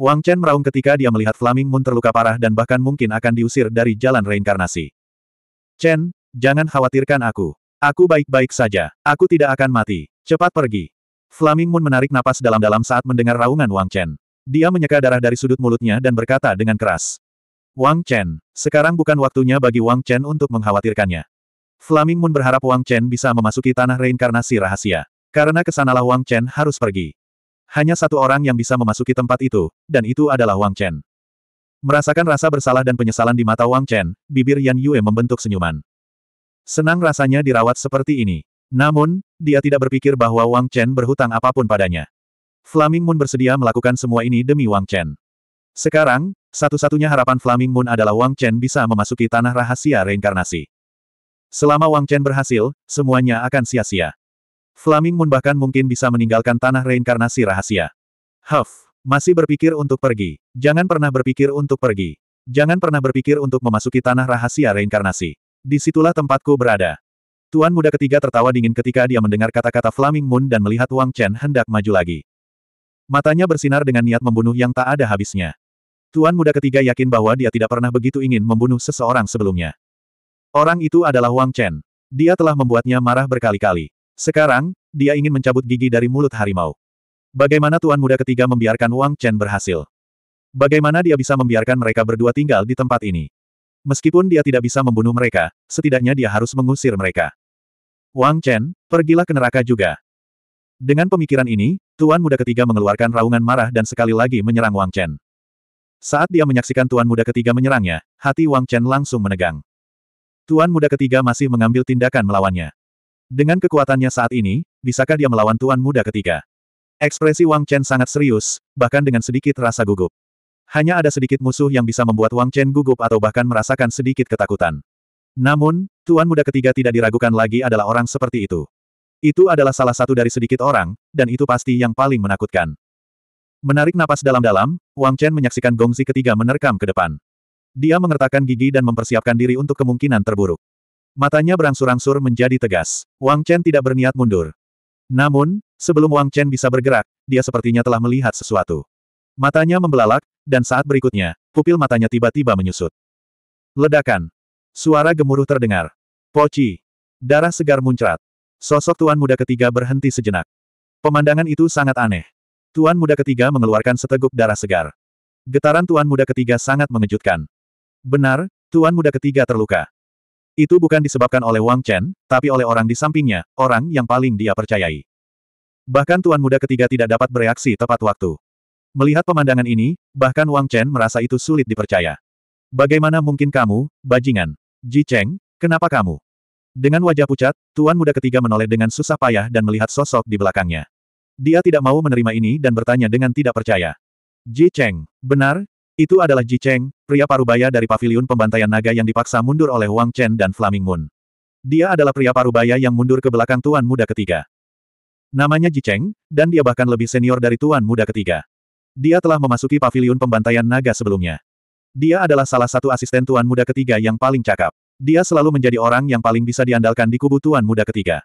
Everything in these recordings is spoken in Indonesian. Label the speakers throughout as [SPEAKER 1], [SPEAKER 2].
[SPEAKER 1] Wang Chen meraung ketika dia melihat Flaming Moon terluka parah dan bahkan mungkin akan diusir dari jalan reinkarnasi. Chen, jangan khawatirkan aku. Aku baik-baik saja. Aku tidak akan mati. Cepat pergi. Flaming Moon menarik napas dalam-dalam saat mendengar raungan Wang Chen. Dia menyeka darah dari sudut mulutnya dan berkata dengan keras. Wang Chen, sekarang bukan waktunya bagi Wang Chen untuk mengkhawatirkannya. Flaming Moon berharap Wang Chen bisa memasuki tanah reinkarnasi rahasia. Karena kesanalah Wang Chen harus pergi. Hanya satu orang yang bisa memasuki tempat itu, dan itu adalah Wang Chen. Merasakan rasa bersalah dan penyesalan di mata Wang Chen, bibir Yan Yue membentuk senyuman. Senang rasanya dirawat seperti ini. Namun, dia tidak berpikir bahwa Wang Chen berhutang apapun padanya. Flaming Moon bersedia melakukan semua ini demi Wang Chen. Sekarang, satu-satunya harapan Flaming Moon adalah Wang Chen bisa memasuki tanah rahasia reinkarnasi. Selama Wang Chen berhasil, semuanya akan sia-sia. Flaming Moon bahkan mungkin bisa meninggalkan tanah reinkarnasi rahasia. Huff, masih berpikir untuk pergi. Jangan pernah berpikir untuk pergi. Jangan pernah berpikir untuk memasuki tanah rahasia reinkarnasi. Disitulah tempatku berada. Tuan muda ketiga tertawa dingin ketika dia mendengar kata-kata Flaming Moon dan melihat Wang Chen hendak maju lagi. Matanya bersinar dengan niat membunuh yang tak ada habisnya. Tuan muda ketiga yakin bahwa dia tidak pernah begitu ingin membunuh seseorang sebelumnya. Orang itu adalah Wang Chen. Dia telah membuatnya marah berkali-kali. Sekarang, dia ingin mencabut gigi dari mulut harimau. Bagaimana tuan muda ketiga membiarkan Wang Chen berhasil? Bagaimana dia bisa membiarkan mereka berdua tinggal di tempat ini? Meskipun dia tidak bisa membunuh mereka, setidaknya dia harus mengusir mereka. Wang Chen, pergilah ke neraka juga. Dengan pemikiran ini, tuan muda ketiga mengeluarkan raungan marah dan sekali lagi menyerang Wang Chen. Saat dia menyaksikan tuan muda ketiga menyerangnya, hati Wang Chen langsung menegang. Tuan muda ketiga masih mengambil tindakan melawannya. Dengan kekuatannya saat ini, bisakah dia melawan tuan muda ketiga? Ekspresi Wang Chen sangat serius, bahkan dengan sedikit rasa gugup. Hanya ada sedikit musuh yang bisa membuat Wang Chen gugup atau bahkan merasakan sedikit ketakutan. Namun, tuan muda ketiga tidak diragukan lagi adalah orang seperti itu. Itu adalah salah satu dari sedikit orang, dan itu pasti yang paling menakutkan. Menarik napas dalam-dalam, Wang Chen menyaksikan gongzi ketiga menerkam ke depan. Dia mengertakkan gigi dan mempersiapkan diri untuk kemungkinan terburuk. Matanya berangsur-angsur menjadi tegas. Wang Chen tidak berniat mundur. Namun, sebelum Wang Chen bisa bergerak, dia sepertinya telah melihat sesuatu. Matanya membelalak, dan saat berikutnya, pupil matanya tiba-tiba menyusut. Ledakan. Suara gemuruh terdengar. Poci. Darah segar muncrat. Sosok tuan muda ketiga berhenti sejenak. Pemandangan itu sangat aneh. Tuan muda ketiga mengeluarkan seteguk darah segar. Getaran tuan muda ketiga sangat mengejutkan. Benar, tuan muda ketiga terluka. Itu bukan disebabkan oleh Wang Chen, tapi oleh orang di sampingnya, orang yang paling dia percayai. Bahkan tuan muda ketiga tidak dapat bereaksi tepat waktu. Melihat pemandangan ini, bahkan Wang Chen merasa itu sulit dipercaya. Bagaimana mungkin kamu, bajingan? Ji Cheng, kenapa kamu? Dengan wajah pucat, tuan muda ketiga menoleh dengan susah payah dan melihat sosok di belakangnya. Dia tidak mau menerima ini dan bertanya dengan tidak percaya. Ji Cheng, benar, itu adalah Ji Cheng, pria parubaya dari paviliun pembantaian naga yang dipaksa mundur oleh Wang Chen dan Flaming Moon. Dia adalah pria parubaya yang mundur ke belakang tuan muda ketiga. Namanya Ji Cheng, dan dia bahkan lebih senior dari tuan muda ketiga. Dia telah memasuki paviliun pembantaian naga sebelumnya. Dia adalah salah satu asisten tuan muda ketiga yang paling cakap. Dia selalu menjadi orang yang paling bisa diandalkan di kubu tuan muda ketiga.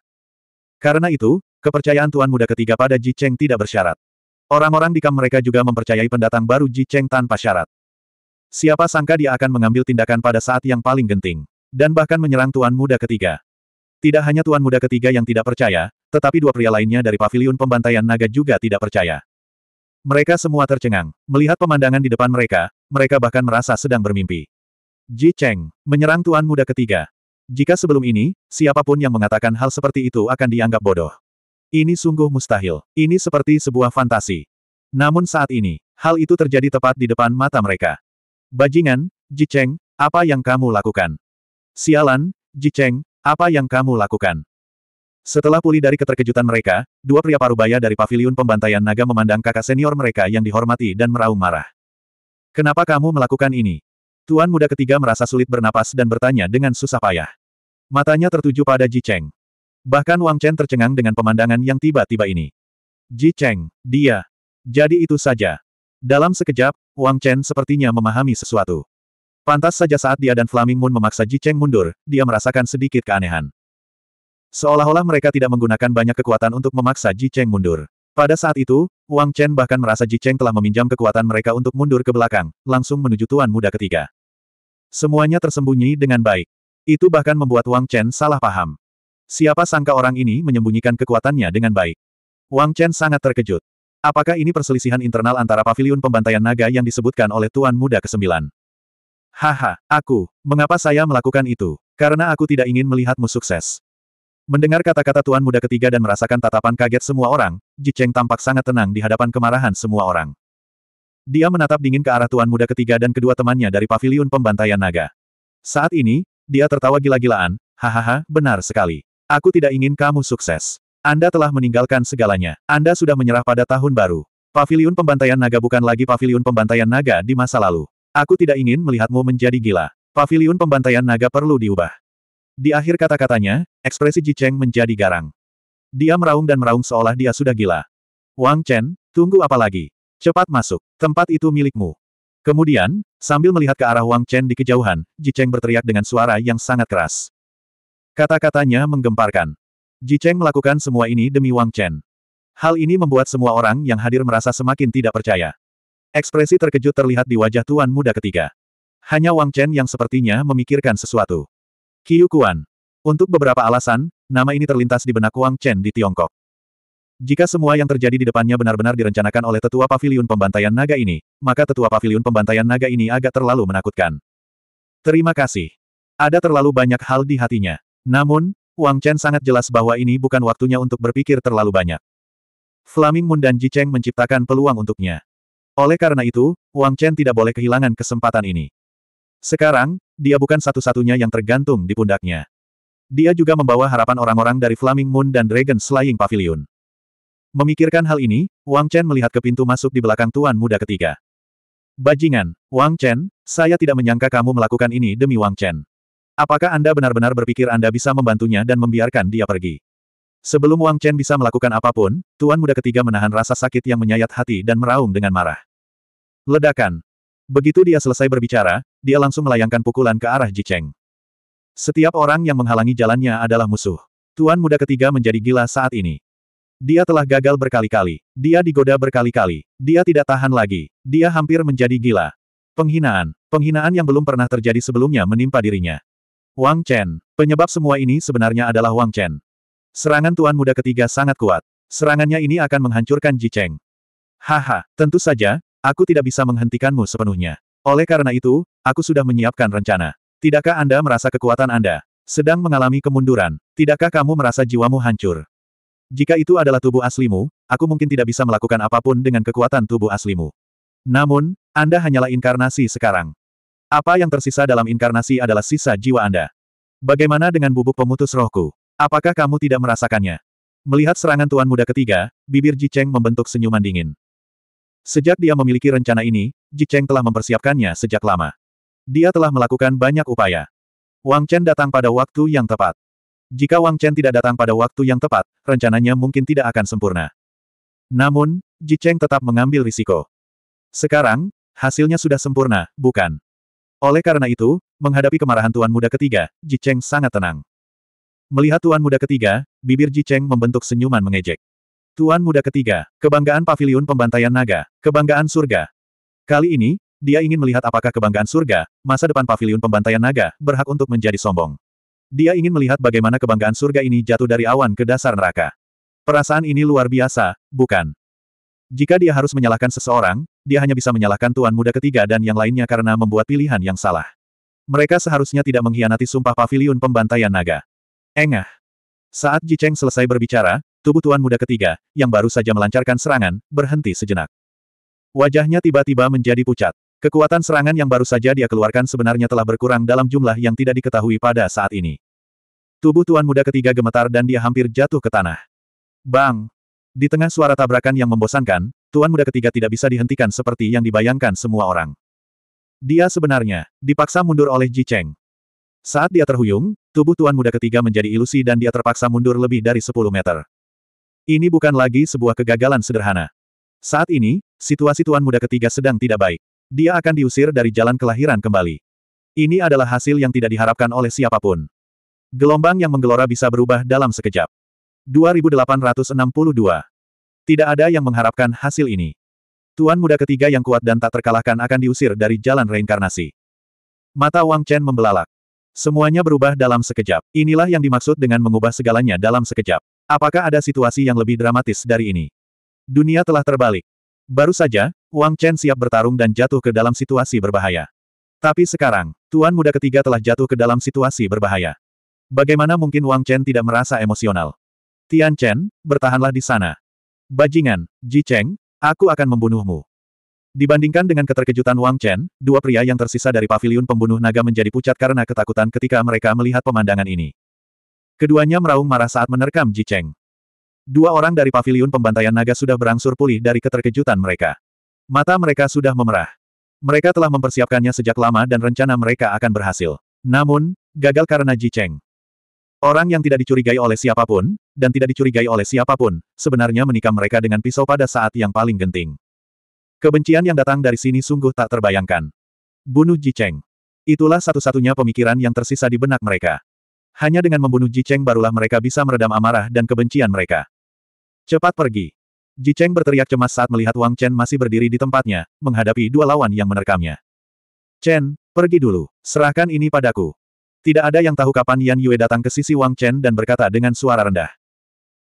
[SPEAKER 1] Karena itu, kepercayaan tuan muda ketiga pada Ji Cheng tidak bersyarat. Orang-orang di kam mereka juga mempercayai pendatang baru Ji Cheng tanpa syarat. Siapa sangka dia akan mengambil tindakan pada saat yang paling genting. Dan bahkan menyerang Tuan Muda ketiga. Tidak hanya Tuan Muda ketiga yang tidak percaya, tetapi dua pria lainnya dari paviliun pembantaian naga juga tidak percaya. Mereka semua tercengang. Melihat pemandangan di depan mereka, mereka bahkan merasa sedang bermimpi. Ji Cheng, menyerang Tuan Muda ketiga. Jika sebelum ini, siapapun yang mengatakan hal seperti itu akan dianggap bodoh. Ini sungguh mustahil. Ini seperti sebuah fantasi. Namun saat ini, hal itu terjadi tepat di depan mata mereka. Bajingan, Jicheng, apa yang kamu lakukan? Sialan, Jicheng, apa yang kamu lakukan? Setelah pulih dari keterkejutan mereka, dua pria parubaya dari paviliun pembantaian naga memandang kakak senior mereka yang dihormati dan meraung marah. Kenapa kamu melakukan ini? Tuan muda ketiga merasa sulit bernapas dan bertanya dengan susah payah. Matanya tertuju pada Jicheng. Bahkan Wang Chen tercengang dengan pemandangan yang tiba-tiba ini. Ji Cheng, dia. Jadi itu saja. Dalam sekejap, Wang Chen sepertinya memahami sesuatu. Pantas saja saat dia dan Flaming Moon memaksa Ji Cheng mundur, dia merasakan sedikit keanehan. Seolah-olah mereka tidak menggunakan banyak kekuatan untuk memaksa Ji Cheng mundur. Pada saat itu, Wang Chen bahkan merasa Ji Cheng telah meminjam kekuatan mereka untuk mundur ke belakang, langsung menuju tuan muda ketiga. Semuanya tersembunyi dengan baik. Itu bahkan membuat Wang Chen salah paham. Siapa sangka orang ini menyembunyikan kekuatannya dengan baik. Wang Chen sangat terkejut. Apakah ini perselisihan internal antara pavilion pembantaian naga yang disebutkan oleh Tuan Muda ke-9? Haha, aku, mengapa saya melakukan itu? Karena aku tidak ingin melihatmu sukses. Mendengar kata-kata Tuan Muda ketiga dan merasakan tatapan kaget semua orang, Ji Cheng tampak sangat tenang di hadapan kemarahan semua orang. Dia menatap dingin ke arah Tuan Muda ketiga dan kedua temannya dari pavilion pembantaian naga. Saat ini, dia tertawa gila-gilaan, hahaha, benar sekali. Aku tidak ingin kamu sukses. Anda telah meninggalkan segalanya. Anda sudah menyerah pada tahun baru. Paviliun pembantaian naga bukan lagi paviliun pembantaian naga di masa lalu. Aku tidak ingin melihatmu menjadi gila. Paviliun pembantaian naga perlu diubah. Di akhir kata-katanya, ekspresi Ji Cheng menjadi garang. Dia meraung dan meraung seolah dia sudah gila. Wang Chen, tunggu apa lagi? Cepat masuk. Tempat itu milikmu. Kemudian, sambil melihat ke arah Wang Chen di kejauhan, Ji Cheng berteriak dengan suara yang sangat keras. Kata-katanya menggemparkan. Ji Cheng melakukan semua ini demi Wang Chen. Hal ini membuat semua orang yang hadir merasa semakin tidak percaya. Ekspresi terkejut terlihat di wajah tuan muda ketiga. Hanya Wang Chen yang sepertinya memikirkan sesuatu. Qiu Kuan. Untuk beberapa alasan, nama ini terlintas di benak Wang Chen di Tiongkok. Jika semua yang terjadi di depannya benar-benar direncanakan oleh tetua pavilion pembantaian naga ini, maka tetua pavilion pembantaian naga ini agak terlalu menakutkan. Terima kasih. Ada terlalu banyak hal di hatinya. Namun, Wang Chen sangat jelas bahwa ini bukan waktunya untuk berpikir terlalu banyak. Flaming Moon dan Ji Cheng menciptakan peluang untuknya. Oleh karena itu, Wang Chen tidak boleh kehilangan kesempatan ini. Sekarang, dia bukan satu-satunya yang tergantung di pundaknya. Dia juga membawa harapan orang-orang dari Flaming Moon dan Dragon Slaying Pavilion. Memikirkan hal ini, Wang Chen melihat ke pintu masuk di belakang tuan muda ketiga. Bajingan, Wang Chen, saya tidak menyangka kamu melakukan ini demi Wang Chen. Apakah Anda benar-benar berpikir Anda bisa membantunya dan membiarkan dia pergi? Sebelum Wang Chen bisa melakukan apapun, Tuan Muda ketiga menahan rasa sakit yang menyayat hati dan meraung dengan marah. Ledakan. Begitu dia selesai berbicara, dia langsung melayangkan pukulan ke arah Ji Cheng. Setiap orang yang menghalangi jalannya adalah musuh. Tuan Muda ketiga menjadi gila saat ini. Dia telah gagal berkali-kali. Dia digoda berkali-kali. Dia tidak tahan lagi. Dia hampir menjadi gila. Penghinaan. Penghinaan yang belum pernah terjadi sebelumnya menimpa dirinya. Wang Chen. Penyebab semua ini sebenarnya adalah Wang Chen. Serangan tuan muda ketiga sangat kuat. Serangannya ini akan menghancurkan Ji Cheng. Haha, tentu saja, aku tidak bisa menghentikanmu sepenuhnya. Oleh karena itu, aku sudah menyiapkan rencana. Tidakkah Anda merasa kekuatan Anda sedang mengalami kemunduran? Tidakkah kamu merasa jiwamu hancur? Jika itu adalah tubuh aslimu, aku mungkin tidak bisa melakukan apapun dengan kekuatan tubuh aslimu. Namun, Anda hanyalah inkarnasi sekarang. Apa yang tersisa dalam inkarnasi adalah sisa jiwa Anda. Bagaimana dengan bubuk pemutus rohku? Apakah kamu tidak merasakannya? Melihat serangan tuan muda ketiga, bibir Ji Cheng membentuk senyuman dingin. Sejak dia memiliki rencana ini, Ji Cheng telah mempersiapkannya sejak lama. Dia telah melakukan banyak upaya. Wang Chen datang pada waktu yang tepat. Jika Wang Chen tidak datang pada waktu yang tepat, rencananya mungkin tidak akan sempurna. Namun, Ji Cheng tetap mengambil risiko. Sekarang, hasilnya sudah sempurna, bukan? Oleh karena itu, menghadapi kemarahan Tuan Muda ketiga, Ji Cheng sangat tenang. Melihat Tuan Muda ketiga, bibir Ji Cheng membentuk senyuman mengejek. Tuan Muda ketiga, kebanggaan pavilion pembantaian naga, kebanggaan surga. Kali ini, dia ingin melihat apakah kebanggaan surga, masa depan pavilion pembantaian naga, berhak untuk menjadi sombong. Dia ingin melihat bagaimana kebanggaan surga ini jatuh dari awan ke dasar neraka. Perasaan ini luar biasa, bukan? Jika dia harus menyalahkan seseorang, dia hanya bisa menyalahkan Tuan Muda ketiga dan yang lainnya karena membuat pilihan yang salah. Mereka seharusnya tidak mengkhianati sumpah Pavilion pembantaian naga. Engah. Saat Ji Cheng selesai berbicara, tubuh Tuan Muda ketiga, yang baru saja melancarkan serangan, berhenti sejenak. Wajahnya tiba-tiba menjadi pucat. Kekuatan serangan yang baru saja dia keluarkan sebenarnya telah berkurang dalam jumlah yang tidak diketahui pada saat ini. Tubuh Tuan Muda ketiga gemetar dan dia hampir jatuh ke tanah. Bang! Di tengah suara tabrakan yang membosankan, tuan muda ketiga tidak bisa dihentikan seperti yang dibayangkan semua orang. Dia sebenarnya dipaksa mundur oleh Ji Cheng. Saat dia terhuyung, tubuh tuan muda ketiga menjadi ilusi dan dia terpaksa mundur lebih dari 10 meter. Ini bukan lagi sebuah kegagalan sederhana. Saat ini, situasi tuan muda ketiga sedang tidak baik. Dia akan diusir dari jalan kelahiran kembali. Ini adalah hasil yang tidak diharapkan oleh siapapun. Gelombang yang menggelora bisa berubah dalam sekejap. 2862. Tidak ada yang mengharapkan hasil ini. Tuan muda ketiga yang kuat dan tak terkalahkan akan diusir dari jalan reinkarnasi. Mata Wang Chen membelalak. Semuanya berubah dalam sekejap. Inilah yang dimaksud dengan mengubah segalanya dalam sekejap. Apakah ada situasi yang lebih dramatis dari ini? Dunia telah terbalik. Baru saja, Wang Chen siap bertarung dan jatuh ke dalam situasi berbahaya. Tapi sekarang, Tuan muda ketiga telah jatuh ke dalam situasi berbahaya. Bagaimana mungkin Wang Chen tidak merasa emosional? Tian Chen, bertahanlah di sana. Bajingan, Ji Cheng, aku akan membunuhmu. Dibandingkan dengan keterkejutan Wang Chen, dua pria yang tersisa dari paviliun pembunuh naga menjadi pucat karena ketakutan ketika mereka melihat pemandangan ini. Keduanya meraung marah saat menerkam Ji Cheng. Dua orang dari paviliun pembantaian naga sudah berangsur pulih dari keterkejutan mereka. Mata mereka sudah memerah. Mereka telah mempersiapkannya sejak lama dan rencana mereka akan berhasil. Namun, gagal karena Ji Cheng. Orang yang tidak dicurigai oleh siapapun, dan tidak dicurigai oleh siapapun, sebenarnya menikam mereka dengan pisau pada saat yang paling genting. Kebencian yang datang dari sini sungguh tak terbayangkan. Bunuh Jicheng. Itulah satu-satunya pemikiran yang tersisa di benak mereka. Hanya dengan membunuh Jicheng barulah mereka bisa meredam amarah dan kebencian mereka. Cepat pergi. Jicheng berteriak cemas saat melihat Wang Chen masih berdiri di tempatnya, menghadapi dua lawan yang menerkamnya. Chen, pergi dulu, serahkan ini padaku, tidak ada yang tahu kapan Yan Yue datang ke sisi Wang Chen dan berkata dengan suara rendah.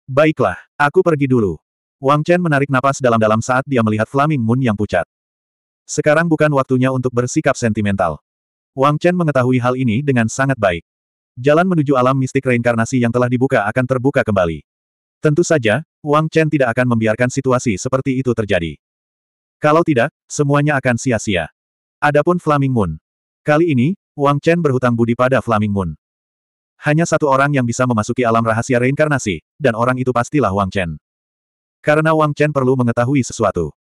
[SPEAKER 1] Baiklah, aku pergi dulu. Wang Chen menarik napas dalam-dalam saat dia melihat Flaming Moon yang pucat. Sekarang bukan waktunya untuk bersikap sentimental. Wang Chen mengetahui hal ini dengan sangat baik. Jalan menuju alam mistik reinkarnasi yang telah dibuka akan terbuka kembali. Tentu saja, Wang Chen tidak akan membiarkan situasi seperti itu terjadi. Kalau tidak, semuanya akan sia-sia. Adapun Flaming Moon. Kali ini, Wang Chen berhutang budi pada Flaming Moon. Hanya satu orang yang bisa memasuki alam rahasia reinkarnasi, dan orang itu pastilah Wang Chen. Karena Wang Chen perlu mengetahui sesuatu.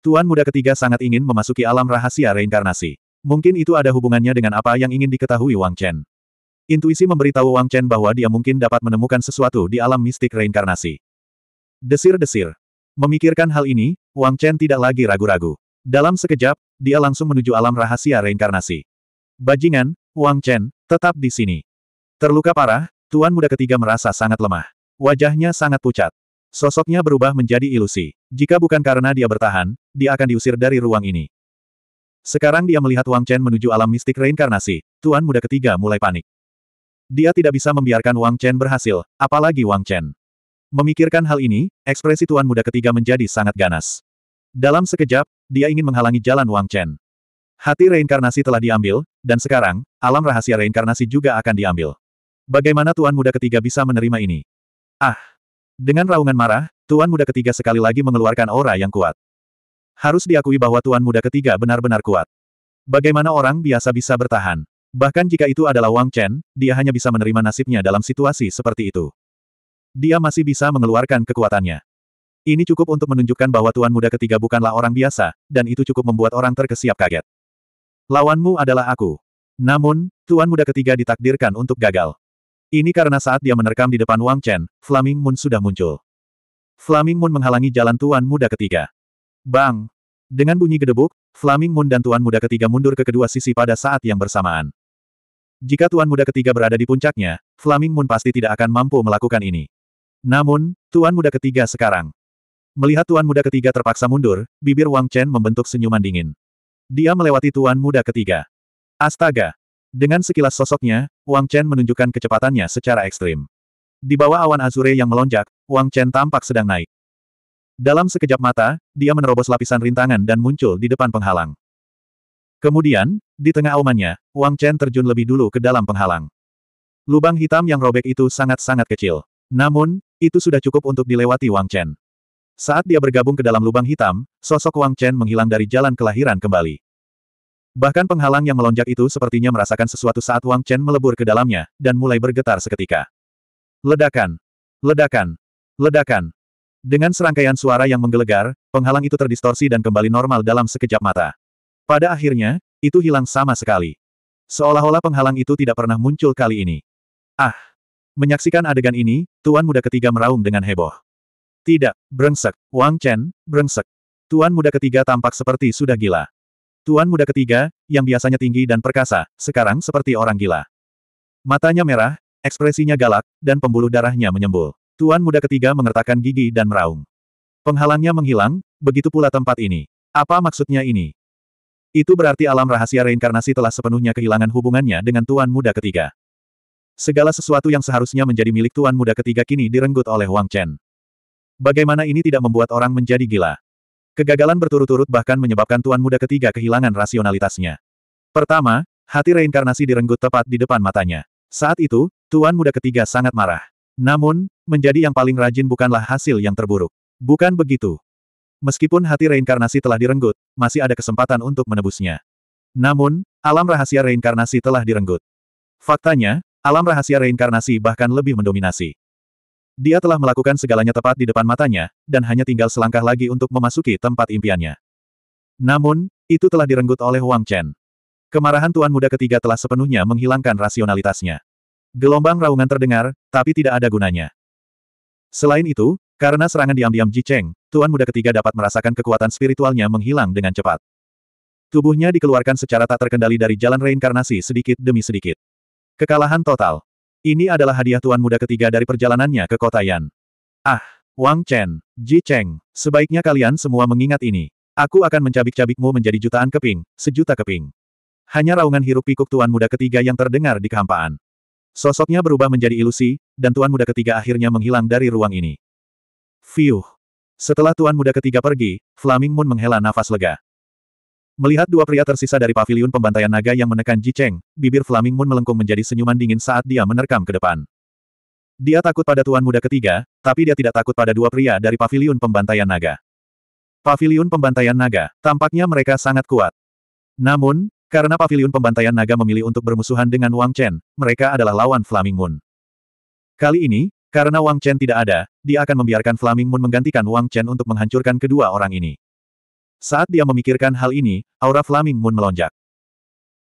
[SPEAKER 1] Tuan muda ketiga sangat ingin memasuki alam rahasia reinkarnasi. Mungkin itu ada hubungannya dengan apa yang ingin diketahui Wang Chen. Intuisi memberitahu Wang Chen bahwa dia mungkin dapat menemukan sesuatu di alam mistik reinkarnasi. Desir-desir. Memikirkan hal ini, Wang Chen tidak lagi ragu-ragu. Dalam sekejap, dia langsung menuju alam rahasia reinkarnasi. Bajingan, Wang Chen, tetap di sini. Terluka parah, tuan muda ketiga merasa sangat lemah. Wajahnya sangat pucat. Sosoknya berubah menjadi ilusi. Jika bukan karena dia bertahan, dia akan diusir dari ruang ini. Sekarang dia melihat Wang Chen menuju alam mistik reinkarnasi, tuan muda ketiga mulai panik. Dia tidak bisa membiarkan Wang Chen berhasil, apalagi Wang Chen. Memikirkan hal ini, ekspresi tuan muda ketiga menjadi sangat ganas. Dalam sekejap, dia ingin menghalangi jalan Wang Chen. Hati reinkarnasi telah diambil, dan sekarang, alam rahasia reinkarnasi juga akan diambil. Bagaimana Tuan Muda ketiga bisa menerima ini? Ah! Dengan raungan marah, Tuan Muda ketiga sekali lagi mengeluarkan aura yang kuat. Harus diakui bahwa Tuan Muda ketiga benar-benar kuat. Bagaimana orang biasa bisa bertahan? Bahkan jika itu adalah Wang Chen, dia hanya bisa menerima nasibnya dalam situasi seperti itu. Dia masih bisa mengeluarkan kekuatannya. Ini cukup untuk menunjukkan bahwa Tuan Muda ketiga bukanlah orang biasa, dan itu cukup membuat orang terkesiap kaget. Lawanmu adalah aku. Namun, Tuan Muda ketiga ditakdirkan untuk gagal. Ini karena saat dia menerkam di depan Wang Chen, Flaming Moon sudah muncul. Flaming Moon menghalangi jalan Tuan Muda ketiga. Bang! Dengan bunyi gedebuk, Flaming Moon dan Tuan Muda ketiga mundur ke kedua sisi pada saat yang bersamaan. Jika Tuan Muda ketiga berada di puncaknya, Flaming Moon pasti tidak akan mampu melakukan ini. Namun, Tuan Muda ketiga sekarang. Melihat Tuan Muda ketiga terpaksa mundur, bibir Wang Chen membentuk senyuman dingin. Dia melewati tuan muda ketiga. Astaga! Dengan sekilas sosoknya, Wang Chen menunjukkan kecepatannya secara ekstrim. Di bawah awan azure yang melonjak, Wang Chen tampak sedang naik. Dalam sekejap mata, dia menerobos lapisan rintangan dan muncul di depan penghalang. Kemudian, di tengah aumannya, Wang Chen terjun lebih dulu ke dalam penghalang. Lubang hitam yang robek itu sangat-sangat kecil. Namun, itu sudah cukup untuk dilewati Wang Chen. Saat dia bergabung ke dalam lubang hitam, sosok Wang Chen menghilang dari jalan kelahiran kembali. Bahkan penghalang yang melonjak itu sepertinya merasakan sesuatu saat Wang Chen melebur ke dalamnya, dan mulai bergetar seketika. Ledakan! Ledakan! Ledakan! Dengan serangkaian suara yang menggelegar, penghalang itu terdistorsi dan kembali normal dalam sekejap mata. Pada akhirnya, itu hilang sama sekali. Seolah-olah penghalang itu tidak pernah muncul kali ini. Ah! Menyaksikan adegan ini, Tuan Muda ketiga meraung dengan heboh. Tidak, brengsek, Wang Chen, brengsek. Tuan muda ketiga tampak seperti sudah gila. Tuan muda ketiga, yang biasanya tinggi dan perkasa, sekarang seperti orang gila. Matanya merah, ekspresinya galak, dan pembuluh darahnya menyembul. Tuan muda ketiga mengertakkan gigi dan meraung. Penghalangnya menghilang, begitu pula tempat ini. Apa maksudnya ini? Itu berarti alam rahasia reinkarnasi telah sepenuhnya kehilangan hubungannya dengan Tuan Muda Ketiga. Segala sesuatu yang seharusnya menjadi milik Tuan Muda Ketiga kini direnggut oleh Wang Chen. Bagaimana ini tidak membuat orang menjadi gila? Kegagalan berturut-turut bahkan menyebabkan Tuan Muda ketiga kehilangan rasionalitasnya. Pertama, hati reinkarnasi direnggut tepat di depan matanya. Saat itu, Tuan Muda ketiga sangat marah. Namun, menjadi yang paling rajin bukanlah hasil yang terburuk. Bukan begitu. Meskipun hati reinkarnasi telah direnggut, masih ada kesempatan untuk menebusnya. Namun, alam rahasia reinkarnasi telah direnggut. Faktanya, alam rahasia reinkarnasi bahkan lebih mendominasi. Dia telah melakukan segalanya tepat di depan matanya, dan hanya tinggal selangkah lagi untuk memasuki tempat impiannya. Namun, itu telah direnggut oleh Wang Chen. Kemarahan tuan muda ketiga telah sepenuhnya menghilangkan rasionalitasnya. Gelombang raungan terdengar, tapi tidak ada gunanya. Selain itu, karena serangan diam-diam Ji Cheng, tuan muda ketiga dapat merasakan kekuatan spiritualnya menghilang dengan cepat. Tubuhnya dikeluarkan secara tak terkendali dari jalan reinkarnasi sedikit demi sedikit. Kekalahan total. Ini adalah hadiah tuan muda ketiga dari perjalanannya ke kota Yan. Ah, Wang Chen, Ji Cheng, sebaiknya kalian semua mengingat ini. Aku akan mencabik-cabikmu menjadi jutaan keping, sejuta keping. Hanya raungan hirup pikuk tuan muda ketiga yang terdengar di kehampaan. Sosoknya berubah menjadi ilusi, dan tuan muda ketiga akhirnya menghilang dari ruang ini. Fiuh. Setelah tuan muda ketiga pergi, Flaming Moon menghela nafas lega. Melihat dua pria tersisa dari pavilion pembantaian naga yang menekan Ji Cheng, bibir Flaming Moon melengkung menjadi senyuman dingin saat dia menerkam ke depan. Dia takut pada tuan muda ketiga, tapi dia tidak takut pada dua pria dari pavilion pembantaian naga. Pavilion pembantaian naga, tampaknya mereka sangat kuat. Namun, karena pavilion pembantaian naga memilih untuk bermusuhan dengan Wang Chen, mereka adalah lawan Flaming Moon. Kali ini, karena Wang Chen tidak ada, dia akan membiarkan Flaming Moon menggantikan Wang Chen untuk menghancurkan kedua orang ini. Saat dia memikirkan hal ini, aura Flaming Moon melonjak.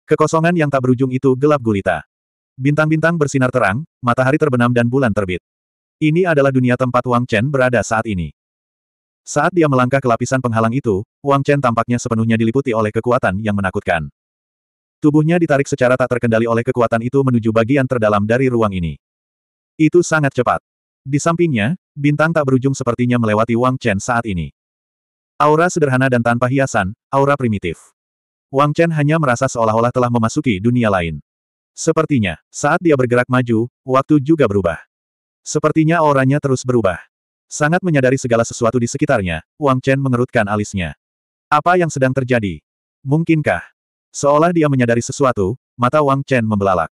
[SPEAKER 1] Kekosongan yang tak berujung itu gelap gulita. Bintang-bintang bersinar terang, matahari terbenam dan bulan terbit. Ini adalah dunia tempat Wang Chen berada saat ini. Saat dia melangkah ke lapisan penghalang itu, Wang Chen tampaknya sepenuhnya diliputi oleh kekuatan yang menakutkan. Tubuhnya ditarik secara tak terkendali oleh kekuatan itu menuju bagian terdalam dari ruang ini. Itu sangat cepat. Di sampingnya, bintang tak berujung sepertinya melewati Wang Chen saat ini. Aura sederhana dan tanpa hiasan, aura primitif. Wang Chen hanya merasa seolah-olah telah memasuki dunia lain. Sepertinya, saat dia bergerak maju, waktu juga berubah. Sepertinya auranya terus berubah. Sangat menyadari segala sesuatu di sekitarnya, Wang Chen mengerutkan alisnya. Apa yang sedang terjadi? Mungkinkah? Seolah dia menyadari sesuatu, mata Wang Chen membelalak.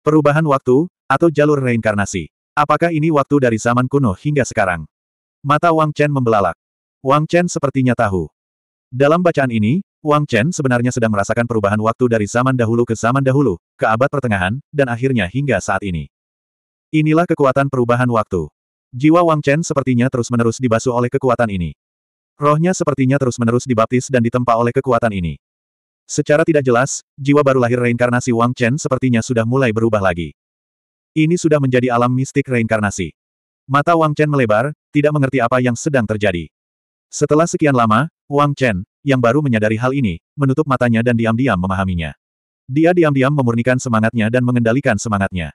[SPEAKER 1] Perubahan waktu, atau jalur reinkarnasi. Apakah ini waktu dari zaman kuno hingga sekarang? Mata Wang Chen membelalak. Wang Chen sepertinya tahu. Dalam bacaan ini, Wang Chen sebenarnya sedang merasakan perubahan waktu dari zaman dahulu ke zaman dahulu, ke abad pertengahan, dan akhirnya hingga saat ini. Inilah kekuatan perubahan waktu. Jiwa Wang Chen sepertinya terus-menerus dibasuh oleh kekuatan ini. Rohnya sepertinya terus-menerus dibaptis dan ditempa oleh kekuatan ini. Secara tidak jelas, jiwa baru lahir reinkarnasi Wang Chen sepertinya sudah mulai berubah lagi. Ini sudah menjadi alam mistik reinkarnasi. Mata Wang Chen melebar, tidak mengerti apa yang sedang terjadi. Setelah sekian lama, Wang Chen, yang baru menyadari hal ini, menutup matanya dan diam-diam memahaminya. Dia diam-diam memurnikan semangatnya dan mengendalikan semangatnya.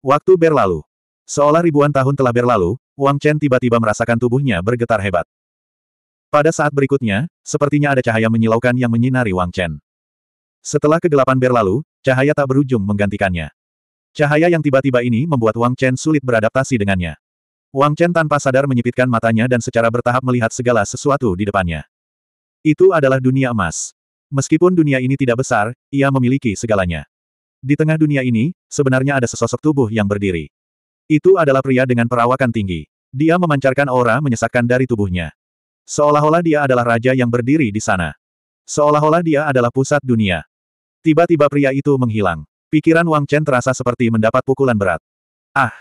[SPEAKER 1] Waktu berlalu. Seolah ribuan tahun telah berlalu, Wang Chen tiba-tiba merasakan tubuhnya bergetar hebat. Pada saat berikutnya, sepertinya ada cahaya menyilaukan yang menyinari Wang Chen. Setelah kegelapan berlalu, cahaya tak berujung menggantikannya. Cahaya yang tiba-tiba ini membuat Wang Chen sulit beradaptasi dengannya. Wang Chen tanpa sadar menyipitkan matanya dan secara bertahap melihat segala sesuatu di depannya. Itu adalah dunia emas. Meskipun dunia ini tidak besar, ia memiliki segalanya. Di tengah dunia ini, sebenarnya ada sesosok tubuh yang berdiri. Itu adalah pria dengan perawakan tinggi. Dia memancarkan aura menyesakkan dari tubuhnya. Seolah-olah dia adalah raja yang berdiri di sana. Seolah-olah dia adalah pusat dunia. Tiba-tiba pria itu menghilang. Pikiran Wang Chen terasa seperti mendapat pukulan berat. Ah!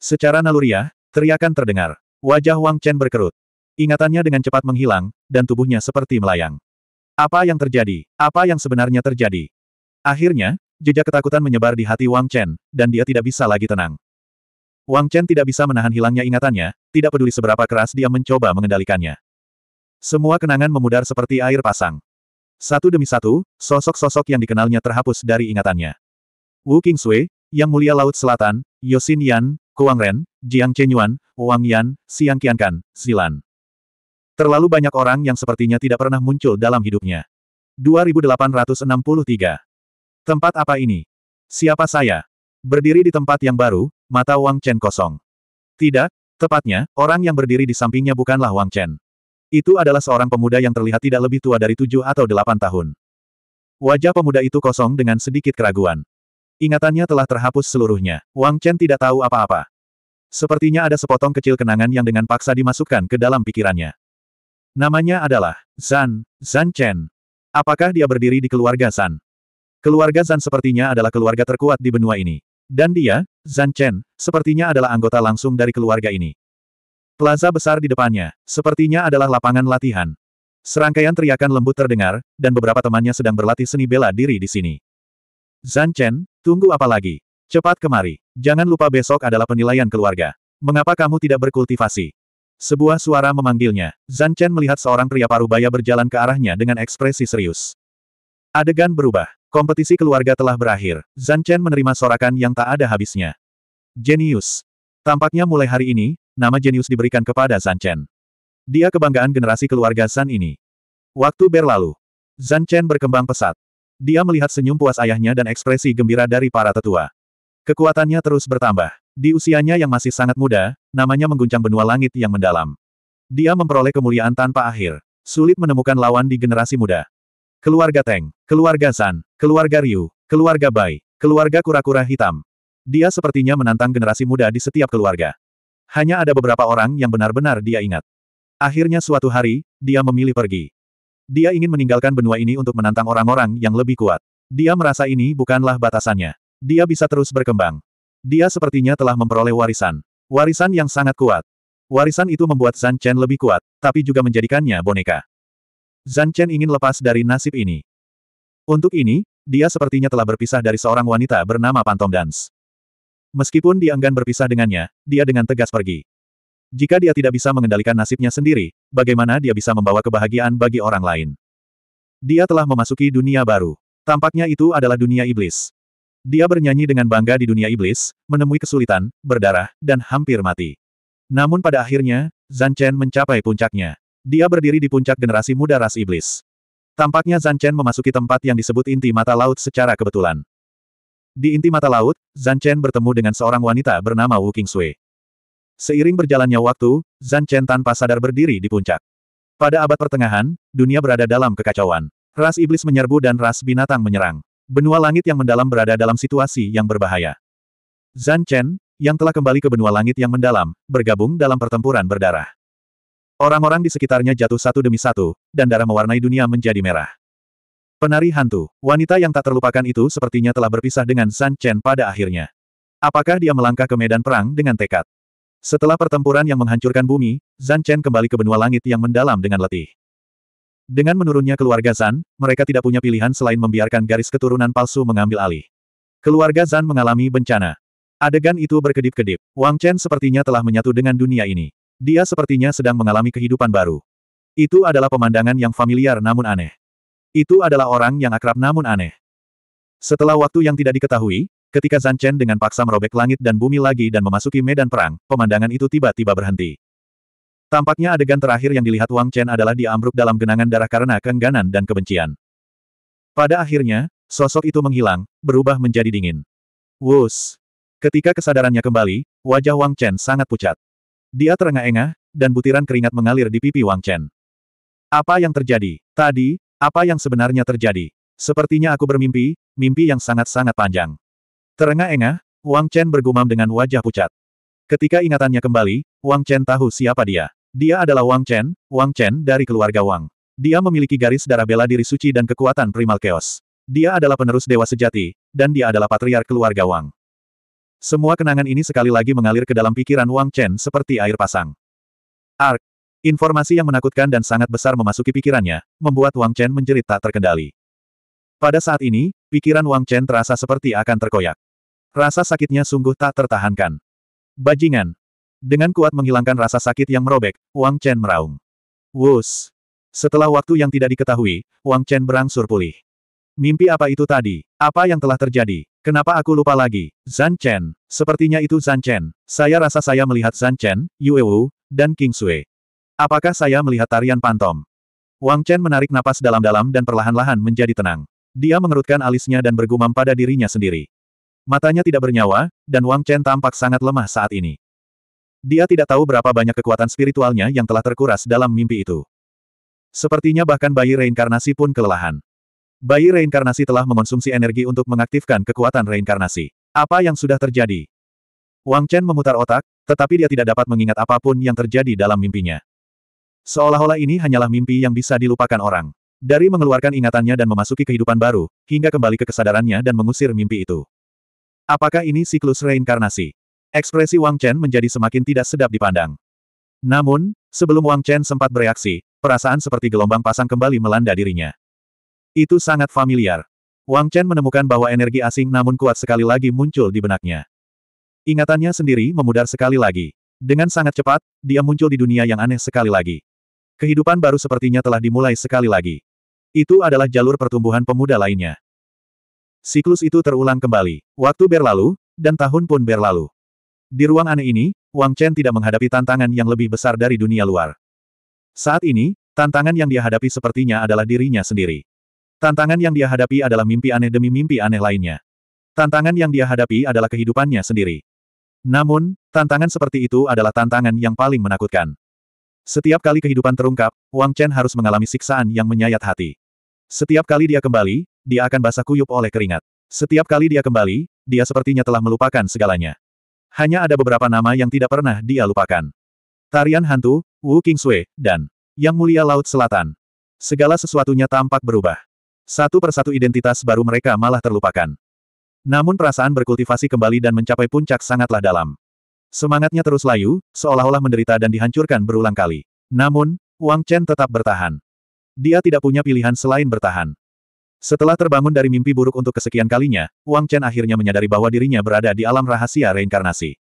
[SPEAKER 1] Secara naluriah, Teriakan terdengar. Wajah Wang Chen berkerut. Ingatannya dengan cepat menghilang, dan tubuhnya seperti melayang. Apa yang terjadi? Apa yang sebenarnya terjadi? Akhirnya, jejak ketakutan menyebar di hati Wang Chen, dan dia tidak bisa lagi tenang. Wang Chen tidak bisa menahan hilangnya ingatannya, tidak peduli seberapa keras dia mencoba mengendalikannya. Semua kenangan memudar seperti air pasang. Satu demi satu, sosok-sosok yang dikenalnya terhapus dari ingatannya. Wu Sui, Yang Mulia Laut Selatan, Yosin Yan, Kuang Ren, Jiang Chenyuan, Wang Yan, Siang Qiankan, Silan. Terlalu banyak orang yang sepertinya tidak pernah muncul dalam hidupnya. 2863. Tempat apa ini? Siapa saya? Berdiri di tempat yang baru, mata Wang Chen kosong. Tidak, tepatnya, orang yang berdiri di sampingnya bukanlah Wang Chen. Itu adalah seorang pemuda yang terlihat tidak lebih tua dari tujuh atau delapan tahun. Wajah pemuda itu kosong dengan sedikit keraguan. Ingatannya telah terhapus seluruhnya. Wang Chen tidak tahu apa-apa. Sepertinya ada sepotong kecil kenangan yang dengan paksa dimasukkan ke dalam pikirannya. Namanya adalah Zan, Zan Chen. Apakah dia berdiri di keluarga Zan? Keluarga Zan sepertinya adalah keluarga terkuat di benua ini. Dan dia, Zan Chen, sepertinya adalah anggota langsung dari keluarga ini. Plaza besar di depannya, sepertinya adalah lapangan latihan. Serangkaian teriakan lembut terdengar, dan beberapa temannya sedang berlatih seni bela diri di sini. Zan Chen, tunggu apa lagi? Cepat kemari. Jangan lupa besok adalah penilaian keluarga. Mengapa kamu tidak berkultivasi? Sebuah suara memanggilnya. Zan Chen melihat seorang pria parubaya berjalan ke arahnya dengan ekspresi serius. Adegan berubah. Kompetisi keluarga telah berakhir. Zan Chen menerima sorakan yang tak ada habisnya. Genius. Tampaknya mulai hari ini, nama jenius diberikan kepada Zan Chen. Dia kebanggaan generasi keluarga Zan ini. Waktu berlalu. Zan Chen berkembang pesat. Dia melihat senyum puas ayahnya dan ekspresi gembira dari para tetua. Kekuatannya terus bertambah. Di usianya yang masih sangat muda, namanya mengguncang benua langit yang mendalam. Dia memperoleh kemuliaan tanpa akhir. Sulit menemukan lawan di generasi muda. Keluarga Teng, keluarga San, keluarga Ryu, keluarga Bai, keluarga kura-kura hitam. Dia sepertinya menantang generasi muda di setiap keluarga. Hanya ada beberapa orang yang benar-benar dia ingat. Akhirnya suatu hari, dia memilih pergi. Dia ingin meninggalkan benua ini untuk menantang orang-orang yang lebih kuat. Dia merasa ini bukanlah batasannya. Dia bisa terus berkembang. Dia sepertinya telah memperoleh warisan. Warisan yang sangat kuat. Warisan itu membuat Zan Chen lebih kuat, tapi juga menjadikannya boneka. Zan Chen ingin lepas dari nasib ini. Untuk ini, dia sepertinya telah berpisah dari seorang wanita bernama Phantom Dance. Meskipun dia enggan berpisah dengannya, dia dengan tegas pergi. Jika dia tidak bisa mengendalikan nasibnya sendiri, bagaimana dia bisa membawa kebahagiaan bagi orang lain? Dia telah memasuki dunia baru. Tampaknya itu adalah dunia iblis. Dia bernyanyi dengan bangga di dunia iblis, menemui kesulitan, berdarah, dan hampir mati. Namun pada akhirnya, Zan Chen mencapai puncaknya. Dia berdiri di puncak generasi muda ras iblis. Tampaknya Zan Chen memasuki tempat yang disebut inti mata laut secara kebetulan. Di inti mata laut, Zan Chen bertemu dengan seorang wanita bernama Wu Sui. Seiring berjalannya waktu, Zan Chen tanpa sadar berdiri di puncak. Pada abad pertengahan, dunia berada dalam kekacauan. Ras iblis menyerbu dan ras binatang menyerang. Benua langit yang mendalam berada dalam situasi yang berbahaya. Zan Chen, yang telah kembali ke benua langit yang mendalam, bergabung dalam pertempuran berdarah. Orang-orang di sekitarnya jatuh satu demi satu, dan darah mewarnai dunia menjadi merah. Penari hantu, wanita yang tak terlupakan itu sepertinya telah berpisah dengan Zan Chen pada akhirnya. Apakah dia melangkah ke medan perang dengan tekad? Setelah pertempuran yang menghancurkan bumi, Zan Chen kembali ke benua langit yang mendalam dengan letih. Dengan menurunnya keluarga Zan, mereka tidak punya pilihan selain membiarkan garis keturunan palsu mengambil alih. Keluarga Zan mengalami bencana. Adegan itu berkedip-kedip. Wang Chen sepertinya telah menyatu dengan dunia ini. Dia sepertinya sedang mengalami kehidupan baru. Itu adalah pemandangan yang familiar namun aneh. Itu adalah orang yang akrab namun aneh. Setelah waktu yang tidak diketahui, ketika Zan Chen dengan paksa merobek langit dan bumi lagi dan memasuki medan perang, pemandangan itu tiba-tiba berhenti. Tampaknya adegan terakhir yang dilihat Wang Chen adalah diambruk dalam genangan darah karena kengganan dan kebencian. Pada akhirnya, sosok itu menghilang, berubah menjadi dingin. Wus! Ketika kesadarannya kembali, wajah Wang Chen sangat pucat. Dia terengah-engah, dan butiran keringat mengalir di pipi Wang Chen. Apa yang terjadi? Tadi, apa yang sebenarnya terjadi? Sepertinya aku bermimpi, mimpi yang sangat-sangat panjang. Terengah-engah, Wang Chen bergumam dengan wajah pucat. Ketika ingatannya kembali, Wang Chen tahu siapa dia. Dia adalah Wang Chen, Wang Chen dari keluarga Wang. Dia memiliki garis darah bela diri suci dan kekuatan primal chaos. Dia adalah penerus dewa sejati, dan dia adalah patriark keluarga Wang. Semua kenangan ini sekali lagi mengalir ke dalam pikiran Wang Chen seperti air pasang. Ark. Informasi yang menakutkan dan sangat besar memasuki pikirannya, membuat Wang Chen menjerit tak terkendali. Pada saat ini, pikiran Wang Chen terasa seperti akan terkoyak. Rasa sakitnya sungguh tak tertahankan. Bajingan, dengan kuat menghilangkan rasa sakit yang merobek, Wang Chen meraung. Wus! Setelah waktu yang tidak diketahui, Wang Chen berangsur pulih. Mimpi apa itu tadi? Apa yang telah terjadi? Kenapa aku lupa lagi? Zan Chen. Sepertinya itu Zan Chen. Saya rasa saya melihat Zan Chen, Yue Wu, dan King Sui. Apakah saya melihat tarian pantom? Wang Chen menarik napas dalam-dalam dan perlahan-lahan menjadi tenang. Dia mengerutkan alisnya dan bergumam pada dirinya sendiri. Matanya tidak bernyawa, dan Wang Chen tampak sangat lemah saat ini. Dia tidak tahu berapa banyak kekuatan spiritualnya yang telah terkuras dalam mimpi itu. Sepertinya bahkan bayi reinkarnasi pun kelelahan. Bayi reinkarnasi telah mengonsumsi energi untuk mengaktifkan kekuatan reinkarnasi. Apa yang sudah terjadi? Wang Chen memutar otak, tetapi dia tidak dapat mengingat apapun yang terjadi dalam mimpinya. Seolah-olah ini hanyalah mimpi yang bisa dilupakan orang. Dari mengeluarkan ingatannya dan memasuki kehidupan baru, hingga kembali ke kesadarannya dan mengusir mimpi itu. Apakah ini siklus reinkarnasi? Ekspresi Wang Chen menjadi semakin tidak sedap dipandang. Namun, sebelum Wang Chen sempat bereaksi, perasaan seperti gelombang pasang kembali melanda dirinya. Itu sangat familiar. Wang Chen menemukan bahwa energi asing namun kuat sekali lagi muncul di benaknya. Ingatannya sendiri memudar sekali lagi. Dengan sangat cepat, dia muncul di dunia yang aneh sekali lagi. Kehidupan baru sepertinya telah dimulai sekali lagi. Itu adalah jalur pertumbuhan pemuda lainnya. Siklus itu terulang kembali. Waktu berlalu, dan tahun pun berlalu. Di ruang aneh ini, Wang Chen tidak menghadapi tantangan yang lebih besar dari dunia luar. Saat ini, tantangan yang dia hadapi sepertinya adalah dirinya sendiri. Tantangan yang dia hadapi adalah mimpi aneh demi mimpi aneh lainnya. Tantangan yang dia hadapi adalah kehidupannya sendiri. Namun, tantangan seperti itu adalah tantangan yang paling menakutkan. Setiap kali kehidupan terungkap, Wang Chen harus mengalami siksaan yang menyayat hati. Setiap kali dia kembali, dia akan basah kuyup oleh keringat. Setiap kali dia kembali, dia sepertinya telah melupakan segalanya. Hanya ada beberapa nama yang tidak pernah dia lupakan. Tarian hantu, Wu Kingsui, dan Yang Mulia Laut Selatan. Segala sesuatunya tampak berubah. Satu persatu identitas baru mereka malah terlupakan. Namun perasaan berkultivasi kembali dan mencapai puncak sangatlah dalam. Semangatnya terus layu, seolah-olah menderita dan dihancurkan berulang kali. Namun, Wang Chen tetap bertahan. Dia tidak punya pilihan selain bertahan. Setelah terbangun dari mimpi buruk untuk kesekian kalinya, Wang Chen akhirnya menyadari bahwa dirinya berada di alam rahasia reinkarnasi.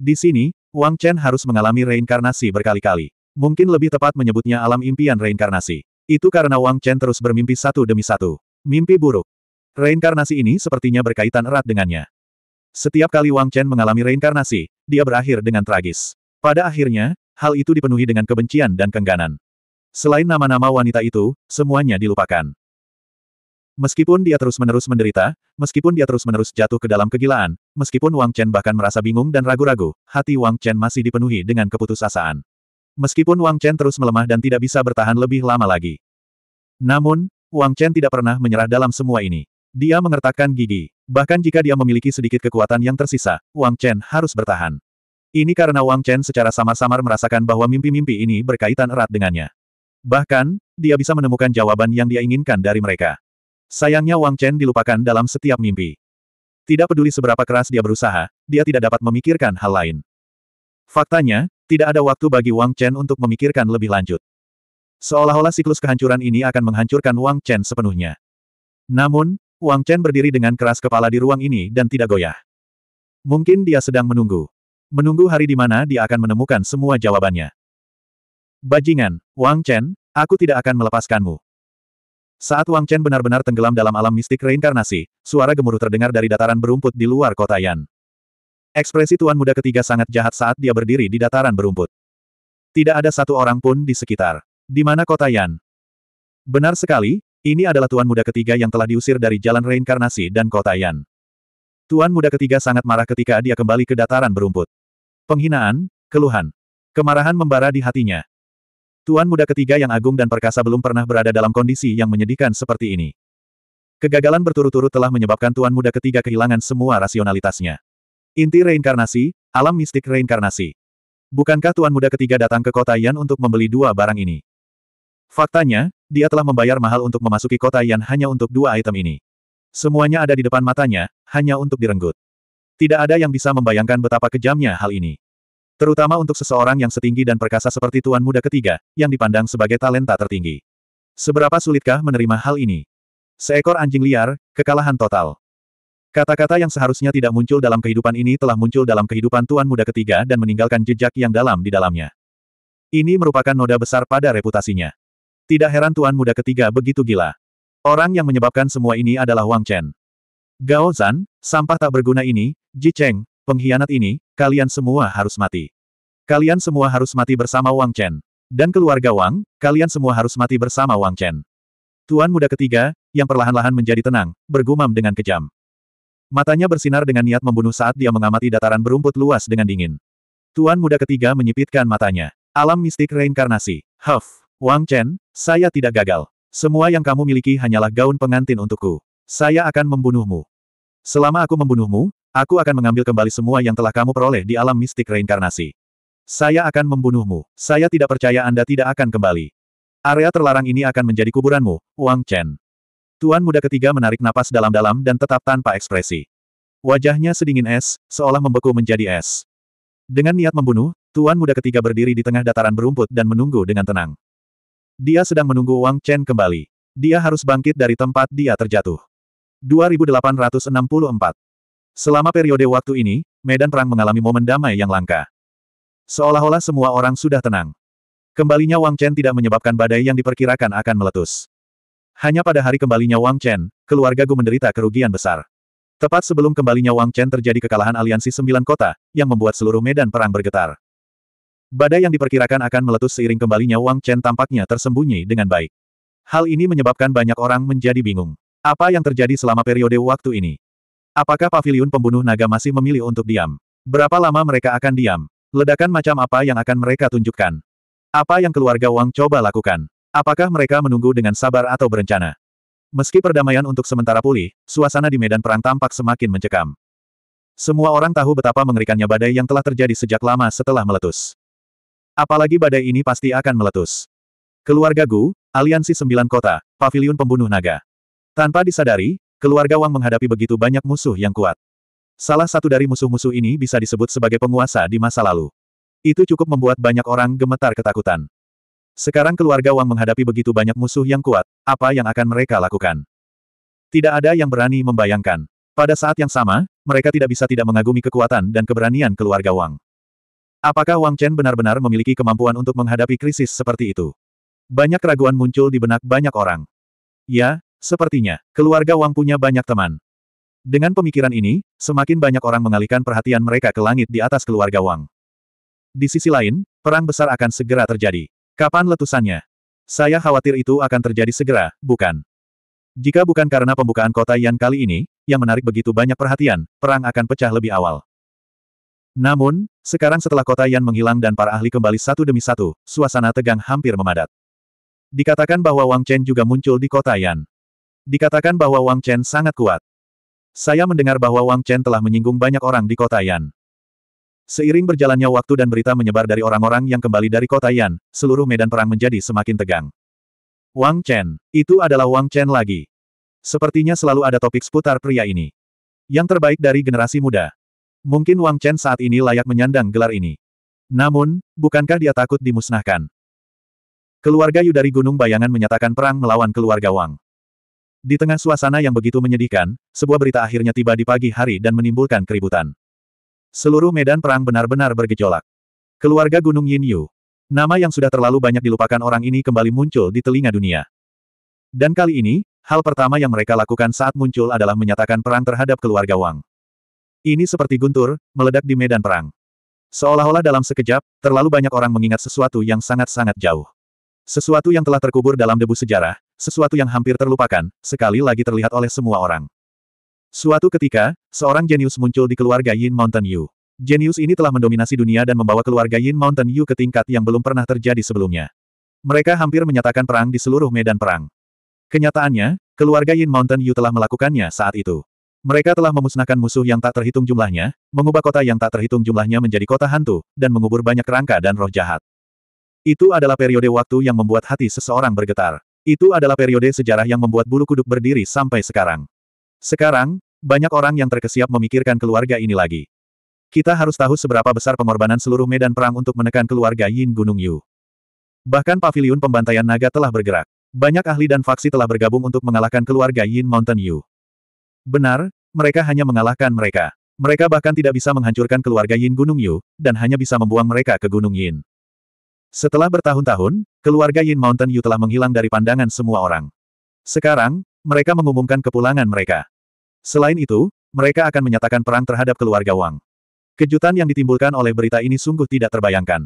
[SPEAKER 1] Di sini, Wang Chen harus mengalami reinkarnasi berkali-kali. Mungkin lebih tepat menyebutnya alam impian reinkarnasi. Itu karena Wang Chen terus bermimpi satu demi satu. Mimpi buruk. Reinkarnasi ini sepertinya berkaitan erat dengannya. Setiap kali Wang Chen mengalami reinkarnasi, dia berakhir dengan tragis. Pada akhirnya, hal itu dipenuhi dengan kebencian dan kengganan. Selain nama-nama wanita itu, semuanya dilupakan. Meskipun dia terus-menerus menderita, meskipun dia terus-menerus jatuh ke dalam kegilaan, meskipun Wang Chen bahkan merasa bingung dan ragu-ragu, hati Wang Chen masih dipenuhi dengan keputusasaan. Meskipun Wang Chen terus melemah dan tidak bisa bertahan lebih lama lagi. Namun, Wang Chen tidak pernah menyerah dalam semua ini. Dia mengertakkan gigi. Bahkan jika dia memiliki sedikit kekuatan yang tersisa, Wang Chen harus bertahan. Ini karena Wang Chen secara samar-samar merasakan bahwa mimpi-mimpi ini berkaitan erat dengannya. Bahkan, dia bisa menemukan jawaban yang dia inginkan dari mereka. Sayangnya Wang Chen dilupakan dalam setiap mimpi. Tidak peduli seberapa keras dia berusaha, dia tidak dapat memikirkan hal lain. Faktanya, tidak ada waktu bagi Wang Chen untuk memikirkan lebih lanjut. Seolah-olah siklus kehancuran ini akan menghancurkan Wang Chen sepenuhnya. Namun, Wang Chen berdiri dengan keras kepala di ruang ini dan tidak goyah. Mungkin dia sedang menunggu. Menunggu hari di mana dia akan menemukan semua jawabannya. Bajingan, Wang Chen, aku tidak akan melepaskanmu. Saat Wang Chen benar-benar tenggelam dalam alam mistik reinkarnasi, suara gemuruh terdengar dari dataran berumput di luar kota Yan. Ekspresi tuan muda ketiga sangat jahat saat dia berdiri di dataran berumput. Tidak ada satu orang pun di sekitar. Di mana kota Yan? Benar sekali, ini adalah tuan muda ketiga yang telah diusir dari jalan reinkarnasi dan kota Yan. Tuan muda ketiga sangat marah ketika dia kembali ke dataran berumput. Penghinaan, keluhan, kemarahan membara di hatinya. Tuan muda ketiga yang agung dan perkasa belum pernah berada dalam kondisi yang menyedihkan seperti ini. Kegagalan berturut-turut telah menyebabkan tuan muda ketiga kehilangan semua rasionalitasnya. Inti reinkarnasi, alam mistik reinkarnasi. Bukankah tuan muda ketiga datang ke kota Yan untuk membeli dua barang ini? Faktanya, dia telah membayar mahal untuk memasuki kota Yan hanya untuk dua item ini. Semuanya ada di depan matanya, hanya untuk direnggut. Tidak ada yang bisa membayangkan betapa kejamnya hal ini. Terutama untuk seseorang yang setinggi dan perkasa seperti tuan muda ketiga, yang dipandang sebagai talenta tertinggi. Seberapa sulitkah menerima hal ini? Seekor anjing liar, kekalahan total. Kata-kata yang seharusnya tidak muncul dalam kehidupan ini telah muncul dalam kehidupan tuan muda ketiga dan meninggalkan jejak yang dalam di dalamnya. Ini merupakan noda besar pada reputasinya. Tidak heran tuan muda ketiga begitu gila. Orang yang menyebabkan semua ini adalah Wang Chen. Gao Zan, sampah tak berguna ini, Ji Cheng, Pengkhianat ini, kalian semua harus mati. Kalian semua harus mati bersama Wang Chen. Dan keluarga Wang, kalian semua harus mati bersama Wang Chen. Tuan muda ketiga, yang perlahan-lahan menjadi tenang, bergumam dengan kejam. Matanya bersinar dengan niat membunuh saat dia mengamati dataran berumput luas dengan dingin. Tuan muda ketiga menyipitkan matanya. Alam mistik reinkarnasi. Huff, Wang Chen, saya tidak gagal. Semua yang kamu miliki hanyalah gaun pengantin untukku. Saya akan membunuhmu. Selama aku membunuhmu, Aku akan mengambil kembali semua yang telah kamu peroleh di alam mistik reinkarnasi. Saya akan membunuhmu. Saya tidak percaya Anda tidak akan kembali. Area terlarang ini akan menjadi kuburanmu, Wang Chen. Tuan muda ketiga menarik napas dalam-dalam dan tetap tanpa ekspresi. Wajahnya sedingin es, seolah membeku menjadi es. Dengan niat membunuh, tuan muda ketiga berdiri di tengah dataran berumput dan menunggu dengan tenang. Dia sedang menunggu Wang Chen kembali. Dia harus bangkit dari tempat dia terjatuh. 2864 Selama periode waktu ini, medan perang mengalami momen damai yang langka. Seolah-olah semua orang sudah tenang. Kembalinya Wang Chen tidak menyebabkan badai yang diperkirakan akan meletus. Hanya pada hari kembalinya Wang Chen, keluarga Gu menderita kerugian besar. Tepat sebelum kembalinya Wang Chen terjadi kekalahan aliansi sembilan kota, yang membuat seluruh medan perang bergetar. Badai yang diperkirakan akan meletus seiring kembalinya Wang Chen tampaknya tersembunyi dengan baik. Hal ini menyebabkan banyak orang menjadi bingung. Apa yang terjadi selama periode waktu ini? Apakah pavilion pembunuh naga masih memilih untuk diam? Berapa lama mereka akan diam? Ledakan macam apa yang akan mereka tunjukkan? Apa yang keluarga Wang coba lakukan? Apakah mereka menunggu dengan sabar atau berencana? Meski perdamaian untuk sementara pulih, suasana di medan perang tampak semakin mencekam. Semua orang tahu betapa mengerikannya badai yang telah terjadi sejak lama setelah meletus. Apalagi badai ini pasti akan meletus. Keluarga Gu, Aliansi Sembilan Kota, Paviliun Pembunuh Naga. Tanpa disadari, Keluarga Wang menghadapi begitu banyak musuh yang kuat. Salah satu dari musuh-musuh ini bisa disebut sebagai penguasa di masa lalu. Itu cukup membuat banyak orang gemetar ketakutan. Sekarang keluarga Wang menghadapi begitu banyak musuh yang kuat, apa yang akan mereka lakukan? Tidak ada yang berani membayangkan. Pada saat yang sama, mereka tidak bisa tidak mengagumi kekuatan dan keberanian keluarga Wang. Apakah Wang Chen benar-benar memiliki kemampuan untuk menghadapi krisis seperti itu? Banyak keraguan muncul di benak banyak orang. Ya, Sepertinya, keluarga Wang punya banyak teman. Dengan pemikiran ini, semakin banyak orang mengalihkan perhatian mereka ke langit di atas keluarga Wang. Di sisi lain, perang besar akan segera terjadi. Kapan letusannya? Saya khawatir itu akan terjadi segera, bukan? Jika bukan karena pembukaan kota Yan kali ini, yang menarik begitu banyak perhatian, perang akan pecah lebih awal. Namun, sekarang setelah kota Yan menghilang dan para ahli kembali satu demi satu, suasana tegang hampir memadat. Dikatakan bahwa Wang Chen juga muncul di kota Yan. Dikatakan bahwa Wang Chen sangat kuat. Saya mendengar bahwa Wang Chen telah menyinggung banyak orang di kota Yan. Seiring berjalannya waktu dan berita menyebar dari orang-orang yang kembali dari kota Yan, seluruh medan perang menjadi semakin tegang. Wang Chen, itu adalah Wang Chen lagi. Sepertinya selalu ada topik seputar pria ini. Yang terbaik dari generasi muda. Mungkin Wang Chen saat ini layak menyandang gelar ini. Namun, bukankah dia takut dimusnahkan? Keluarga Yu dari Gunung Bayangan menyatakan perang melawan keluarga Wang. Di tengah suasana yang begitu menyedihkan, sebuah berita akhirnya tiba di pagi hari dan menimbulkan keributan. Seluruh medan perang benar-benar bergejolak. Keluarga Gunung Yin Yu. Nama yang sudah terlalu banyak dilupakan orang ini kembali muncul di telinga dunia. Dan kali ini, hal pertama yang mereka lakukan saat muncul adalah menyatakan perang terhadap keluarga Wang. Ini seperti guntur, meledak di medan perang. Seolah-olah dalam sekejap, terlalu banyak orang mengingat sesuatu yang sangat-sangat jauh. Sesuatu yang telah terkubur dalam debu sejarah, sesuatu yang hampir terlupakan, sekali lagi terlihat oleh semua orang. Suatu ketika, seorang jenius muncul di keluarga Yin Mountain Yu. Jenius ini telah mendominasi dunia dan membawa keluarga Yin Mountain Yu ke tingkat yang belum pernah terjadi sebelumnya. Mereka hampir menyatakan perang di seluruh medan perang. Kenyataannya, keluarga Yin Mountain Yu telah melakukannya saat itu. Mereka telah memusnahkan musuh yang tak terhitung jumlahnya, mengubah kota yang tak terhitung jumlahnya menjadi kota hantu, dan mengubur banyak kerangka dan roh jahat. Itu adalah periode waktu yang membuat hati seseorang bergetar. Itu adalah periode sejarah yang membuat bulu kuduk berdiri sampai sekarang. Sekarang, banyak orang yang terkesiap memikirkan keluarga ini lagi. Kita harus tahu seberapa besar pengorbanan seluruh medan perang untuk menekan keluarga Yin Gunung Yu. Bahkan pavilion pembantaian naga telah bergerak. Banyak ahli dan faksi telah bergabung untuk mengalahkan keluarga Yin Mountain Yu. Benar, mereka hanya mengalahkan mereka. Mereka bahkan tidak bisa menghancurkan keluarga Yin Gunung Yu, dan hanya bisa membuang mereka ke Gunung Yin. Setelah bertahun-tahun, keluarga Yin Mountain Yu telah menghilang dari pandangan semua orang. Sekarang, mereka mengumumkan kepulangan mereka. Selain itu, mereka akan menyatakan perang terhadap keluarga Wang. Kejutan yang ditimbulkan oleh berita ini sungguh tidak terbayangkan.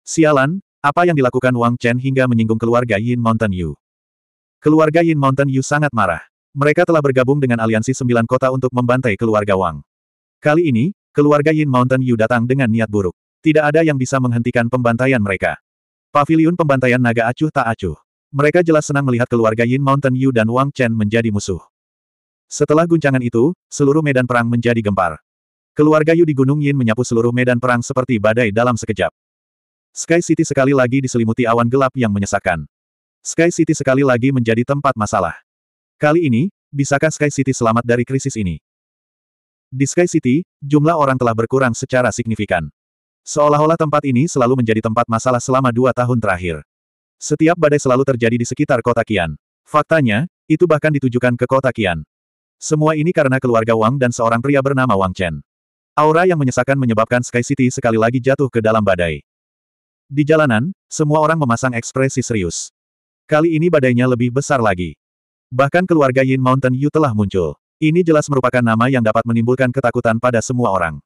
[SPEAKER 1] Sialan, apa yang dilakukan Wang Chen hingga menyinggung keluarga Yin Mountain Yu? Keluarga Yin Mountain Yu sangat marah. Mereka telah bergabung dengan aliansi sembilan kota untuk membantai keluarga Wang. Kali ini, keluarga Yin Mountain Yu datang dengan niat buruk. Tidak ada yang bisa menghentikan pembantaian mereka. Paviliun pembantaian naga acuh tak acuh. Mereka jelas senang melihat keluarga Yin Mountain Yu dan Wang Chen menjadi musuh. Setelah guncangan itu, seluruh medan perang menjadi gempar. Keluarga Yu di Gunung Yin menyapu seluruh medan perang seperti badai dalam sekejap. Sky City sekali lagi diselimuti awan gelap yang menyesakkan. Sky City sekali lagi menjadi tempat masalah. Kali ini, bisakah Sky City selamat dari krisis ini? Di Sky City, jumlah orang telah berkurang secara signifikan. Seolah-olah tempat ini selalu menjadi tempat masalah selama dua tahun terakhir. Setiap badai selalu terjadi di sekitar kota Kian. Faktanya, itu bahkan ditujukan ke kota Kian. Semua ini karena keluarga Wang dan seorang pria bernama Wang Chen. Aura yang menyesakan menyebabkan Sky City sekali lagi jatuh ke dalam badai. Di jalanan, semua orang memasang ekspresi serius. Kali ini badainya lebih besar lagi. Bahkan keluarga Yin Mountain Yu telah muncul. Ini jelas merupakan nama yang dapat menimbulkan ketakutan pada semua orang.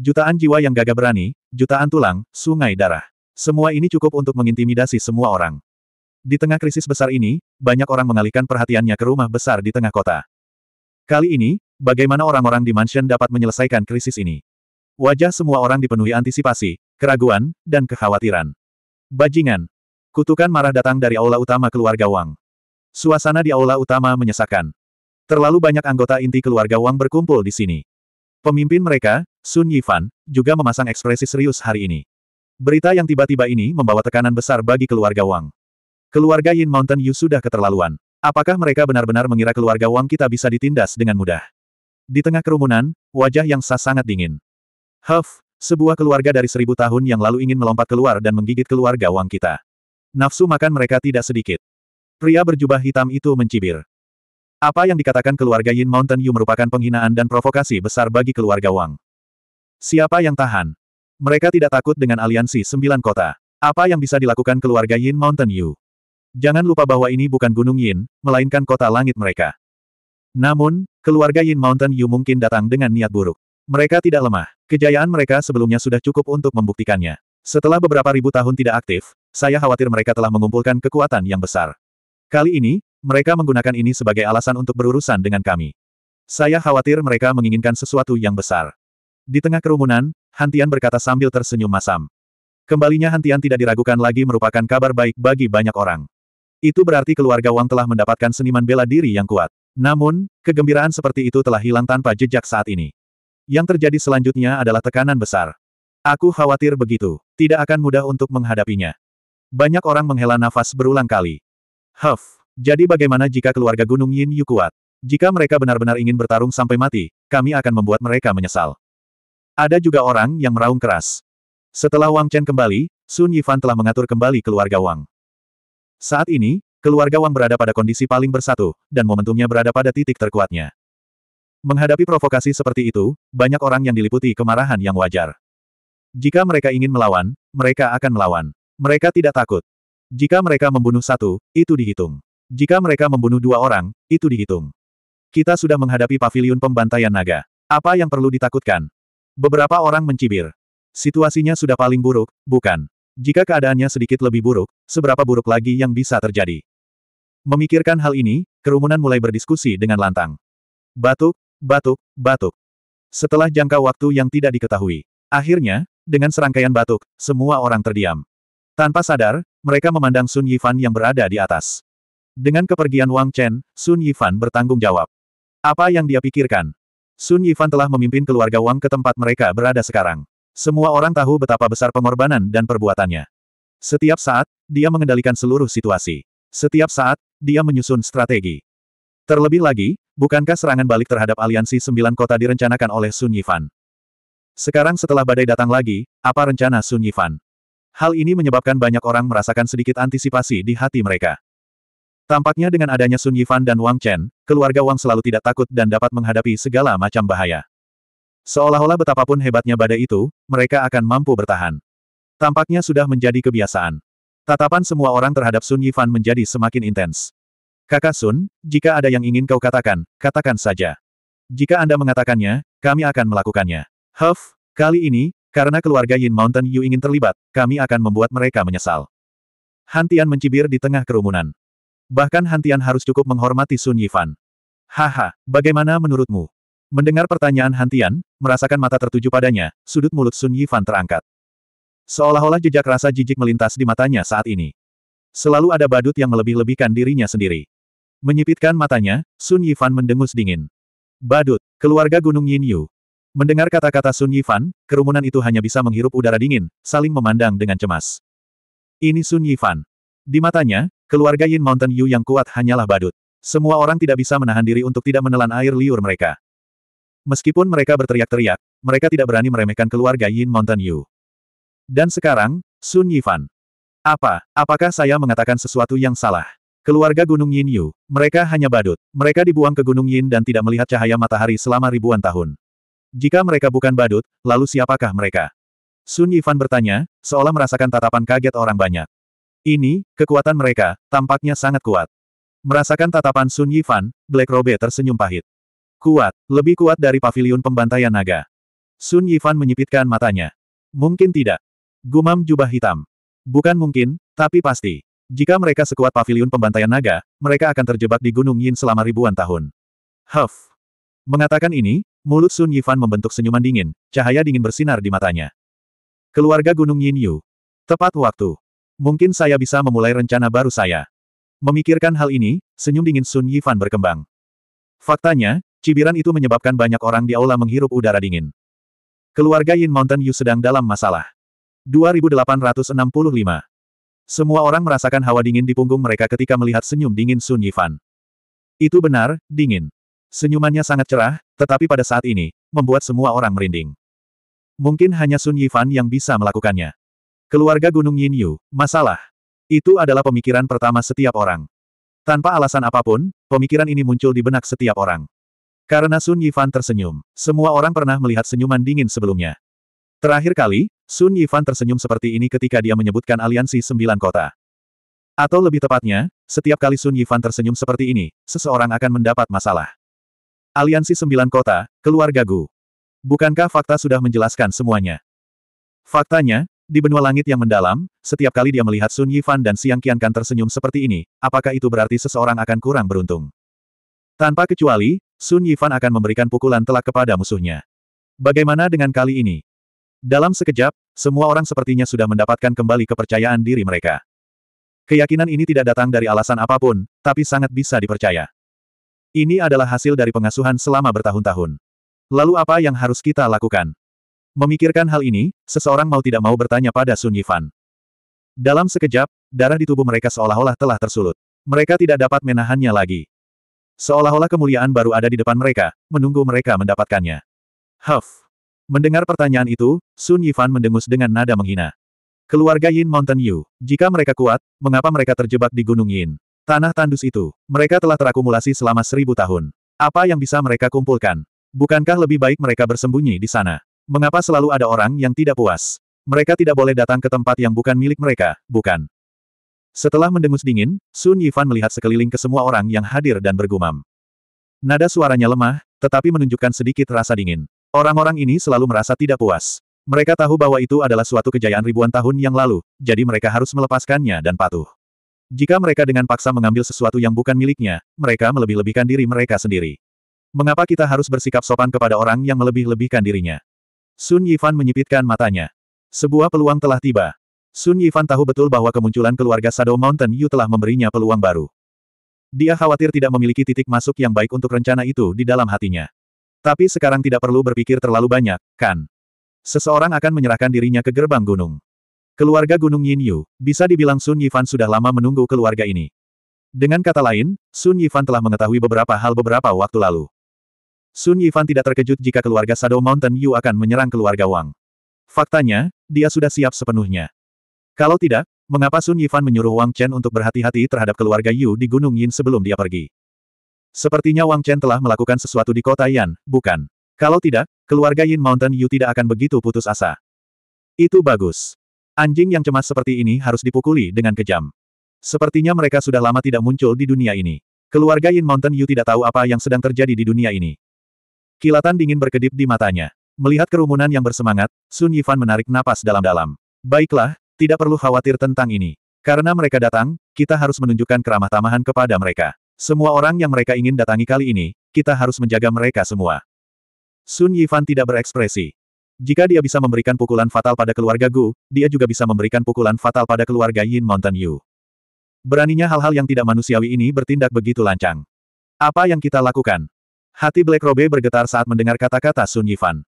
[SPEAKER 1] Jutaan jiwa yang gagah berani, jutaan tulang, sungai darah. Semua ini cukup untuk mengintimidasi semua orang. Di tengah krisis besar ini, banyak orang mengalihkan perhatiannya ke rumah besar di tengah kota. Kali ini, bagaimana orang-orang di mansion dapat menyelesaikan krisis ini? Wajah semua orang dipenuhi antisipasi, keraguan, dan kekhawatiran. Bajingan. Kutukan marah datang dari aula utama keluarga Wang. Suasana di aula utama menyesakkan. Terlalu banyak anggota inti keluarga Wang berkumpul di sini. Pemimpin mereka, Sun Yifan, juga memasang ekspresi serius hari ini. Berita yang tiba-tiba ini membawa tekanan besar bagi keluarga Wang. Keluarga Yin Mountain Yu sudah keterlaluan. Apakah mereka benar-benar mengira keluarga Wang kita bisa ditindas dengan mudah? Di tengah kerumunan, wajah yang sah sangat dingin. Huff, sebuah keluarga dari seribu tahun yang lalu ingin melompat keluar dan menggigit keluarga Wang kita. Nafsu makan mereka tidak sedikit. Pria berjubah hitam itu mencibir. Apa yang dikatakan keluarga Yin Mountain Yu merupakan penghinaan dan provokasi besar bagi keluarga Wang. Siapa yang tahan? Mereka tidak takut dengan aliansi sembilan kota. Apa yang bisa dilakukan keluarga Yin Mountain Yu? Jangan lupa bahwa ini bukan Gunung Yin, melainkan kota langit mereka. Namun, keluarga Yin Mountain Yu mungkin datang dengan niat buruk. Mereka tidak lemah. Kejayaan mereka sebelumnya sudah cukup untuk membuktikannya. Setelah beberapa ribu tahun tidak aktif, saya khawatir mereka telah mengumpulkan kekuatan yang besar. Kali ini, mereka menggunakan ini sebagai alasan untuk berurusan dengan kami. Saya khawatir mereka menginginkan sesuatu yang besar. Di tengah kerumunan, Hantian berkata sambil tersenyum masam. Kembalinya Hantian tidak diragukan lagi merupakan kabar baik bagi banyak orang. Itu berarti keluarga Wang telah mendapatkan seniman bela diri yang kuat. Namun, kegembiraan seperti itu telah hilang tanpa jejak saat ini. Yang terjadi selanjutnya adalah tekanan besar. Aku khawatir begitu. Tidak akan mudah untuk menghadapinya. Banyak orang menghela nafas berulang kali. Huff. Jadi bagaimana jika keluarga Gunung Yin Yu kuat? Jika mereka benar-benar ingin bertarung sampai mati, kami akan membuat mereka menyesal. Ada juga orang yang meraung keras. Setelah Wang Chen kembali, Sun Yifan telah mengatur kembali keluarga Wang. Saat ini, keluarga Wang berada pada kondisi paling bersatu, dan momentumnya berada pada titik terkuatnya. Menghadapi provokasi seperti itu, banyak orang yang diliputi kemarahan yang wajar. Jika mereka ingin melawan, mereka akan melawan. Mereka tidak takut. Jika mereka membunuh satu, itu dihitung. Jika mereka membunuh dua orang, itu dihitung. Kita sudah menghadapi pavilion pembantaian naga. Apa yang perlu ditakutkan? Beberapa orang mencibir. Situasinya sudah paling buruk, bukan? Jika keadaannya sedikit lebih buruk, seberapa buruk lagi yang bisa terjadi? Memikirkan hal ini, kerumunan mulai berdiskusi dengan lantang. Batuk, batuk, batuk. Setelah jangka waktu yang tidak diketahui. Akhirnya, dengan serangkaian batuk, semua orang terdiam. Tanpa sadar, mereka memandang Sun Yifan yang berada di atas. Dengan kepergian Wang Chen, Sun Yifan bertanggung jawab. Apa yang dia pikirkan? Sun Yifan telah memimpin keluarga Wang ke tempat mereka berada sekarang. Semua orang tahu betapa besar pengorbanan dan perbuatannya. Setiap saat, dia mengendalikan seluruh situasi. Setiap saat, dia menyusun strategi. Terlebih lagi, bukankah serangan balik terhadap aliansi sembilan kota direncanakan oleh Sun Yifan? Sekarang setelah badai datang lagi, apa rencana Sun Yifan? Hal ini menyebabkan banyak orang merasakan sedikit antisipasi di hati mereka. Tampaknya dengan adanya Sun Yifan dan Wang Chen, keluarga Wang selalu tidak takut dan dapat menghadapi segala macam bahaya. Seolah-olah betapapun hebatnya badai itu, mereka akan mampu bertahan. Tampaknya sudah menjadi kebiasaan. Tatapan semua orang terhadap Sun Yifan menjadi semakin intens. Kakak Sun, jika ada yang ingin kau katakan, katakan saja. Jika Anda mengatakannya, kami akan melakukannya. Huff, kali ini, karena keluarga Yin Mountain Yu ingin terlibat, kami akan membuat mereka menyesal. Hantian mencibir di tengah kerumunan. Bahkan Hantian harus cukup menghormati Sun Yifan. Haha, bagaimana menurutmu? Mendengar pertanyaan Hantian, merasakan mata tertuju padanya, sudut mulut Sun Yifan terangkat. Seolah-olah jejak rasa jijik melintas di matanya saat ini. Selalu ada badut yang melebih-lebihkan dirinya sendiri. Menyipitkan matanya, Sun Yifan mendengus dingin. Badut, keluarga Gunung Yin Yu. Mendengar kata-kata Sun Yifan, kerumunan itu hanya bisa menghirup udara dingin, saling memandang dengan cemas. Ini Sun Yifan. Di matanya, Keluarga Yin Mountain Yu yang kuat hanyalah badut. Semua orang tidak bisa menahan diri untuk tidak menelan air liur mereka. Meskipun mereka berteriak-teriak, mereka tidak berani meremehkan keluarga Yin Mountain Yu. Dan sekarang, Sun Yifan. Apa, apakah saya mengatakan sesuatu yang salah? Keluarga Gunung Yin Yu, mereka hanya badut. Mereka dibuang ke Gunung Yin dan tidak melihat cahaya matahari selama ribuan tahun. Jika mereka bukan badut, lalu siapakah mereka? Sun Yifan bertanya, seolah merasakan tatapan kaget orang banyak. Ini, kekuatan mereka, tampaknya sangat kuat. Merasakan tatapan Sun Yifan, Black Robe tersenyum pahit. Kuat, lebih kuat dari pavilion pembantaian naga. Sun Yifan menyipitkan matanya. Mungkin tidak. Gumam jubah hitam. Bukan mungkin, tapi pasti. Jika mereka sekuat pavilion pembantaian naga, mereka akan terjebak di Gunung Yin selama ribuan tahun. Huff. Mengatakan ini, mulut Sun Yifan membentuk senyuman dingin, cahaya dingin bersinar di matanya. Keluarga Gunung Yin Yu. Tepat waktu. Mungkin saya bisa memulai rencana baru saya. Memikirkan hal ini, senyum dingin Sun Yifan berkembang. Faktanya, cibiran itu menyebabkan banyak orang di aula menghirup udara dingin. Keluarga Yin Mountain Yu sedang dalam masalah. 2865. Semua orang merasakan hawa dingin di punggung mereka ketika melihat senyum dingin Sun Yifan. Itu benar, dingin. Senyumannya sangat cerah, tetapi pada saat ini, membuat semua orang merinding. Mungkin hanya Sun Yifan yang bisa melakukannya. Keluarga Gunung Yin Yu, masalah. Itu adalah pemikiran pertama setiap orang. Tanpa alasan apapun, pemikiran ini muncul di benak setiap orang. Karena Sun Yifan tersenyum, semua orang pernah melihat senyuman dingin sebelumnya. Terakhir kali, Sun Yifan tersenyum seperti ini ketika dia menyebutkan aliansi sembilan kota. Atau lebih tepatnya, setiap kali Sun Yifan tersenyum seperti ini, seseorang akan mendapat masalah. Aliansi Sembilan Kota, Keluarga Gu. Bukankah fakta sudah menjelaskan semuanya? Faktanya, di benua langit yang mendalam, setiap kali dia melihat Sun Yifan dan Siang Kian Kan tersenyum seperti ini, apakah itu berarti seseorang akan kurang beruntung? Tanpa kecuali, Sun Yifan akan memberikan pukulan telak kepada musuhnya. Bagaimana dengan kali ini? Dalam sekejap, semua orang sepertinya sudah mendapatkan kembali kepercayaan diri mereka. Keyakinan ini tidak datang dari alasan apapun, tapi sangat bisa dipercaya. Ini adalah hasil dari pengasuhan selama bertahun-tahun. Lalu apa yang harus kita lakukan? Memikirkan hal ini, seseorang mau tidak mau bertanya pada Sun Yifan. Dalam sekejap, darah di tubuh mereka seolah-olah telah tersulut. Mereka tidak dapat menahannya lagi. Seolah-olah kemuliaan baru ada di depan mereka, menunggu mereka mendapatkannya. Huff! Mendengar pertanyaan itu, Sun Yifan mendengus dengan nada menghina. Keluarga Yin Mountain Yu, jika mereka kuat, mengapa mereka terjebak di Gunung Yin? Tanah tandus itu, mereka telah terakumulasi selama seribu tahun. Apa yang bisa mereka kumpulkan? Bukankah lebih baik mereka bersembunyi di sana? Mengapa selalu ada orang yang tidak puas? Mereka tidak boleh datang ke tempat yang bukan milik mereka, bukan? Setelah mendengus dingin, Sun Yifan melihat sekeliling ke semua orang yang hadir dan bergumam. Nada suaranya lemah, tetapi menunjukkan sedikit rasa dingin. Orang-orang ini selalu merasa tidak puas. Mereka tahu bahwa itu adalah suatu kejayaan ribuan tahun yang lalu, jadi mereka harus melepaskannya dan patuh. Jika mereka dengan paksa mengambil sesuatu yang bukan miliknya, mereka melebih-lebihkan diri mereka sendiri. Mengapa kita harus bersikap sopan kepada orang yang melebih-lebihkan dirinya? Sun Yifan menyipitkan matanya. Sebuah peluang telah tiba. Sun Yifan tahu betul bahwa kemunculan keluarga Shadow Mountain Yu telah memberinya peluang baru. Dia khawatir tidak memiliki titik masuk yang baik untuk rencana itu di dalam hatinya. Tapi sekarang tidak perlu berpikir terlalu banyak, kan? Seseorang akan menyerahkan dirinya ke gerbang gunung. Keluarga Gunung Yin Yu, bisa dibilang Sun Yifan sudah lama menunggu keluarga ini. Dengan kata lain, Sun Yifan telah mengetahui beberapa hal beberapa waktu lalu. Sun Yifan tidak terkejut jika keluarga Shadow Mountain Yu akan menyerang keluarga Wang. Faktanya, dia sudah siap sepenuhnya. Kalau tidak, mengapa Sun Yifan menyuruh Wang Chen untuk berhati-hati terhadap keluarga Yu di Gunung Yin sebelum dia pergi? Sepertinya Wang Chen telah melakukan sesuatu di kota Yan, bukan? Kalau tidak, keluarga Yin Mountain Yu tidak akan begitu putus asa. Itu bagus. Anjing yang cemas seperti ini harus dipukuli dengan kejam. Sepertinya mereka sudah lama tidak muncul di dunia ini. Keluarga Yin Mountain Yu tidak tahu apa yang sedang terjadi di dunia ini. Kilatan dingin berkedip di matanya. Melihat kerumunan yang bersemangat, Sun Yifan menarik napas dalam-dalam. Baiklah, tidak perlu khawatir tentang ini. Karena mereka datang, kita harus menunjukkan keramah tamahan kepada mereka. Semua orang yang mereka ingin datangi kali ini, kita harus menjaga mereka semua. Sun Yifan tidak berekspresi. Jika dia bisa memberikan pukulan fatal pada keluarga Gu, dia juga bisa memberikan pukulan fatal pada keluarga Yin Mountain Yu. Beraninya hal-hal yang tidak manusiawi ini bertindak begitu lancang. Apa yang kita lakukan? Hati Black Robe bergetar saat mendengar kata-kata Sun Yifan.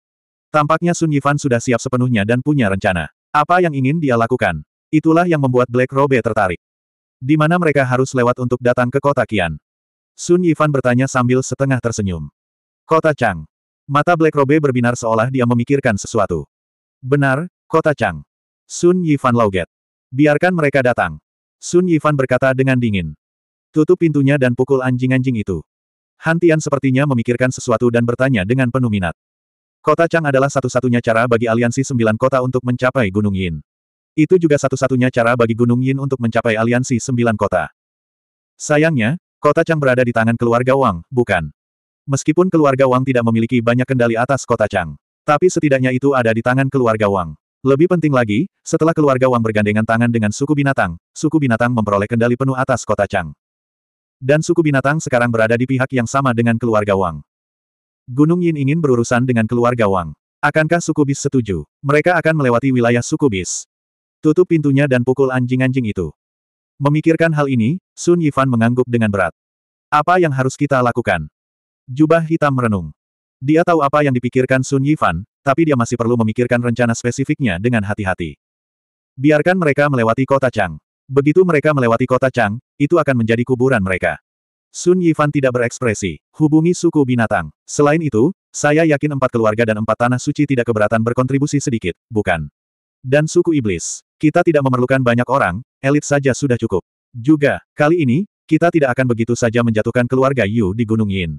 [SPEAKER 1] Tampaknya Sun Yifan sudah siap sepenuhnya dan punya rencana. Apa yang ingin dia lakukan? Itulah yang membuat Black Robe tertarik. Di mana mereka harus lewat untuk datang ke kota Kian? Sun Yifan bertanya sambil setengah tersenyum. Kota Chang. Mata Black Robe berbinar seolah dia memikirkan sesuatu. Benar, Kota Chang. Sun Yifan lauget. Biarkan mereka datang. Sun Yifan berkata dengan dingin. Tutup pintunya dan pukul anjing-anjing itu. Hantian sepertinya memikirkan sesuatu dan bertanya dengan penuh minat. Kota Chang adalah satu-satunya cara bagi aliansi sembilan kota untuk mencapai Gunung Yin. Itu juga satu-satunya cara bagi Gunung Yin untuk mencapai aliansi sembilan kota. Sayangnya, kota Chang berada di tangan keluarga Wang, bukan? Meskipun keluarga Wang tidak memiliki banyak kendali atas kota Chang, tapi setidaknya itu ada di tangan keluarga Wang. Lebih penting lagi, setelah keluarga Wang bergandengan tangan dengan suku binatang, suku binatang memperoleh kendali penuh atas kota Chang. Dan suku binatang sekarang berada di pihak yang sama dengan keluarga Wang. Gunung Yin ingin berurusan dengan keluarga Wang. Akankah suku bis setuju? Mereka akan melewati wilayah suku bis. Tutup pintunya dan pukul anjing-anjing itu. Memikirkan hal ini, Sun Yifan mengangguk dengan berat. Apa yang harus kita lakukan? Jubah hitam merenung. Dia tahu apa yang dipikirkan Sun Yifan, tapi dia masih perlu memikirkan rencana spesifiknya dengan hati-hati. Biarkan mereka melewati kota Chang. Begitu mereka melewati kota Chang, itu akan menjadi kuburan mereka. Sun Yifan tidak berekspresi. Hubungi suku binatang. Selain itu, saya yakin empat keluarga dan empat tanah suci tidak keberatan berkontribusi sedikit, bukan? Dan suku iblis. Kita tidak memerlukan banyak orang, elit saja sudah cukup. Juga, kali ini, kita tidak akan begitu saja menjatuhkan keluarga Yu di Gunung Yin.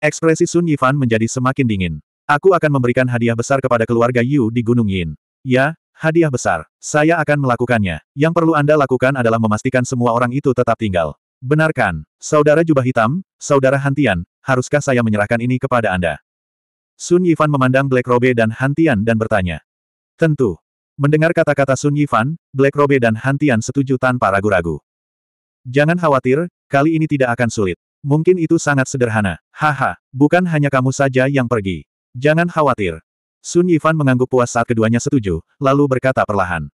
[SPEAKER 1] Ekspresi Sun Yifan menjadi semakin dingin. Aku akan memberikan hadiah besar kepada keluarga Yu di Gunung Yin. Ya, Hadiah besar. Saya akan melakukannya. Yang perlu Anda lakukan adalah memastikan semua orang itu tetap tinggal. Benarkan, Saudara Jubah Hitam, Saudara Hantian, haruskah saya menyerahkan ini kepada Anda? Sun Yifan memandang Black Robe dan Hantian dan bertanya. Tentu. Mendengar kata-kata Sun Yifan, Black Robe dan Hantian setuju tanpa ragu-ragu. Jangan khawatir, kali ini tidak akan sulit. Mungkin itu sangat sederhana. Haha, bukan hanya kamu saja yang pergi. Jangan khawatir, Sun Yifan mengangguk puas saat keduanya setuju, lalu berkata perlahan.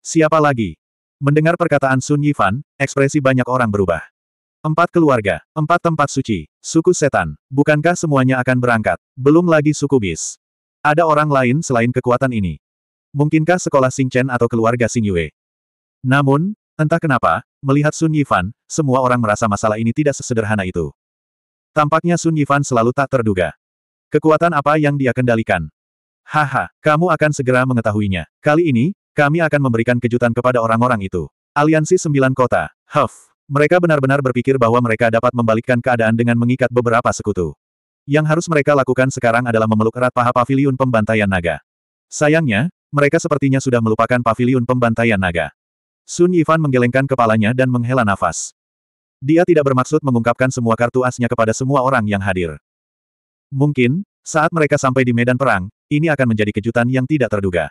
[SPEAKER 1] Siapa lagi? Mendengar perkataan Sun Yifan, ekspresi banyak orang berubah. Empat keluarga, empat tempat suci, suku setan, bukankah semuanya akan berangkat? Belum lagi suku bis. Ada orang lain selain kekuatan ini. Mungkinkah sekolah Chen atau keluarga Xing Yue? Namun, entah kenapa, melihat Sun Yifan, semua orang merasa masalah ini tidak sesederhana itu. Tampaknya Sun Yifan selalu tak terduga. Kekuatan apa yang dia kendalikan? Haha, kamu akan segera mengetahuinya. Kali ini, kami akan memberikan kejutan kepada orang-orang itu. Aliansi Sembilan Kota, Huff. Mereka benar-benar berpikir bahwa mereka dapat membalikkan keadaan dengan mengikat beberapa sekutu. Yang harus mereka lakukan sekarang adalah memeluk erat paha pavilion pembantaian naga. Sayangnya, mereka sepertinya sudah melupakan pavilion pembantaian naga. Sun Yifan menggelengkan kepalanya dan menghela nafas. Dia tidak bermaksud mengungkapkan semua kartu asnya kepada semua orang yang hadir. Mungkin, saat mereka sampai di medan perang, ini akan menjadi kejutan yang tidak terduga.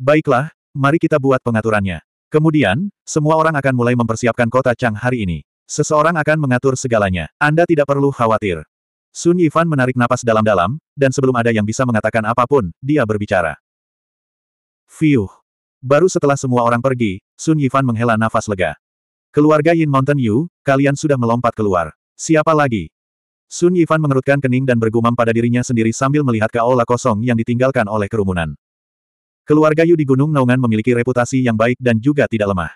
[SPEAKER 1] Baiklah, mari kita buat pengaturannya. Kemudian, semua orang akan mulai mempersiapkan kota Chang hari ini. Seseorang akan mengatur segalanya. Anda tidak perlu khawatir. Sun Yifan menarik napas dalam-dalam, dan sebelum ada yang bisa mengatakan apapun, dia berbicara. Fiuh. Baru setelah semua orang pergi, Sun Yifan menghela nafas lega. Keluarga Yin Mountain Yu, kalian sudah melompat keluar. Siapa lagi? Sun Yifan mengerutkan kening dan bergumam pada dirinya sendiri sambil melihat ke aula kosong yang ditinggalkan oleh kerumunan. Keluarga Yu di Gunung Naungan memiliki reputasi yang baik dan juga tidak lemah.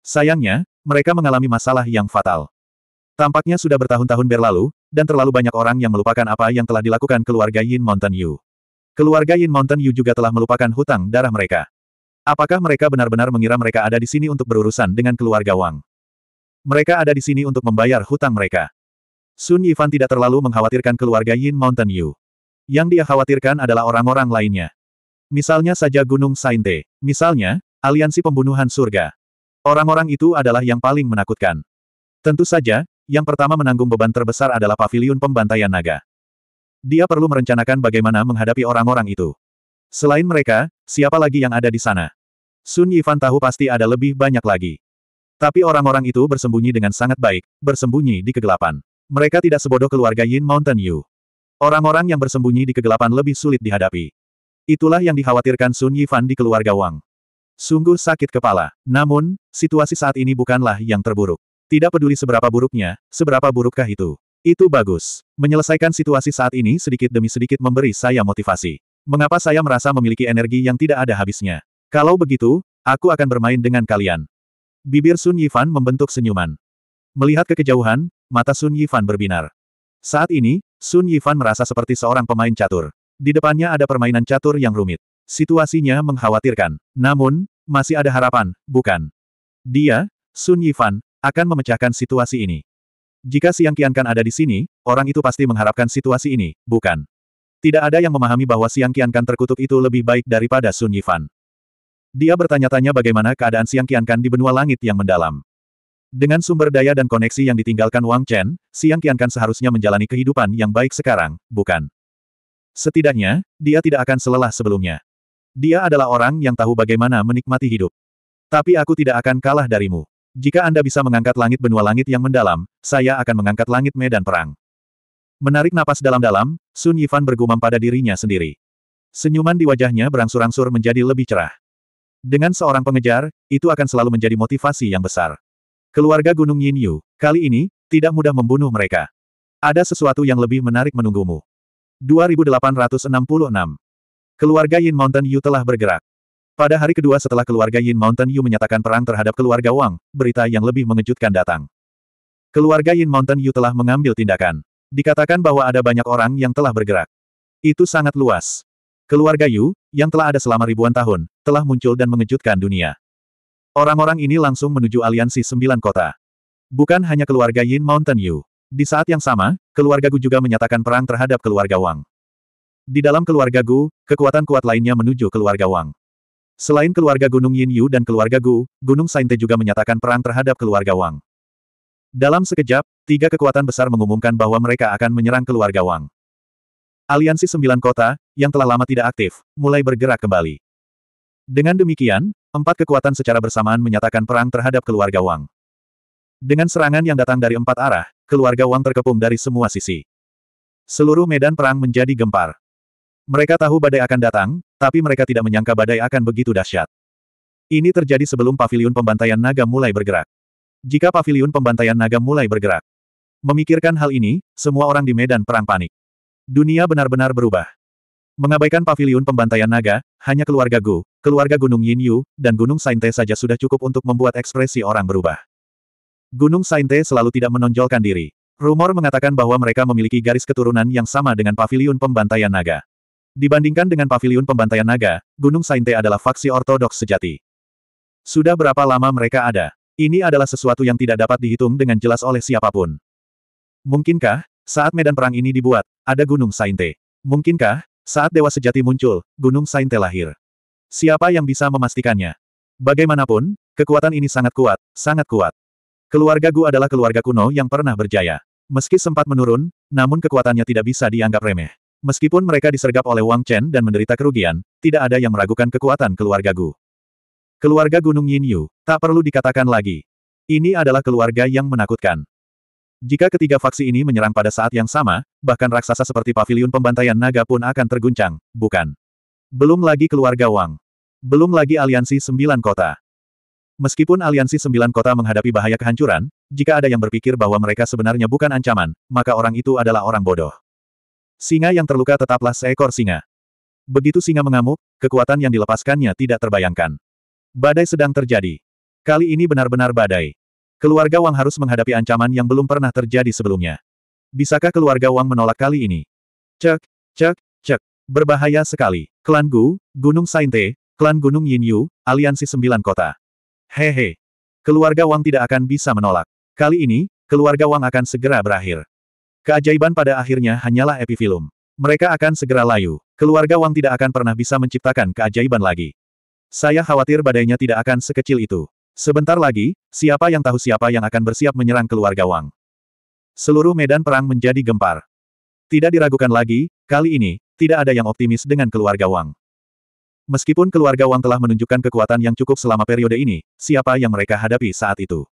[SPEAKER 1] Sayangnya, mereka mengalami masalah yang fatal. Tampaknya sudah bertahun-tahun berlalu, dan terlalu banyak orang yang melupakan apa yang telah dilakukan keluarga Yin Mountain Yu. Keluarga Yin Mountain Yu juga telah melupakan hutang darah mereka. Apakah mereka benar-benar mengira mereka ada di sini untuk berurusan dengan keluarga Wang? Mereka ada di sini untuk membayar hutang mereka. Sun Yifan tidak terlalu mengkhawatirkan keluarga Yin Mountain Yu. Yang dia khawatirkan adalah orang-orang lainnya. Misalnya saja Gunung Sainte. Misalnya, aliansi pembunuhan surga. Orang-orang itu adalah yang paling menakutkan. Tentu saja, yang pertama menanggung beban terbesar adalah paviliun pembantaian naga. Dia perlu merencanakan bagaimana menghadapi orang-orang itu. Selain mereka, siapa lagi yang ada di sana? Sun Yifan tahu pasti ada lebih banyak lagi. Tapi orang-orang itu bersembunyi dengan sangat baik, bersembunyi di kegelapan. Mereka tidak sebodoh keluarga Yin Mountain Yu. Orang-orang yang bersembunyi di kegelapan lebih sulit dihadapi. Itulah yang dikhawatirkan Sun Yifan di keluarga Wang. Sungguh sakit kepala. Namun, situasi saat ini bukanlah yang terburuk. Tidak peduli seberapa buruknya, seberapa burukkah itu. Itu bagus. Menyelesaikan situasi saat ini sedikit demi sedikit memberi saya motivasi. Mengapa saya merasa memiliki energi yang tidak ada habisnya? Kalau begitu, aku akan bermain dengan kalian. Bibir Sun Yifan membentuk senyuman. Melihat ke kejauhan, mata Sun Yifan berbinar. Saat ini, Sun Yifan merasa seperti seorang pemain catur. Di depannya ada permainan catur yang rumit. Situasinya mengkhawatirkan. Namun, masih ada harapan, bukan? Dia, Sun Yifan, akan memecahkan situasi ini. Jika Siang Qiankan ada di sini, orang itu pasti mengharapkan situasi ini, bukan? Tidak ada yang memahami bahwa Siang Qiankan terkutuk itu lebih baik daripada Sun Yifan. Dia bertanya-tanya bagaimana keadaan Siang Qiankan di benua langit yang mendalam. Dengan sumber daya dan koneksi yang ditinggalkan Wang Chen, Siang Qiankan seharusnya menjalani kehidupan yang baik sekarang, bukan? Setidaknya, dia tidak akan selelah sebelumnya. Dia adalah orang yang tahu bagaimana menikmati hidup. Tapi aku tidak akan kalah darimu. Jika Anda bisa mengangkat langit benua langit yang mendalam, saya akan mengangkat langit medan perang. Menarik napas dalam-dalam, Sun Yifan bergumam pada dirinya sendiri. Senyuman di wajahnya berangsur-angsur menjadi lebih cerah. Dengan seorang pengejar, itu akan selalu menjadi motivasi yang besar. Keluarga Gunung Yin Yu kali ini, tidak mudah membunuh mereka. Ada sesuatu yang lebih menarik menunggumu. 2866. Keluarga Yin Mountain Yu telah bergerak. Pada hari kedua setelah keluarga Yin Mountain Yu menyatakan perang terhadap keluarga Wang, berita yang lebih mengejutkan datang. Keluarga Yin Mountain Yu telah mengambil tindakan. Dikatakan bahwa ada banyak orang yang telah bergerak. Itu sangat luas. Keluarga Yu, yang telah ada selama ribuan tahun, telah muncul dan mengejutkan dunia. Orang-orang ini langsung menuju aliansi sembilan kota. Bukan hanya keluarga Yin Mountain Yu. Di saat yang sama, keluarga Gu juga menyatakan perang terhadap keluarga Wang. Di dalam keluarga Gu, kekuatan kuat lainnya menuju keluarga Wang. Selain keluarga Gunung Yin Yu dan keluarga Gu, Gunung Sainte juga menyatakan perang terhadap keluarga Wang. Dalam sekejap, tiga kekuatan besar mengumumkan bahwa mereka akan menyerang keluarga Wang. Aliansi Sembilan Kota, yang telah lama tidak aktif, mulai bergerak kembali. Dengan demikian, empat kekuatan secara bersamaan menyatakan perang terhadap keluarga Wang. Dengan serangan yang datang dari empat arah, keluarga Wang terkepung dari semua sisi. Seluruh medan perang menjadi gempar. Mereka tahu badai akan datang, tapi mereka tidak menyangka badai akan begitu dahsyat. Ini terjadi sebelum paviliun pembantaian naga mulai bergerak. Jika paviliun pembantaian naga mulai bergerak, memikirkan hal ini, semua orang di medan perang panik. Dunia benar-benar berubah. Mengabaikan paviliun pembantaian naga, hanya keluarga Gu, keluarga Gunung Yin Yu, dan Gunung Sainte saja sudah cukup untuk membuat ekspresi orang berubah. Gunung Sainte selalu tidak menonjolkan diri. Rumor mengatakan bahwa mereka memiliki garis keturunan yang sama dengan paviliun pembantaian naga. Dibandingkan dengan paviliun pembantaian naga, Gunung Sainte adalah faksi ortodoks sejati. Sudah berapa lama mereka ada? Ini adalah sesuatu yang tidak dapat dihitung dengan jelas oleh siapapun. Mungkinkah, saat medan perang ini dibuat, ada Gunung Sainte? Mungkinkah, saat dewa sejati muncul, Gunung Sainte lahir. Siapa yang bisa memastikannya? Bagaimanapun, kekuatan ini sangat kuat, sangat kuat. Keluarga Gu adalah keluarga kuno yang pernah berjaya. Meski sempat menurun, namun kekuatannya tidak bisa dianggap remeh. Meskipun mereka disergap oleh Wang Chen dan menderita kerugian, tidak ada yang meragukan kekuatan keluarga Gu. Keluarga Gunung Yin Yu, tak perlu dikatakan lagi. Ini adalah keluarga yang menakutkan. Jika ketiga faksi ini menyerang pada saat yang sama, bahkan raksasa seperti pavilion pembantaian naga pun akan terguncang, bukan? Belum lagi keluarga Wang. Belum lagi aliansi sembilan kota. Meskipun aliansi sembilan kota menghadapi bahaya kehancuran, jika ada yang berpikir bahwa mereka sebenarnya bukan ancaman, maka orang itu adalah orang bodoh. Singa yang terluka tetaplah seekor singa. Begitu singa mengamuk, kekuatan yang dilepaskannya tidak terbayangkan. Badai sedang terjadi. Kali ini benar-benar badai. Keluarga Wang harus menghadapi ancaman yang belum pernah terjadi sebelumnya. Bisakah keluarga Wang menolak kali ini? Cek, cek, cek. Berbahaya sekali. Klan Gu, Gunung Sainte, Klan Gunung Yin Yu, Aliansi Sembilan Kota. Hehe. Keluarga Wang tidak akan bisa menolak. Kali ini, keluarga Wang akan segera berakhir. Keajaiban pada akhirnya hanyalah epifilum. Mereka akan segera layu. Keluarga Wang tidak akan pernah bisa menciptakan keajaiban lagi. Saya khawatir badainya tidak akan sekecil itu. Sebentar lagi, siapa yang tahu siapa yang akan bersiap menyerang keluarga Wang. Seluruh medan perang menjadi gempar. Tidak diragukan lagi, kali ini, tidak ada yang optimis dengan keluarga Wang. Meskipun keluarga Wang telah menunjukkan kekuatan yang cukup selama periode ini, siapa yang mereka hadapi saat itu?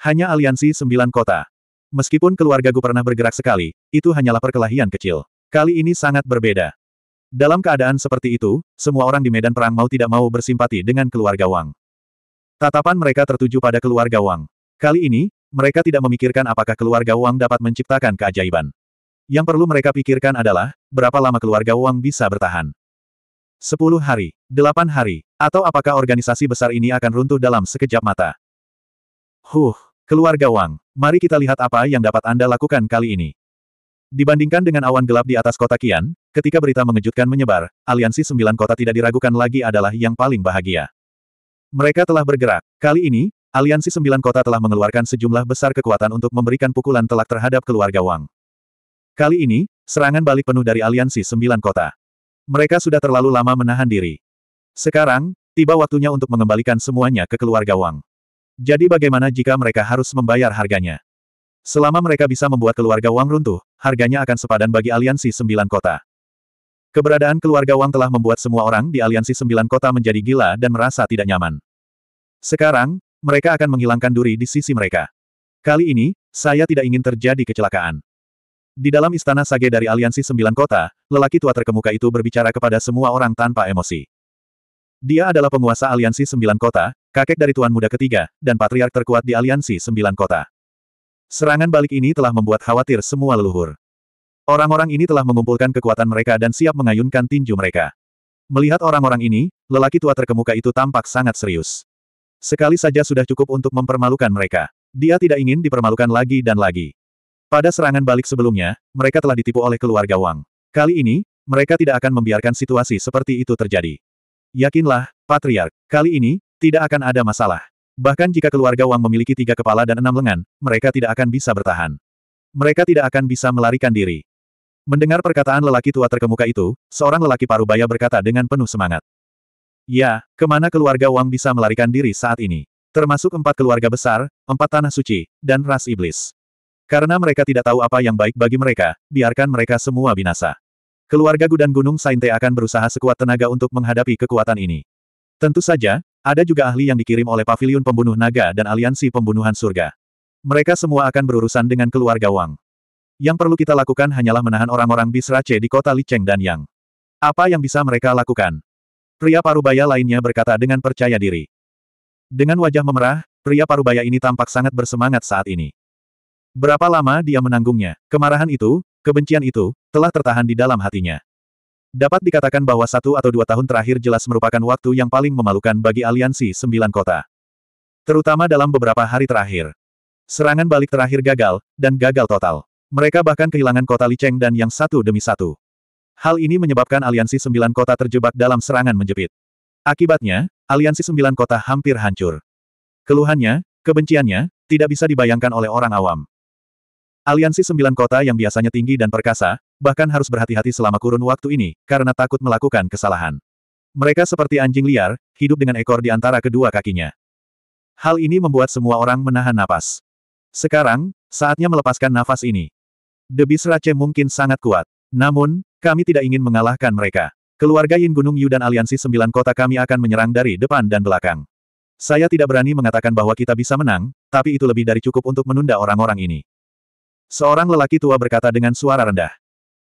[SPEAKER 1] Hanya aliansi sembilan kota. Meskipun keluarga Gu pernah bergerak sekali, itu hanyalah perkelahian kecil. Kali ini sangat berbeda. Dalam keadaan seperti itu, semua orang di medan perang mau tidak mau bersimpati dengan keluarga Wang. Tatapan mereka tertuju pada keluarga Wang. Kali ini, mereka tidak memikirkan apakah keluarga Wang dapat menciptakan keajaiban. Yang perlu mereka pikirkan adalah, berapa lama keluarga Wang bisa bertahan. Sepuluh hari, delapan hari, atau apakah organisasi besar ini akan runtuh dalam sekejap mata. Huh, keluarga Wang, mari kita lihat apa yang dapat Anda lakukan kali ini. Dibandingkan dengan awan gelap di atas kota Kian, ketika berita mengejutkan menyebar, aliansi sembilan kota tidak diragukan lagi adalah yang paling bahagia. Mereka telah bergerak. Kali ini, Aliansi Sembilan Kota telah mengeluarkan sejumlah besar kekuatan untuk memberikan pukulan telak terhadap keluarga Wang. Kali ini, serangan balik penuh dari Aliansi Sembilan Kota. Mereka sudah terlalu lama menahan diri. Sekarang, tiba waktunya untuk mengembalikan semuanya ke keluarga Wang. Jadi bagaimana jika mereka harus membayar harganya? Selama mereka bisa membuat keluarga Wang runtuh, harganya akan sepadan bagi Aliansi Sembilan Kota. Keberadaan keluarga Wang telah membuat semua orang di aliansi sembilan kota menjadi gila dan merasa tidak nyaman. Sekarang, mereka akan menghilangkan duri di sisi mereka. Kali ini, saya tidak ingin terjadi kecelakaan. Di dalam istana sage dari aliansi sembilan kota, lelaki tua terkemuka itu berbicara kepada semua orang tanpa emosi. Dia adalah penguasa aliansi sembilan kota, kakek dari tuan muda ketiga, dan patriark terkuat di aliansi sembilan kota. Serangan balik ini telah membuat khawatir semua leluhur. Orang-orang ini telah mengumpulkan kekuatan mereka dan siap mengayunkan tinju mereka. Melihat orang-orang ini, lelaki tua terkemuka itu tampak sangat serius. Sekali saja sudah cukup untuk mempermalukan mereka. Dia tidak ingin dipermalukan lagi dan lagi. Pada serangan balik sebelumnya, mereka telah ditipu oleh keluarga Wang. Kali ini, mereka tidak akan membiarkan situasi seperti itu terjadi. Yakinlah, Patriark, kali ini, tidak akan ada masalah. Bahkan jika keluarga Wang memiliki tiga kepala dan enam lengan, mereka tidak akan bisa bertahan. Mereka tidak akan bisa melarikan diri. Mendengar perkataan lelaki tua terkemuka itu, seorang lelaki parubaya berkata dengan penuh semangat. Ya, kemana keluarga Wang bisa melarikan diri saat ini? Termasuk empat keluarga besar, empat tanah suci, dan ras iblis. Karena mereka tidak tahu apa yang baik bagi mereka, biarkan mereka semua binasa. Keluarga Gudan Gunung Sainte akan berusaha sekuat tenaga untuk menghadapi kekuatan ini. Tentu saja, ada juga ahli yang dikirim oleh Paviliun Pembunuh Naga dan Aliansi Pembunuhan Surga. Mereka semua akan berurusan dengan keluarga Wang. Yang perlu kita lakukan hanyalah menahan orang-orang Bisrace di kota Licheng dan Yang. Apa yang bisa mereka lakukan? Pria parubaya lainnya berkata dengan percaya diri. Dengan wajah memerah, pria parubaya ini tampak sangat bersemangat saat ini. Berapa lama dia menanggungnya, kemarahan itu, kebencian itu, telah tertahan di dalam hatinya. Dapat dikatakan bahwa satu atau dua tahun terakhir jelas merupakan waktu yang paling memalukan bagi aliansi sembilan kota. Terutama dalam beberapa hari terakhir. Serangan balik terakhir gagal, dan gagal total. Mereka bahkan kehilangan kota Liceng dan yang satu demi satu. Hal ini menyebabkan aliansi sembilan kota terjebak dalam serangan menjepit. Akibatnya, aliansi sembilan kota hampir hancur. Keluhannya, kebenciannya, tidak bisa dibayangkan oleh orang awam. Aliansi sembilan kota yang biasanya tinggi dan perkasa, bahkan harus berhati-hati selama kurun waktu ini, karena takut melakukan kesalahan. Mereka seperti anjing liar, hidup dengan ekor di antara kedua kakinya. Hal ini membuat semua orang menahan napas. Sekarang, saatnya melepaskan nafas ini. Debis Rache mungkin sangat kuat. Namun, kami tidak ingin mengalahkan mereka. Keluarga Yin Gunung Yu dan aliansi sembilan kota kami akan menyerang dari depan dan belakang. Saya tidak berani mengatakan bahwa kita bisa menang, tapi itu lebih dari cukup untuk menunda orang-orang ini. Seorang lelaki tua berkata dengan suara rendah.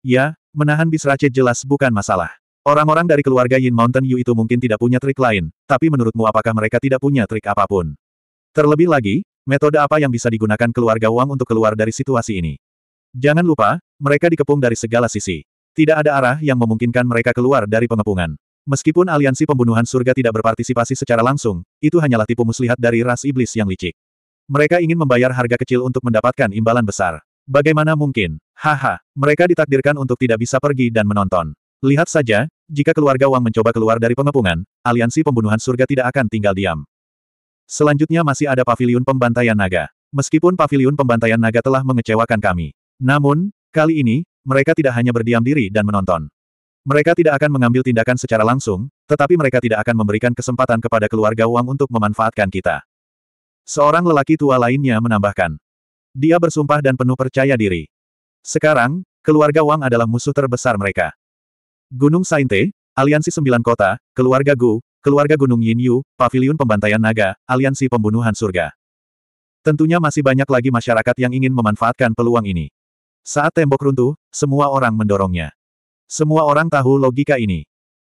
[SPEAKER 1] Ya, menahan Bisrace jelas bukan masalah. Orang-orang dari keluarga Yin Mountain Yu itu mungkin tidak punya trik lain, tapi menurutmu apakah mereka tidak punya trik apapun? Terlebih lagi, metode apa yang bisa digunakan keluarga Wang untuk keluar dari situasi ini? Jangan lupa, mereka dikepung dari segala sisi. Tidak ada arah yang memungkinkan mereka keluar dari pengepungan. Meskipun aliansi pembunuhan surga tidak berpartisipasi secara langsung, itu hanyalah tipu muslihat dari ras iblis yang licik. Mereka ingin membayar harga kecil untuk mendapatkan imbalan besar. Bagaimana mungkin? Haha, mereka ditakdirkan untuk tidak bisa pergi dan menonton. Lihat saja, jika keluarga Wang mencoba keluar dari pengepungan, aliansi pembunuhan surga tidak akan tinggal diam. Selanjutnya masih ada paviliun pembantaian naga. Meskipun paviliun pembantaian naga telah mengecewakan kami, namun, kali ini, mereka tidak hanya berdiam diri dan menonton. Mereka tidak akan mengambil tindakan secara langsung, tetapi mereka tidak akan memberikan kesempatan kepada keluarga Wang untuk memanfaatkan kita. Seorang lelaki tua lainnya menambahkan. Dia bersumpah dan penuh percaya diri. Sekarang, keluarga Wang adalah musuh terbesar mereka. Gunung Sainte, Aliansi Sembilan Kota, Keluarga Gu, Keluarga Gunung Yin Yu, Pavilion Pembantaian Naga, Aliansi Pembunuhan Surga. Tentunya masih banyak lagi masyarakat yang ingin memanfaatkan peluang ini. Saat tembok runtuh, semua orang mendorongnya. Semua orang tahu logika ini.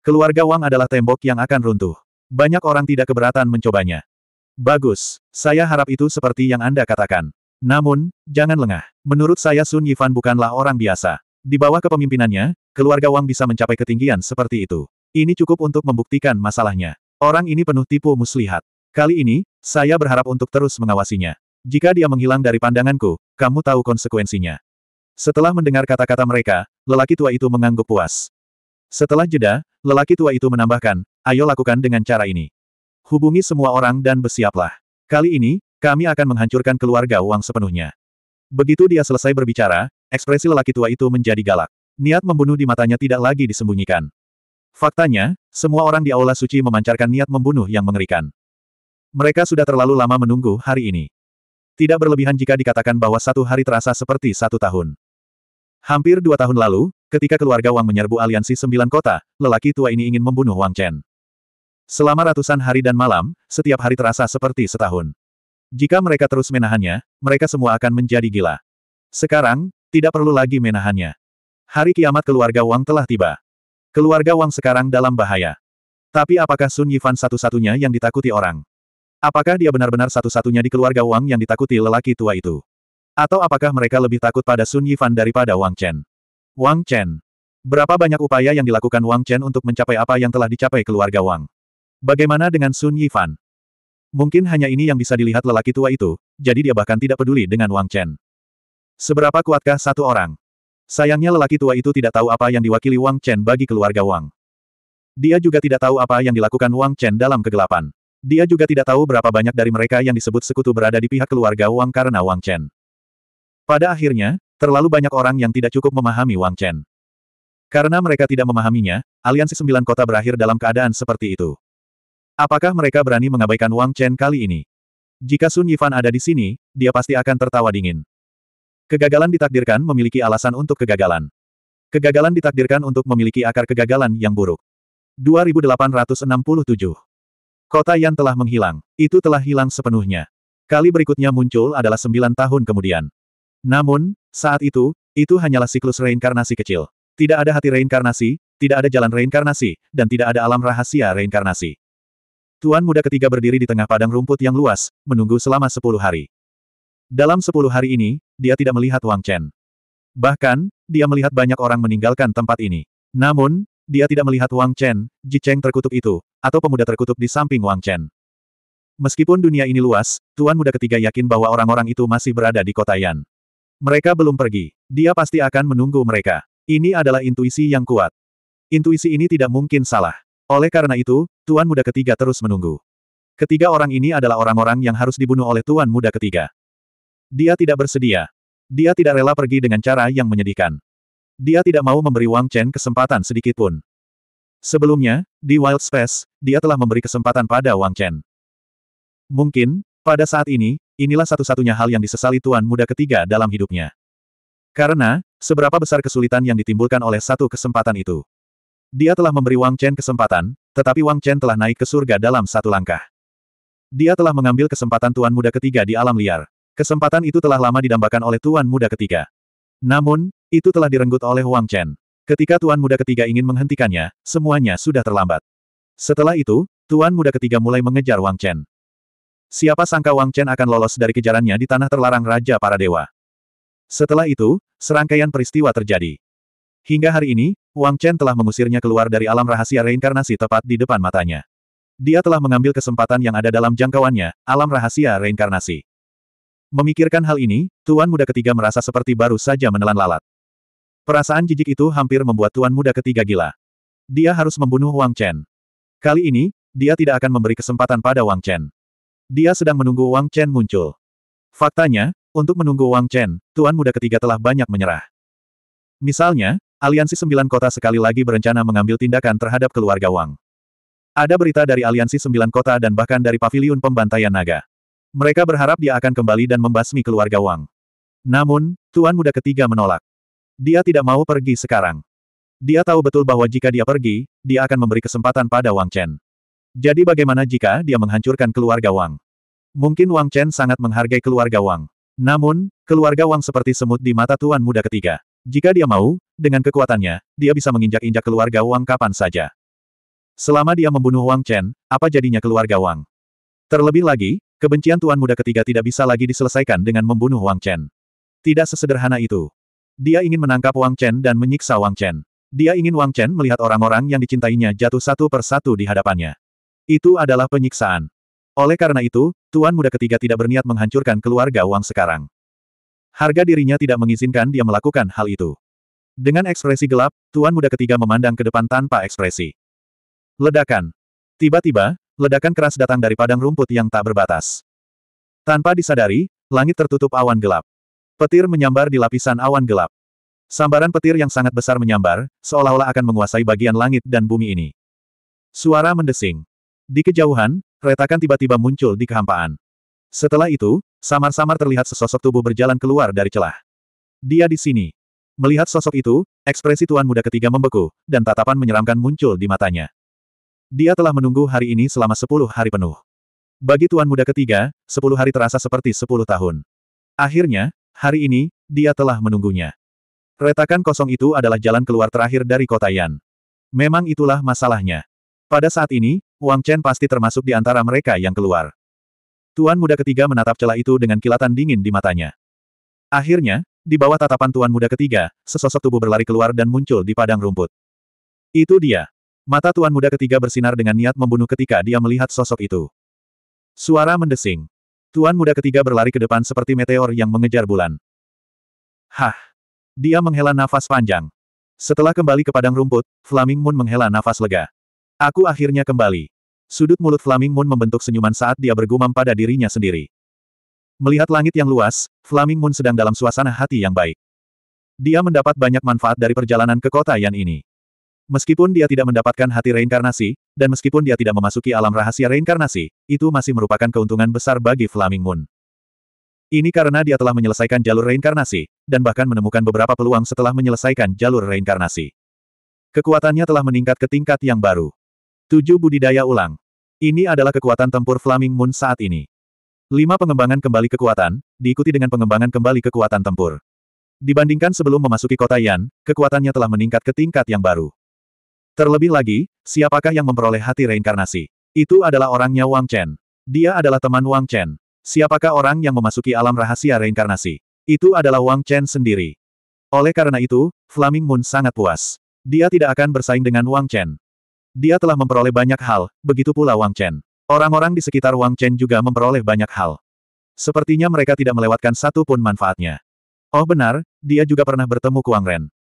[SPEAKER 1] Keluarga Wang adalah tembok yang akan runtuh. Banyak orang tidak keberatan mencobanya. Bagus, saya harap itu seperti yang Anda katakan. Namun, jangan lengah. Menurut saya Sun Yifan bukanlah orang biasa. Di bawah kepemimpinannya, keluarga Wang bisa mencapai ketinggian seperti itu. Ini cukup untuk membuktikan masalahnya. Orang ini penuh tipu muslihat. Kali ini, saya berharap untuk terus mengawasinya. Jika dia menghilang dari pandanganku, kamu tahu konsekuensinya. Setelah mendengar kata-kata mereka, lelaki tua itu mengangguk puas. Setelah jeda, lelaki tua itu menambahkan, ayo lakukan dengan cara ini. Hubungi semua orang dan bersiaplah. Kali ini, kami akan menghancurkan keluarga uang sepenuhnya. Begitu dia selesai berbicara, ekspresi lelaki tua itu menjadi galak. Niat membunuh di matanya tidak lagi disembunyikan. Faktanya, semua orang di aula suci memancarkan niat membunuh yang mengerikan. Mereka sudah terlalu lama menunggu hari ini. Tidak berlebihan jika dikatakan bahwa satu hari terasa seperti satu tahun. Hampir dua tahun lalu, ketika keluarga Wang menyerbu aliansi sembilan kota, lelaki tua ini ingin membunuh Wang Chen. Selama ratusan hari dan malam, setiap hari terasa seperti setahun. Jika mereka terus menahannya, mereka semua akan menjadi gila. Sekarang, tidak perlu lagi menahannya. Hari kiamat keluarga Wang telah tiba. Keluarga Wang sekarang dalam bahaya. Tapi apakah Sun Yifan satu-satunya yang ditakuti orang? Apakah dia benar-benar satu-satunya di keluarga Wang yang ditakuti lelaki tua itu? Atau apakah mereka lebih takut pada Sun Yifan daripada Wang Chen? Wang Chen. Berapa banyak upaya yang dilakukan Wang Chen untuk mencapai apa yang telah dicapai keluarga Wang? Bagaimana dengan Sun Yifan? Mungkin hanya ini yang bisa dilihat lelaki tua itu, jadi dia bahkan tidak peduli dengan Wang Chen. Seberapa kuatkah satu orang? Sayangnya lelaki tua itu tidak tahu apa yang diwakili Wang Chen bagi keluarga Wang. Dia juga tidak tahu apa yang dilakukan Wang Chen dalam kegelapan. Dia juga tidak tahu berapa banyak dari mereka yang disebut sekutu berada di pihak keluarga Wang karena Wang Chen. Pada akhirnya, terlalu banyak orang yang tidak cukup memahami Wang Chen. Karena mereka tidak memahaminya, aliansi sembilan kota berakhir dalam keadaan seperti itu. Apakah mereka berani mengabaikan Wang Chen kali ini? Jika Sun Yifan ada di sini, dia pasti akan tertawa dingin. Kegagalan ditakdirkan memiliki alasan untuk kegagalan. Kegagalan ditakdirkan untuk memiliki akar kegagalan yang buruk. 2867. Kota yang telah menghilang, itu telah hilang sepenuhnya. Kali berikutnya muncul adalah sembilan tahun kemudian. Namun, saat itu, itu hanyalah siklus reinkarnasi kecil. Tidak ada hati reinkarnasi, tidak ada jalan reinkarnasi, dan tidak ada alam rahasia reinkarnasi. Tuan muda ketiga berdiri di tengah padang rumput yang luas, menunggu selama sepuluh hari. Dalam sepuluh hari ini, dia tidak melihat Wang Chen. Bahkan, dia melihat banyak orang meninggalkan tempat ini. Namun, dia tidak melihat Wang Chen, Ji Cheng terkutuk itu, atau pemuda terkutuk di samping Wang Chen. Meskipun dunia ini luas, Tuan Muda ketiga yakin bahwa orang-orang itu masih berada di kota Yan. Mereka belum pergi. Dia pasti akan menunggu mereka. Ini adalah intuisi yang kuat. Intuisi ini tidak mungkin salah. Oleh karena itu, Tuan Muda ketiga terus menunggu. Ketiga orang ini adalah orang-orang yang harus dibunuh oleh Tuan Muda ketiga. Dia tidak bersedia. Dia tidak rela pergi dengan cara yang menyedihkan. Dia tidak mau memberi Wang Chen kesempatan sedikitpun. Sebelumnya, di Wild Space, dia telah memberi kesempatan pada Wang Chen. Mungkin, pada saat ini, Inilah satu-satunya hal yang disesali tuan muda ketiga dalam hidupnya. Karena, seberapa besar kesulitan yang ditimbulkan oleh satu kesempatan itu. Dia telah memberi Wang Chen kesempatan, tetapi Wang Chen telah naik ke surga dalam satu langkah. Dia telah mengambil kesempatan tuan muda ketiga di alam liar. Kesempatan itu telah lama didambakan oleh tuan muda ketiga. Namun, itu telah direnggut oleh Wang Chen. Ketika tuan muda ketiga ingin menghentikannya, semuanya sudah terlambat. Setelah itu, tuan muda ketiga mulai mengejar Wang Chen. Siapa sangka Wang Chen akan lolos dari kejarannya di tanah terlarang Raja para Dewa. Setelah itu, serangkaian peristiwa terjadi. Hingga hari ini, Wang Chen telah mengusirnya keluar dari alam rahasia reinkarnasi tepat di depan matanya. Dia telah mengambil kesempatan yang ada dalam jangkauannya, alam rahasia reinkarnasi. Memikirkan hal ini, Tuan Muda ketiga merasa seperti baru saja menelan lalat. Perasaan jijik itu hampir membuat Tuan Muda ketiga gila. Dia harus membunuh Wang Chen. Kali ini, dia tidak akan memberi kesempatan pada Wang Chen. Dia sedang menunggu Wang Chen muncul. Faktanya, untuk menunggu Wang Chen, Tuan Muda ketiga telah banyak menyerah. Misalnya, Aliansi Sembilan Kota sekali lagi berencana mengambil tindakan terhadap keluarga Wang. Ada berita dari Aliansi Sembilan Kota dan bahkan dari Paviliun Pembantaian Naga. Mereka berharap dia akan kembali dan membasmi keluarga Wang. Namun, Tuan Muda ketiga menolak. Dia tidak mau pergi sekarang. Dia tahu betul bahwa jika dia pergi, dia akan memberi kesempatan pada Wang Chen. Jadi bagaimana jika dia menghancurkan keluarga Wang? Mungkin Wang Chen sangat menghargai keluarga Wang. Namun, keluarga Wang seperti semut di mata tuan muda ketiga. Jika dia mau, dengan kekuatannya, dia bisa menginjak-injak keluarga Wang kapan saja. Selama dia membunuh Wang Chen, apa jadinya keluarga Wang? Terlebih lagi, kebencian tuan muda ketiga tidak bisa lagi diselesaikan dengan membunuh Wang Chen. Tidak sesederhana itu. Dia ingin menangkap Wang Chen dan menyiksa Wang Chen. Dia ingin Wang Chen melihat orang-orang yang dicintainya jatuh satu persatu di hadapannya. Itu adalah penyiksaan. Oleh karena itu, Tuan Muda ketiga tidak berniat menghancurkan keluarga Wang sekarang. Harga dirinya tidak mengizinkan dia melakukan hal itu. Dengan ekspresi gelap, Tuan Muda ketiga memandang ke depan tanpa ekspresi. Ledakan. Tiba-tiba, ledakan keras datang dari padang rumput yang tak berbatas. Tanpa disadari, langit tertutup awan gelap. Petir menyambar di lapisan awan gelap. Sambaran petir yang sangat besar menyambar, seolah-olah akan menguasai bagian langit dan bumi ini. Suara mendesing. Di kejauhan, retakan tiba-tiba muncul di kehampaan. Setelah itu, samar-samar terlihat sesosok tubuh berjalan keluar dari celah. Dia di sini. Melihat sosok itu, ekspresi tuan muda ketiga membeku, dan tatapan menyeramkan muncul di matanya. Dia telah menunggu hari ini selama sepuluh hari penuh. Bagi tuan muda ketiga, sepuluh hari terasa seperti sepuluh tahun. Akhirnya, hari ini, dia telah menunggunya. Retakan kosong itu adalah jalan keluar terakhir dari kota Yan. Memang itulah masalahnya. Pada saat ini, Wang Chen pasti termasuk di antara mereka yang keluar. Tuan muda ketiga menatap celah itu dengan kilatan dingin di matanya. Akhirnya, di bawah tatapan tuan muda ketiga, sesosok tubuh berlari keluar dan muncul di padang rumput. Itu dia. Mata tuan muda ketiga bersinar dengan niat membunuh ketika dia melihat sosok itu. Suara mendesing. Tuan muda ketiga berlari ke depan seperti meteor yang mengejar bulan. Hah! Dia menghela nafas panjang. Setelah kembali ke padang rumput, Flaming Moon menghela nafas lega. Aku akhirnya kembali. Sudut mulut Flaming Moon membentuk senyuman saat dia bergumam pada dirinya sendiri. Melihat langit yang luas, Flaming Moon sedang dalam suasana hati yang baik. Dia mendapat banyak manfaat dari perjalanan ke kota Yan ini. Meskipun dia tidak mendapatkan hati reinkarnasi, dan meskipun dia tidak memasuki alam rahasia reinkarnasi, itu masih merupakan keuntungan besar bagi Flaming Moon. Ini karena dia telah menyelesaikan jalur reinkarnasi, dan bahkan menemukan beberapa peluang setelah menyelesaikan jalur reinkarnasi. Kekuatannya telah meningkat ke tingkat yang baru. Tujuh budidaya ulang. Ini adalah kekuatan tempur Flaming Moon saat ini. Lima pengembangan kembali kekuatan, diikuti dengan pengembangan kembali kekuatan tempur. Dibandingkan sebelum memasuki kota Yan, kekuatannya telah meningkat ke tingkat yang baru. Terlebih lagi, siapakah yang memperoleh hati reinkarnasi? Itu adalah orangnya Wang Chen. Dia adalah teman Wang Chen. Siapakah orang yang memasuki alam rahasia reinkarnasi? Itu adalah Wang Chen sendiri. Oleh karena itu, Flaming Moon sangat puas. Dia tidak akan bersaing dengan Wang Chen. Dia telah memperoleh banyak hal, begitu pula Wang Chen. Orang-orang di sekitar Wang Chen juga memperoleh banyak hal. Sepertinya mereka tidak melewatkan satu pun manfaatnya. Oh benar, dia juga pernah bertemu Kuang Ren.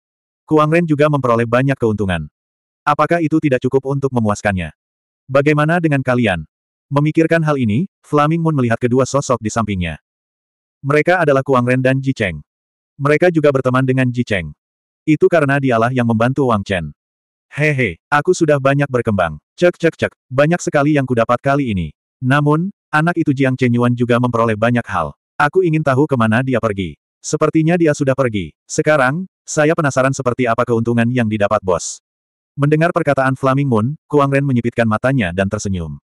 [SPEAKER 1] Kuang Ren juga memperoleh banyak keuntungan. Apakah itu tidak cukup untuk memuaskannya? Bagaimana dengan kalian? Memikirkan hal ini, Flaming Moon melihat kedua sosok di sampingnya. Mereka adalah Kuang Ren dan Ji Cheng. Mereka juga berteman dengan Ji Cheng. Itu karena dialah yang membantu Wang Chen. Hehe, aku sudah banyak berkembang. Cek cek cek, banyak sekali yang kudapat kali ini. Namun, anak itu Jiang Chenyuan juga memperoleh banyak hal. Aku ingin tahu kemana dia pergi. Sepertinya dia sudah pergi. Sekarang, saya penasaran seperti apa keuntungan yang didapat bos. Mendengar perkataan Flaming Moon, Kuang Ren menyipitkan matanya dan tersenyum.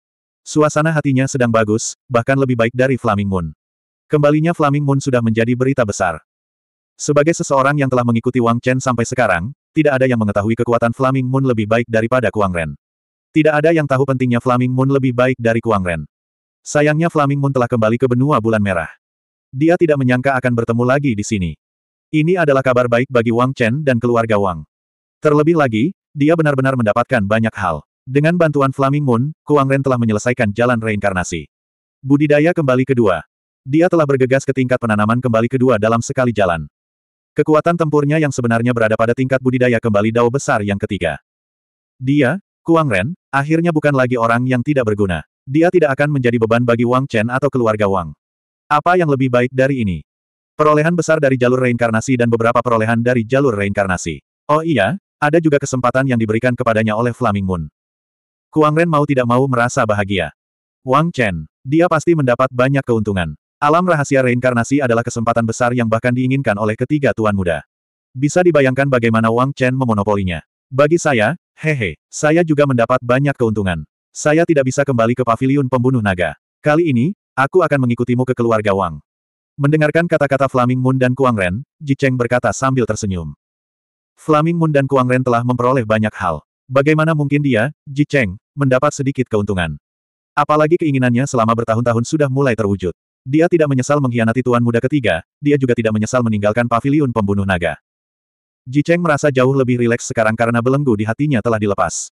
[SPEAKER 1] Suasana hatinya sedang bagus, bahkan lebih baik dari Flaming Moon. Kembalinya Flaming Moon sudah menjadi berita besar. Sebagai seseorang yang telah mengikuti Wang Chen sampai sekarang, tidak ada yang mengetahui kekuatan Flaming Moon lebih baik daripada Kuang Ren. Tidak ada yang tahu pentingnya Flaming Moon lebih baik dari Kuang Ren. Sayangnya Flaming Moon telah kembali ke benua bulan merah. Dia tidak menyangka akan bertemu lagi di sini. Ini adalah kabar baik bagi Wang Chen dan keluarga Wang. Terlebih lagi, dia benar-benar mendapatkan banyak hal. Dengan bantuan Flaming Moon, Kuang Ren telah menyelesaikan jalan reinkarnasi. Budidaya kembali kedua. Dia telah bergegas ke tingkat penanaman kembali kedua dalam sekali jalan. Kekuatan tempurnya yang sebenarnya berada pada tingkat budidaya kembali dao besar yang ketiga. Dia, Kuang Ren, akhirnya bukan lagi orang yang tidak berguna. Dia tidak akan menjadi beban bagi Wang Chen atau keluarga Wang. Apa yang lebih baik dari ini? Perolehan besar dari jalur reinkarnasi dan beberapa perolehan dari jalur reinkarnasi. Oh iya, ada juga kesempatan yang diberikan kepadanya oleh Flaming Moon. Kuang Ren mau tidak mau merasa bahagia. Wang Chen, dia pasti mendapat banyak keuntungan. Alam rahasia reinkarnasi adalah kesempatan besar yang bahkan diinginkan oleh ketiga tuan muda. Bisa dibayangkan bagaimana Wang Chen memonopolinya. Bagi saya, hehe, saya juga mendapat banyak keuntungan. Saya tidak bisa kembali ke paviliun pembunuh naga. Kali ini, aku akan mengikutimu ke keluarga Wang. Mendengarkan kata-kata Flaming Moon dan Kuang Ren, Ji Cheng berkata sambil tersenyum. Flaming Moon dan Kuang Ren telah memperoleh banyak hal. Bagaimana mungkin dia, Ji Cheng, mendapat sedikit keuntungan? Apalagi keinginannya selama bertahun-tahun sudah mulai terwujud. Dia tidak menyesal mengkhianati tuan muda ketiga, dia juga tidak menyesal meninggalkan paviliun pembunuh naga. Ji Cheng merasa jauh lebih rileks sekarang karena belenggu di hatinya telah dilepas.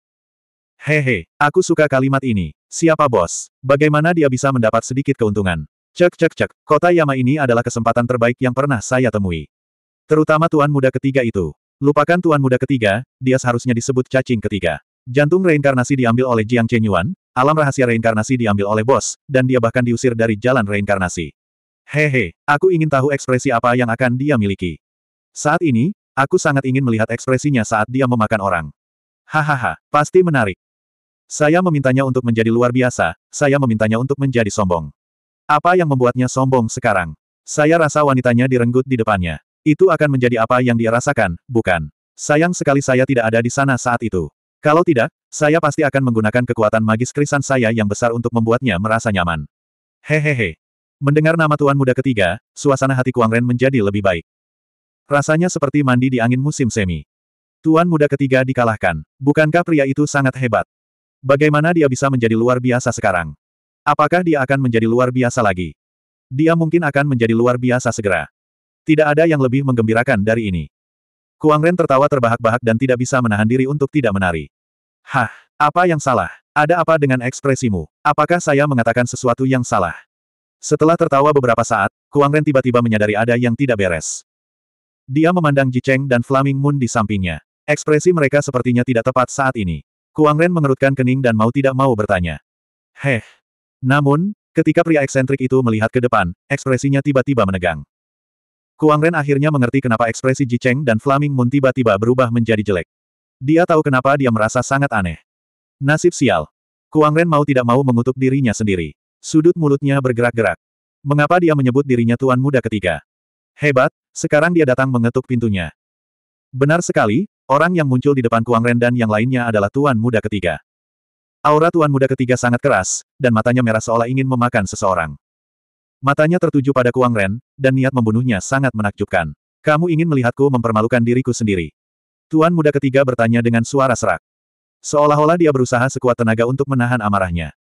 [SPEAKER 1] Hehe, aku suka kalimat ini. Siapa bos? Bagaimana dia bisa mendapat sedikit keuntungan? Cek cek cek, kota Yama ini adalah kesempatan terbaik yang pernah saya temui. Terutama tuan muda ketiga itu. Lupakan tuan muda ketiga, dia seharusnya disebut cacing ketiga. Jantung reinkarnasi diambil oleh Jiang Chenyuan, Alam rahasia reinkarnasi diambil oleh bos, dan dia bahkan diusir dari jalan reinkarnasi. Hehe, aku ingin tahu ekspresi apa yang akan dia miliki. Saat ini, aku sangat ingin melihat ekspresinya saat dia memakan orang. Hahaha, pasti menarik. Saya memintanya untuk menjadi luar biasa, saya memintanya untuk menjadi sombong. Apa yang membuatnya sombong sekarang? Saya rasa wanitanya direnggut di depannya. Itu akan menjadi apa yang dia rasakan, bukan? Sayang sekali saya tidak ada di sana saat itu. Kalau tidak, saya pasti akan menggunakan kekuatan magis krisan saya yang besar untuk membuatnya merasa nyaman. Hehehe. Mendengar nama Tuan Muda ketiga, suasana hati Kuang Ren menjadi lebih baik. Rasanya seperti mandi di angin musim semi. Tuan Muda ketiga dikalahkan. Bukankah pria itu sangat hebat? Bagaimana dia bisa menjadi luar biasa sekarang? Apakah dia akan menjadi luar biasa lagi? Dia mungkin akan menjadi luar biasa segera. Tidak ada yang lebih menggembirakan dari ini. Kuang Ren tertawa terbahak-bahak dan tidak bisa menahan diri untuk tidak menari. Hah, apa yang salah? Ada apa dengan ekspresimu? Apakah saya mengatakan sesuatu yang salah? Setelah tertawa beberapa saat, Kuang Ren tiba-tiba menyadari ada yang tidak beres. Dia memandang Ji Cheng dan Flaming Moon di sampingnya. Ekspresi mereka sepertinya tidak tepat saat ini. Kuang Ren mengerutkan kening dan mau tidak mau bertanya. Heh. Namun, ketika pria eksentrik itu melihat ke depan, ekspresinya tiba-tiba menegang. Kuang Ren akhirnya mengerti kenapa ekspresi Ji Cheng dan Flaming Moon tiba-tiba berubah menjadi jelek. Dia tahu kenapa dia merasa sangat aneh. Nasib sial. Kuang Ren mau tidak mau mengutuk dirinya sendiri. Sudut mulutnya bergerak-gerak. Mengapa dia menyebut dirinya tuan muda ketiga? Hebat, sekarang dia datang mengetuk pintunya. Benar sekali, orang yang muncul di depan Kuang Ren dan yang lainnya adalah tuan muda ketiga. Aura tuan muda ketiga sangat keras, dan matanya merah seolah ingin memakan seseorang. Matanya tertuju pada Kuang Ren, dan niat membunuhnya sangat menakjubkan. Kamu ingin melihatku mempermalukan diriku sendiri. Tuan muda ketiga bertanya dengan suara serak. Seolah-olah dia berusaha sekuat tenaga untuk menahan amarahnya.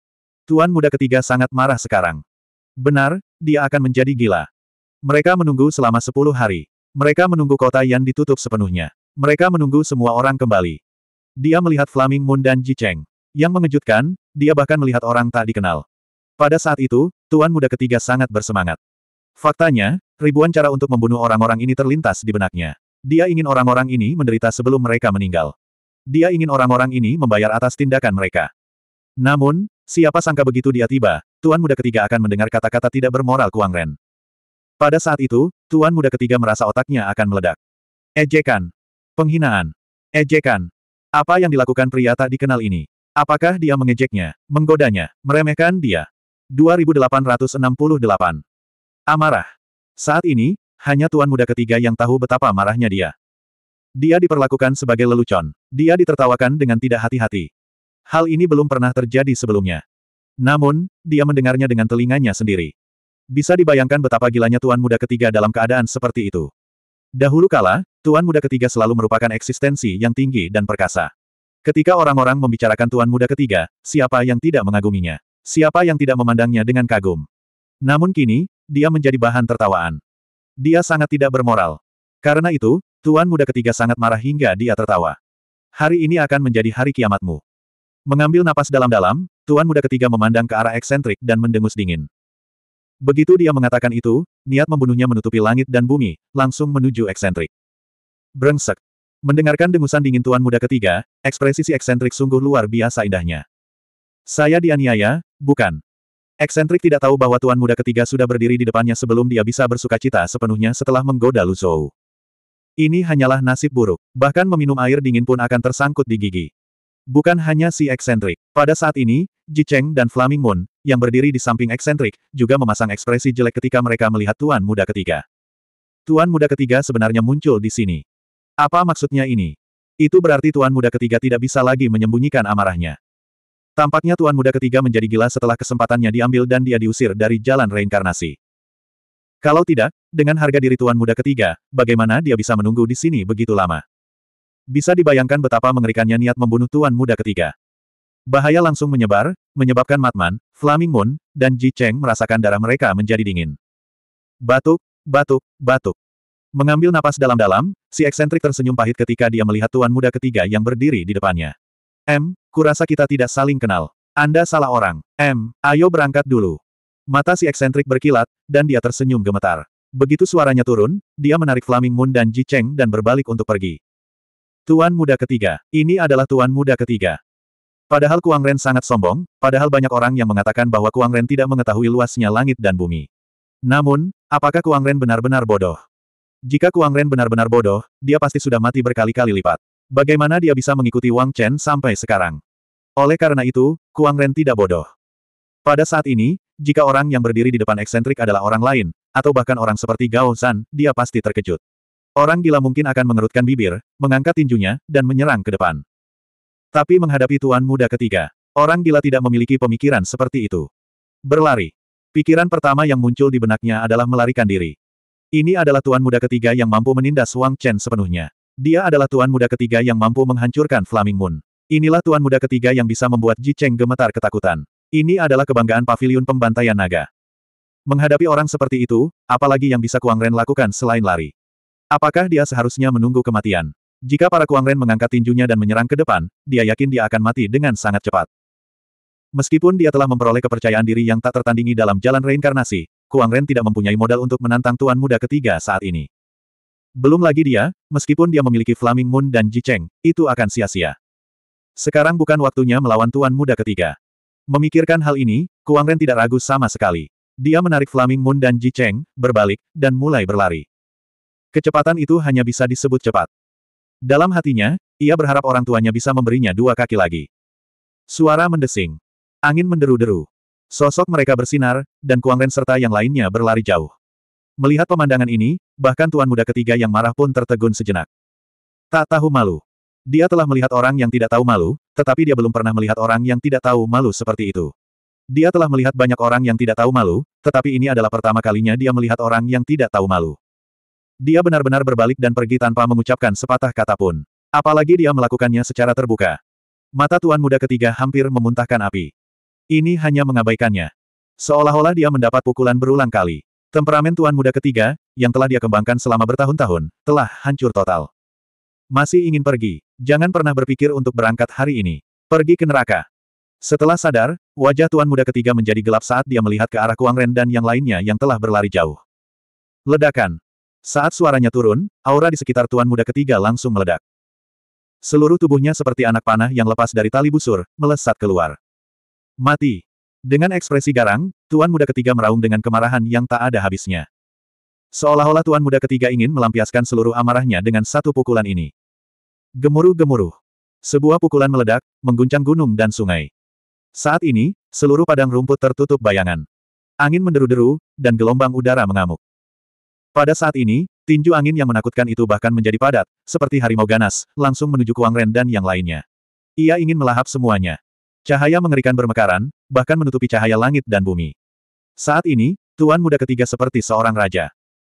[SPEAKER 1] Tuan muda ketiga sangat marah sekarang. Benar, dia akan menjadi gila. Mereka menunggu selama sepuluh hari. Mereka menunggu kota yang ditutup sepenuhnya. Mereka menunggu semua orang kembali. Dia melihat Flaming Moon dan Ji Cheng. Yang mengejutkan, dia bahkan melihat orang tak dikenal. Pada saat itu, Tuan Muda ketiga sangat bersemangat. Faktanya, ribuan cara untuk membunuh orang-orang ini terlintas di benaknya. Dia ingin orang-orang ini menderita sebelum mereka meninggal. Dia ingin orang-orang ini membayar atas tindakan mereka. Namun, siapa sangka begitu dia tiba, Tuan Muda ketiga akan mendengar kata-kata tidak bermoral Kuang Ren. Pada saat itu, Tuan Muda ketiga merasa otaknya akan meledak. Ejekan. Penghinaan. Ejekan. Apa yang dilakukan pria tak dikenal ini? Apakah dia mengejeknya, menggodanya, meremehkan dia? 2868. Amarah. Saat ini, hanya tuan muda ketiga yang tahu betapa marahnya dia. Dia diperlakukan sebagai lelucon. Dia ditertawakan dengan tidak hati-hati. Hal ini belum pernah terjadi sebelumnya. Namun, dia mendengarnya dengan telinganya sendiri. Bisa dibayangkan betapa gilanya tuan muda ketiga dalam keadaan seperti itu. Dahulu kala, tuan muda ketiga selalu merupakan eksistensi yang tinggi dan perkasa. Ketika orang-orang membicarakan tuan muda ketiga, siapa yang tidak mengaguminya? Siapa yang tidak memandangnya dengan kagum? Namun kini, dia menjadi bahan tertawaan. Dia sangat tidak bermoral. Karena itu, Tuan Muda ketiga sangat marah hingga dia tertawa. Hari ini akan menjadi hari kiamatmu. Mengambil napas dalam-dalam, Tuan Muda ketiga memandang ke arah eksentrik dan mendengus dingin. Begitu dia mengatakan itu, niat membunuhnya menutupi langit dan bumi, langsung menuju eksentrik. Brengsek. Mendengarkan dengusan dingin Tuan Muda ketiga, ekspresi si eksentrik sungguh luar biasa indahnya. Saya dianiaya, bukan. Eksentrik tidak tahu bahwa tuan muda ketiga sudah berdiri di depannya sebelum dia bisa bersuka cita sepenuhnya setelah menggoda Luzou. Ini hanyalah nasib buruk, bahkan meminum air dingin pun akan tersangkut di gigi. Bukan hanya si eksentrik. Pada saat ini, Ji Cheng dan Flaming Moon, yang berdiri di samping eksentrik, juga memasang ekspresi jelek ketika mereka melihat tuan muda ketiga. Tuan muda ketiga sebenarnya muncul di sini. Apa maksudnya ini? Itu berarti tuan muda ketiga tidak bisa lagi menyembunyikan amarahnya. Tampaknya tuan muda ketiga menjadi gila setelah kesempatannya diambil dan dia diusir dari jalan reinkarnasi. Kalau tidak, dengan harga diri tuan muda ketiga, bagaimana dia bisa menunggu di sini begitu lama? Bisa dibayangkan betapa mengerikannya niat membunuh tuan muda ketiga. Bahaya langsung menyebar, menyebabkan Matman, Flaming Moon, dan Ji Cheng merasakan darah mereka menjadi dingin. Batuk, batuk, batuk. Mengambil napas dalam-dalam, si eksentrik tersenyum pahit ketika dia melihat tuan muda ketiga yang berdiri di depannya. M, kurasa kita tidak saling kenal. Anda salah orang. M, ayo berangkat dulu. Mata si eksentrik berkilat, dan dia tersenyum gemetar. Begitu suaranya turun, dia menarik Flaming Moon dan Ji Cheng dan berbalik untuk pergi. Tuan muda ketiga. Ini adalah tuan muda ketiga. Padahal Kuang Ren sangat sombong, padahal banyak orang yang mengatakan bahwa Kuang Ren tidak mengetahui luasnya langit dan bumi. Namun, apakah Kuang Ren benar-benar bodoh? Jika Kuang Ren benar-benar bodoh, dia pasti sudah mati berkali-kali lipat. Bagaimana dia bisa mengikuti Wang Chen sampai sekarang? Oleh karena itu, Kuang Ren tidak bodoh. Pada saat ini, jika orang yang berdiri di depan eksentrik adalah orang lain, atau bahkan orang seperti Gao Zan, dia pasti terkejut. Orang gila mungkin akan mengerutkan bibir, mengangkat tinjunya, dan menyerang ke depan. Tapi menghadapi tuan muda ketiga, orang gila tidak memiliki pemikiran seperti itu. Berlari. Pikiran pertama yang muncul di benaknya adalah melarikan diri. Ini adalah tuan muda ketiga yang mampu menindas Wang Chen sepenuhnya. Dia adalah tuan muda ketiga yang mampu menghancurkan Flaming Moon. Inilah tuan muda ketiga yang bisa membuat Ji Cheng gemetar ketakutan. Ini adalah kebanggaan pavilion pembantaian naga. Menghadapi orang seperti itu, apalagi yang bisa Kuang Ren lakukan selain lari. Apakah dia seharusnya menunggu kematian? Jika para Kuang Ren mengangkat tinjunya dan menyerang ke depan, dia yakin dia akan mati dengan sangat cepat. Meskipun dia telah memperoleh kepercayaan diri yang tak tertandingi dalam jalan reinkarnasi, Kuang Ren tidak mempunyai modal untuk menantang tuan muda ketiga saat ini. Belum lagi dia, meskipun dia memiliki Flaming Moon dan Jicheng, itu akan sia-sia. Sekarang bukan waktunya melawan tuan muda ketiga. Memikirkan hal ini, Kuang Ren tidak ragu sama sekali. Dia menarik Flaming Moon dan Jicheng, berbalik, dan mulai berlari. Kecepatan itu hanya bisa disebut cepat. Dalam hatinya, ia berharap orang tuanya bisa memberinya dua kaki lagi. Suara mendesing. Angin menderu-deru. Sosok mereka bersinar, dan Kuang Ren serta yang lainnya berlari jauh. Melihat pemandangan ini, bahkan tuan muda ketiga yang marah pun tertegun sejenak. Tak tahu malu. Dia telah melihat orang yang tidak tahu malu, tetapi dia belum pernah melihat orang yang tidak tahu malu seperti itu. Dia telah melihat banyak orang yang tidak tahu malu, tetapi ini adalah pertama kalinya dia melihat orang yang tidak tahu malu. Dia benar-benar berbalik dan pergi tanpa mengucapkan sepatah kata pun. Apalagi dia melakukannya secara terbuka. Mata tuan muda ketiga hampir memuntahkan api. Ini hanya mengabaikannya. Seolah-olah dia mendapat pukulan berulang kali. Temperamen tuan muda ketiga, yang telah dia kembangkan selama bertahun-tahun, telah hancur total. Masih ingin pergi, jangan pernah berpikir untuk berangkat hari ini. Pergi ke neraka. Setelah sadar, wajah tuan muda ketiga menjadi gelap saat dia melihat ke arah Kuang Ren dan yang lainnya yang telah berlari jauh. Ledakan. Saat suaranya turun, aura di sekitar tuan muda ketiga langsung meledak. Seluruh tubuhnya seperti anak panah yang lepas dari tali busur, melesat keluar. Mati. Dengan ekspresi garang, Tuan muda ketiga meraung dengan kemarahan yang tak ada habisnya. Seolah-olah tuan muda ketiga ingin melampiaskan seluruh amarahnya dengan satu pukulan ini. Gemuruh-gemuruh. Sebuah pukulan meledak, mengguncang gunung dan sungai. Saat ini, seluruh padang rumput tertutup bayangan. Angin menderu-deru, dan gelombang udara mengamuk. Pada saat ini, tinju angin yang menakutkan itu bahkan menjadi padat, seperti harimau ganas, langsung menuju Kuang Ren dan yang lainnya. Ia ingin melahap semuanya. Cahaya mengerikan bermekaran, bahkan menutupi cahaya langit dan bumi. Saat ini, tuan muda ketiga seperti seorang raja.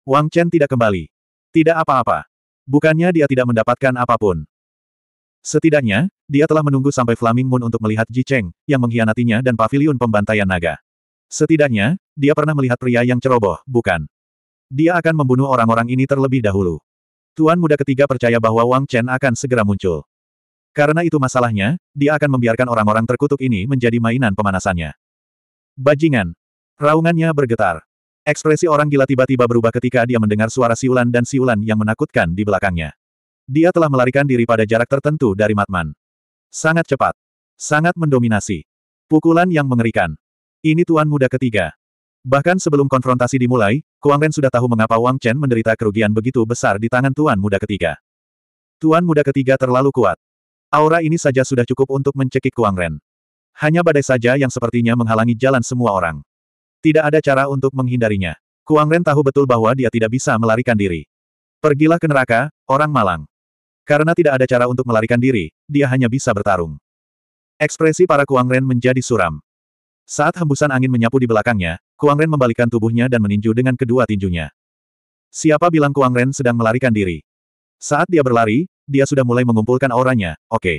[SPEAKER 1] Wang Chen tidak kembali. Tidak apa-apa. Bukannya dia tidak mendapatkan apapun. Setidaknya, dia telah menunggu sampai Flaming Moon untuk melihat Ji Cheng, yang mengkhianatinya dan pavilion pembantaian naga. Setidaknya, dia pernah melihat pria yang ceroboh, bukan? Dia akan membunuh orang-orang ini terlebih dahulu. Tuan muda ketiga percaya bahwa Wang Chen akan segera muncul. Karena itu masalahnya, dia akan membiarkan orang-orang terkutuk ini menjadi mainan pemanasannya. Bajingan, Raungannya bergetar. Ekspresi orang gila tiba-tiba berubah ketika dia mendengar suara siulan dan siulan yang menakutkan di belakangnya. Dia telah melarikan diri pada jarak tertentu dari Matman. Sangat cepat. Sangat mendominasi. Pukulan yang mengerikan. Ini tuan muda ketiga. Bahkan sebelum konfrontasi dimulai, Kuang Ren sudah tahu mengapa Wang Chen menderita kerugian begitu besar di tangan tuan muda ketiga. Tuan muda ketiga terlalu kuat. Aura ini saja sudah cukup untuk mencekik Kuang Ren. Hanya badai saja yang sepertinya menghalangi jalan semua orang. Tidak ada cara untuk menghindarinya. Kuang Ren tahu betul bahwa dia tidak bisa melarikan diri. Pergilah ke neraka, orang malang. Karena tidak ada cara untuk melarikan diri, dia hanya bisa bertarung. Ekspresi para Kuang Ren menjadi suram. Saat hembusan angin menyapu di belakangnya, Kuang Ren membalikkan tubuhnya dan meninju dengan kedua tinjunya. Siapa bilang Kuang Ren sedang melarikan diri? Saat dia berlari, dia sudah mulai mengumpulkan auranya, oke. Okay.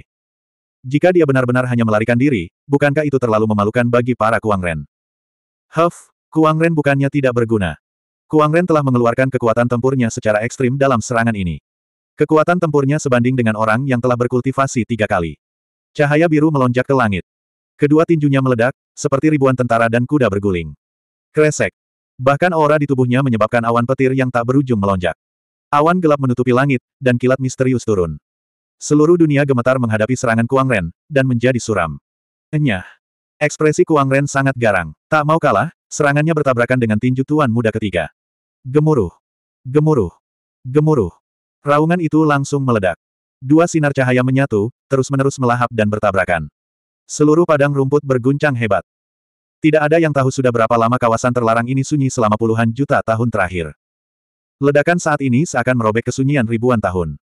[SPEAKER 1] Jika dia benar-benar hanya melarikan diri, bukankah itu terlalu memalukan bagi para Kuang Ren? Huff, Kuang Ren bukannya tidak berguna. Kuang Ren telah mengeluarkan kekuatan tempurnya secara ekstrim dalam serangan ini. Kekuatan tempurnya sebanding dengan orang yang telah berkultivasi tiga kali. Cahaya biru melonjak ke langit. Kedua tinjunya meledak, seperti ribuan tentara dan kuda berguling. Kresek. Bahkan aura di tubuhnya menyebabkan awan petir yang tak berujung melonjak. Awan gelap menutupi langit, dan kilat misterius turun. Seluruh dunia gemetar menghadapi serangan Kuang Ren, dan menjadi suram. Enyah. Ekspresi Kuang Ren sangat garang. Tak mau kalah, serangannya bertabrakan dengan tinju tuan muda ketiga. Gemuruh. Gemuruh. Gemuruh. Raungan itu langsung meledak. Dua sinar cahaya menyatu, terus-menerus melahap dan bertabrakan. Seluruh padang rumput berguncang hebat. Tidak ada yang tahu sudah berapa lama kawasan terlarang ini sunyi selama puluhan juta tahun terakhir. Ledakan saat ini seakan merobek kesunyian ribuan tahun.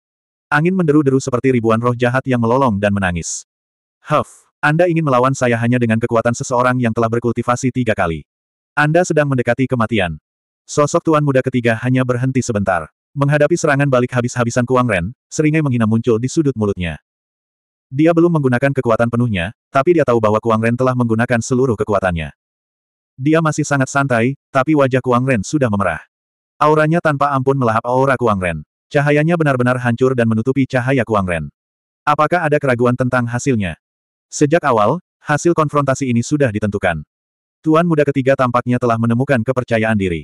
[SPEAKER 1] Angin menderu-deru seperti ribuan roh jahat yang melolong dan menangis. Huff! Anda ingin melawan saya hanya dengan kekuatan seseorang yang telah berkultivasi tiga kali. Anda sedang mendekati kematian. Sosok tuan muda ketiga hanya berhenti sebentar. Menghadapi serangan balik habis-habisan Kuang Ren, seringai menghina muncul di sudut mulutnya. Dia belum menggunakan kekuatan penuhnya, tapi dia tahu bahwa Kuang Ren telah menggunakan seluruh kekuatannya. Dia masih sangat santai, tapi wajah Kuang Ren sudah memerah. Auranya tanpa ampun melahap aura Kuang Ren. Cahayanya benar-benar hancur dan menutupi cahaya Kuang Ren. Apakah ada keraguan tentang hasilnya? Sejak awal, hasil konfrontasi ini sudah ditentukan. Tuan muda ketiga tampaknya telah menemukan kepercayaan diri.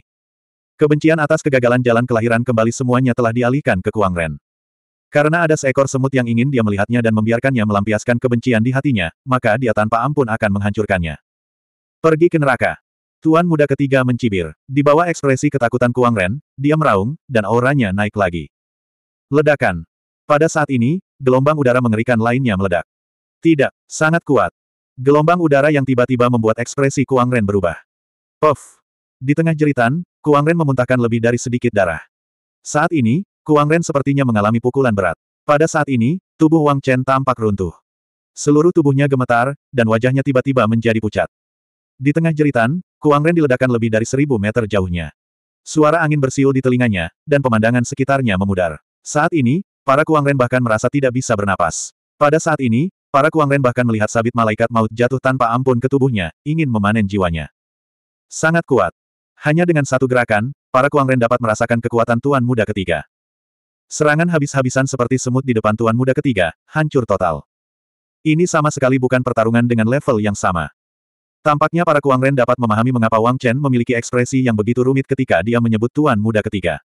[SPEAKER 1] Kebencian atas kegagalan jalan kelahiran kembali semuanya telah dialihkan ke Kuang Ren. Karena ada seekor semut yang ingin dia melihatnya dan membiarkannya melampiaskan kebencian di hatinya, maka dia tanpa ampun akan menghancurkannya. Pergi ke neraka. Tuan muda ketiga mencibir. Di bawah ekspresi ketakutan Kuang Ren, dia meraung, dan auranya naik lagi. Ledakan. Pada saat ini, gelombang udara mengerikan lainnya meledak. Tidak, sangat kuat. Gelombang udara yang tiba-tiba membuat ekspresi Kuang Ren berubah. Puff. Di tengah jeritan, Kuang Ren memuntahkan lebih dari sedikit darah. Saat ini, Kuang Ren sepertinya mengalami pukulan berat. Pada saat ini, tubuh Wang Chen tampak runtuh. Seluruh tubuhnya gemetar, dan wajahnya tiba-tiba menjadi pucat. Di tengah jeritan, Kuang Ren diledakkan lebih dari seribu meter jauhnya. Suara angin bersiul di telinganya, dan pemandangan sekitarnya memudar. Saat ini, para Kuang Ren bahkan merasa tidak bisa bernapas. Pada saat ini, Para Kuang Ren bahkan melihat sabit malaikat maut jatuh tanpa ampun ke tubuhnya, ingin memanen jiwanya. Sangat kuat. Hanya dengan satu gerakan, para Kuang Ren dapat merasakan kekuatan Tuan Muda ketiga. Serangan habis-habisan seperti semut di depan Tuan Muda ketiga, hancur total. Ini sama sekali bukan pertarungan dengan level yang sama. Tampaknya para Kuang Ren dapat memahami mengapa Wang Chen memiliki ekspresi yang begitu rumit ketika dia menyebut Tuan Muda ketiga.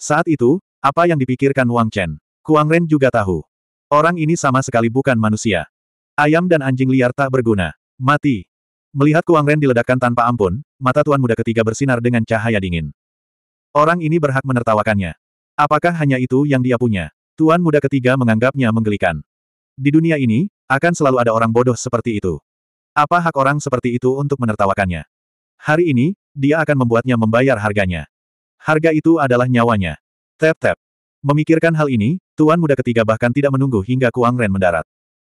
[SPEAKER 1] Saat itu, apa yang dipikirkan Wang Chen? Kuang Ren juga tahu. Orang ini sama sekali bukan manusia. Ayam dan anjing liar tak berguna. Mati. Melihat Kuang Ren diledakkan tanpa ampun, mata Tuan Muda ketiga bersinar dengan cahaya dingin. Orang ini berhak menertawakannya. Apakah hanya itu yang dia punya? Tuan Muda ketiga menganggapnya menggelikan. Di dunia ini, akan selalu ada orang bodoh seperti itu. Apa hak orang seperti itu untuk menertawakannya? Hari ini, dia akan membuatnya membayar harganya. Harga itu adalah nyawanya. Tap-tap. Memikirkan hal ini, Tuan muda ketiga bahkan tidak menunggu hingga Kuang Ren mendarat.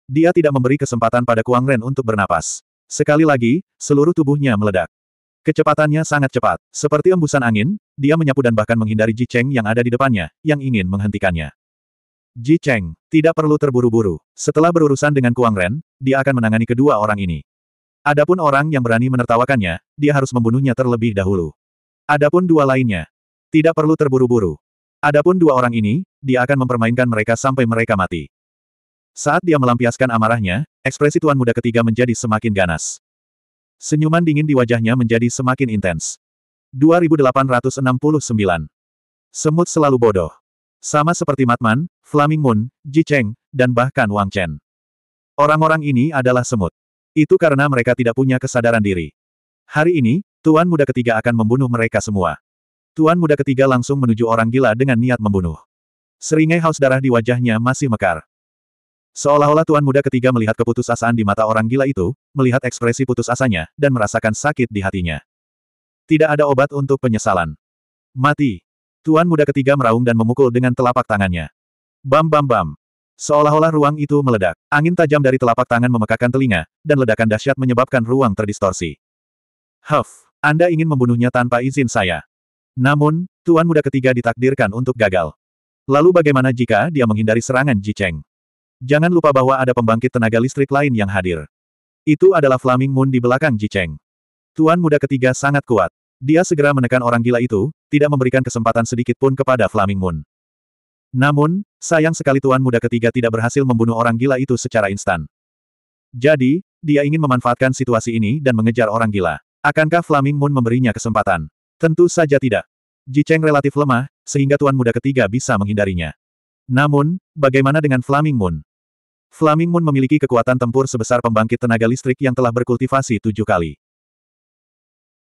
[SPEAKER 1] Dia tidak memberi kesempatan pada Kuang Ren untuk bernapas. Sekali lagi, seluruh tubuhnya meledak. Kecepatannya sangat cepat. Seperti embusan angin, dia menyapu dan bahkan menghindari Ji Cheng yang ada di depannya, yang ingin menghentikannya. Ji Cheng, tidak perlu terburu-buru. Setelah berurusan dengan Kuang Ren, dia akan menangani kedua orang ini. Adapun orang yang berani menertawakannya, dia harus membunuhnya terlebih dahulu. Adapun dua lainnya, tidak perlu terburu-buru. Adapun dua orang ini, dia akan mempermainkan mereka sampai mereka mati. Saat dia melampiaskan amarahnya, ekspresi tuan muda ketiga menjadi semakin ganas. Senyuman dingin di wajahnya menjadi semakin intens. 2869. Semut selalu bodoh. Sama seperti Matman, Flaming Moon, Ji Cheng, dan bahkan Wang Chen. Orang-orang ini adalah semut. Itu karena mereka tidak punya kesadaran diri. Hari ini, tuan muda ketiga akan membunuh mereka semua. Tuan muda ketiga langsung menuju orang gila dengan niat membunuh. Seringai haus darah di wajahnya masih mekar. Seolah-olah tuan muda ketiga melihat keputusasaan di mata orang gila itu, melihat ekspresi putus asanya, dan merasakan sakit di hatinya. Tidak ada obat untuk penyesalan. Mati. Tuan muda ketiga meraung dan memukul dengan telapak tangannya. Bam bam bam. Seolah-olah ruang itu meledak. Angin tajam dari telapak tangan memekakan telinga, dan ledakan dahsyat menyebabkan ruang terdistorsi. Huff. Anda ingin membunuhnya tanpa izin saya. Namun, Tuan Muda ketiga ditakdirkan untuk gagal. Lalu bagaimana jika dia menghindari serangan Ji Cheng? Jangan lupa bahwa ada pembangkit tenaga listrik lain yang hadir. Itu adalah Flaming Moon di belakang Ji Cheng. Tuan Muda ketiga sangat kuat. Dia segera menekan orang gila itu, tidak memberikan kesempatan sedikit pun kepada Flaming Moon. Namun, sayang sekali Tuan Muda ketiga tidak berhasil membunuh orang gila itu secara instan. Jadi, dia ingin memanfaatkan situasi ini dan mengejar orang gila. Akankah Flaming Moon memberinya kesempatan? Tentu saja tidak. Jicheng relatif lemah, sehingga tuan muda ketiga bisa menghindarinya. Namun, bagaimana dengan Flaming Moon? Flaming Moon memiliki kekuatan tempur sebesar pembangkit tenaga listrik yang telah berkultivasi tujuh kali.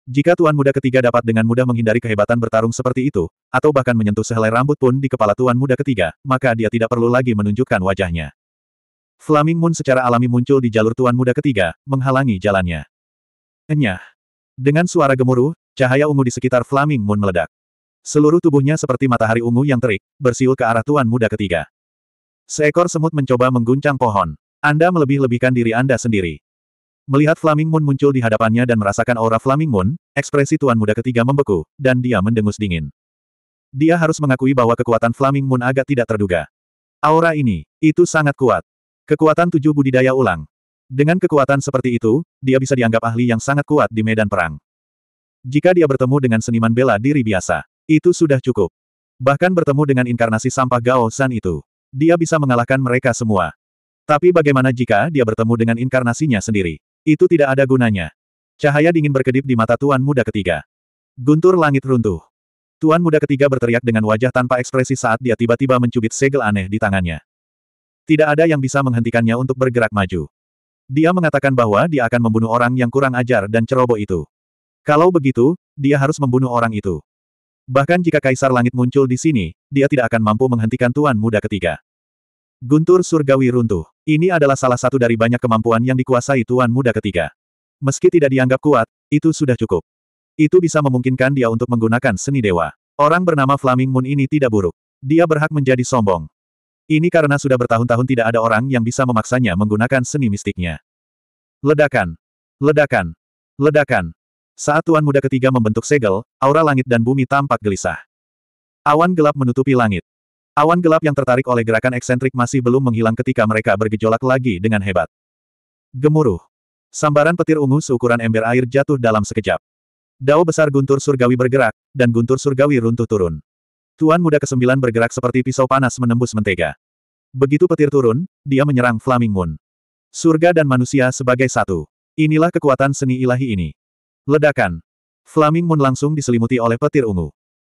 [SPEAKER 1] Jika tuan muda ketiga dapat dengan mudah menghindari kehebatan bertarung seperti itu, atau bahkan menyentuh sehelai rambut pun di kepala tuan muda ketiga, maka dia tidak perlu lagi menunjukkan wajahnya. Flaming Moon secara alami muncul di jalur tuan muda ketiga, menghalangi jalannya. Enyah. Dengan suara gemuruh, Cahaya ungu di sekitar Flaming Moon meledak. Seluruh tubuhnya seperti matahari ungu yang terik, bersiul ke arah Tuan Muda ketiga. Seekor semut mencoba mengguncang pohon. Anda melebih-lebihkan diri Anda sendiri. Melihat Flaming Moon muncul di hadapannya dan merasakan aura Flaming Moon, ekspresi Tuan Muda ketiga membeku, dan dia mendengus dingin. Dia harus mengakui bahwa kekuatan Flaming Moon agak tidak terduga. Aura ini, itu sangat kuat. Kekuatan tujuh budidaya ulang. Dengan kekuatan seperti itu, dia bisa dianggap ahli yang sangat kuat di medan perang. Jika dia bertemu dengan seniman bela diri biasa, itu sudah cukup. Bahkan bertemu dengan inkarnasi sampah Gao San itu. Dia bisa mengalahkan mereka semua. Tapi bagaimana jika dia bertemu dengan inkarnasinya sendiri? Itu tidak ada gunanya. Cahaya dingin berkedip di mata Tuan Muda ketiga. Guntur langit runtuh. Tuan Muda ketiga berteriak dengan wajah tanpa ekspresi saat dia tiba-tiba mencubit segel aneh di tangannya. Tidak ada yang bisa menghentikannya untuk bergerak maju. Dia mengatakan bahwa dia akan membunuh orang yang kurang ajar dan ceroboh itu. Kalau begitu, dia harus membunuh orang itu. Bahkan jika Kaisar Langit muncul di sini, dia tidak akan mampu menghentikan Tuan Muda ketiga. Guntur Surgawi runtuh. Ini adalah salah satu dari banyak kemampuan yang dikuasai Tuan Muda ketiga. Meski tidak dianggap kuat, itu sudah cukup. Itu bisa memungkinkan dia untuk menggunakan seni dewa. Orang bernama Flaming Moon ini tidak buruk. Dia berhak menjadi sombong. Ini karena sudah bertahun-tahun tidak ada orang yang bisa memaksanya menggunakan seni mistiknya. Ledakan. Ledakan. Ledakan. Saat tuan muda ketiga membentuk segel, aura langit dan bumi tampak gelisah. Awan gelap menutupi langit. Awan gelap yang tertarik oleh gerakan eksentrik masih belum menghilang ketika mereka bergejolak lagi dengan hebat. Gemuruh. Sambaran petir ungu seukuran ember air jatuh dalam sekejap. Dao besar guntur surgawi bergerak, dan guntur surgawi runtuh turun. Tuan muda ke-9 bergerak seperti pisau panas menembus mentega. Begitu petir turun, dia menyerang Flaming Moon. Surga dan manusia sebagai satu. Inilah kekuatan seni ilahi ini. Ledakan. Flaming Moon langsung diselimuti oleh petir ungu.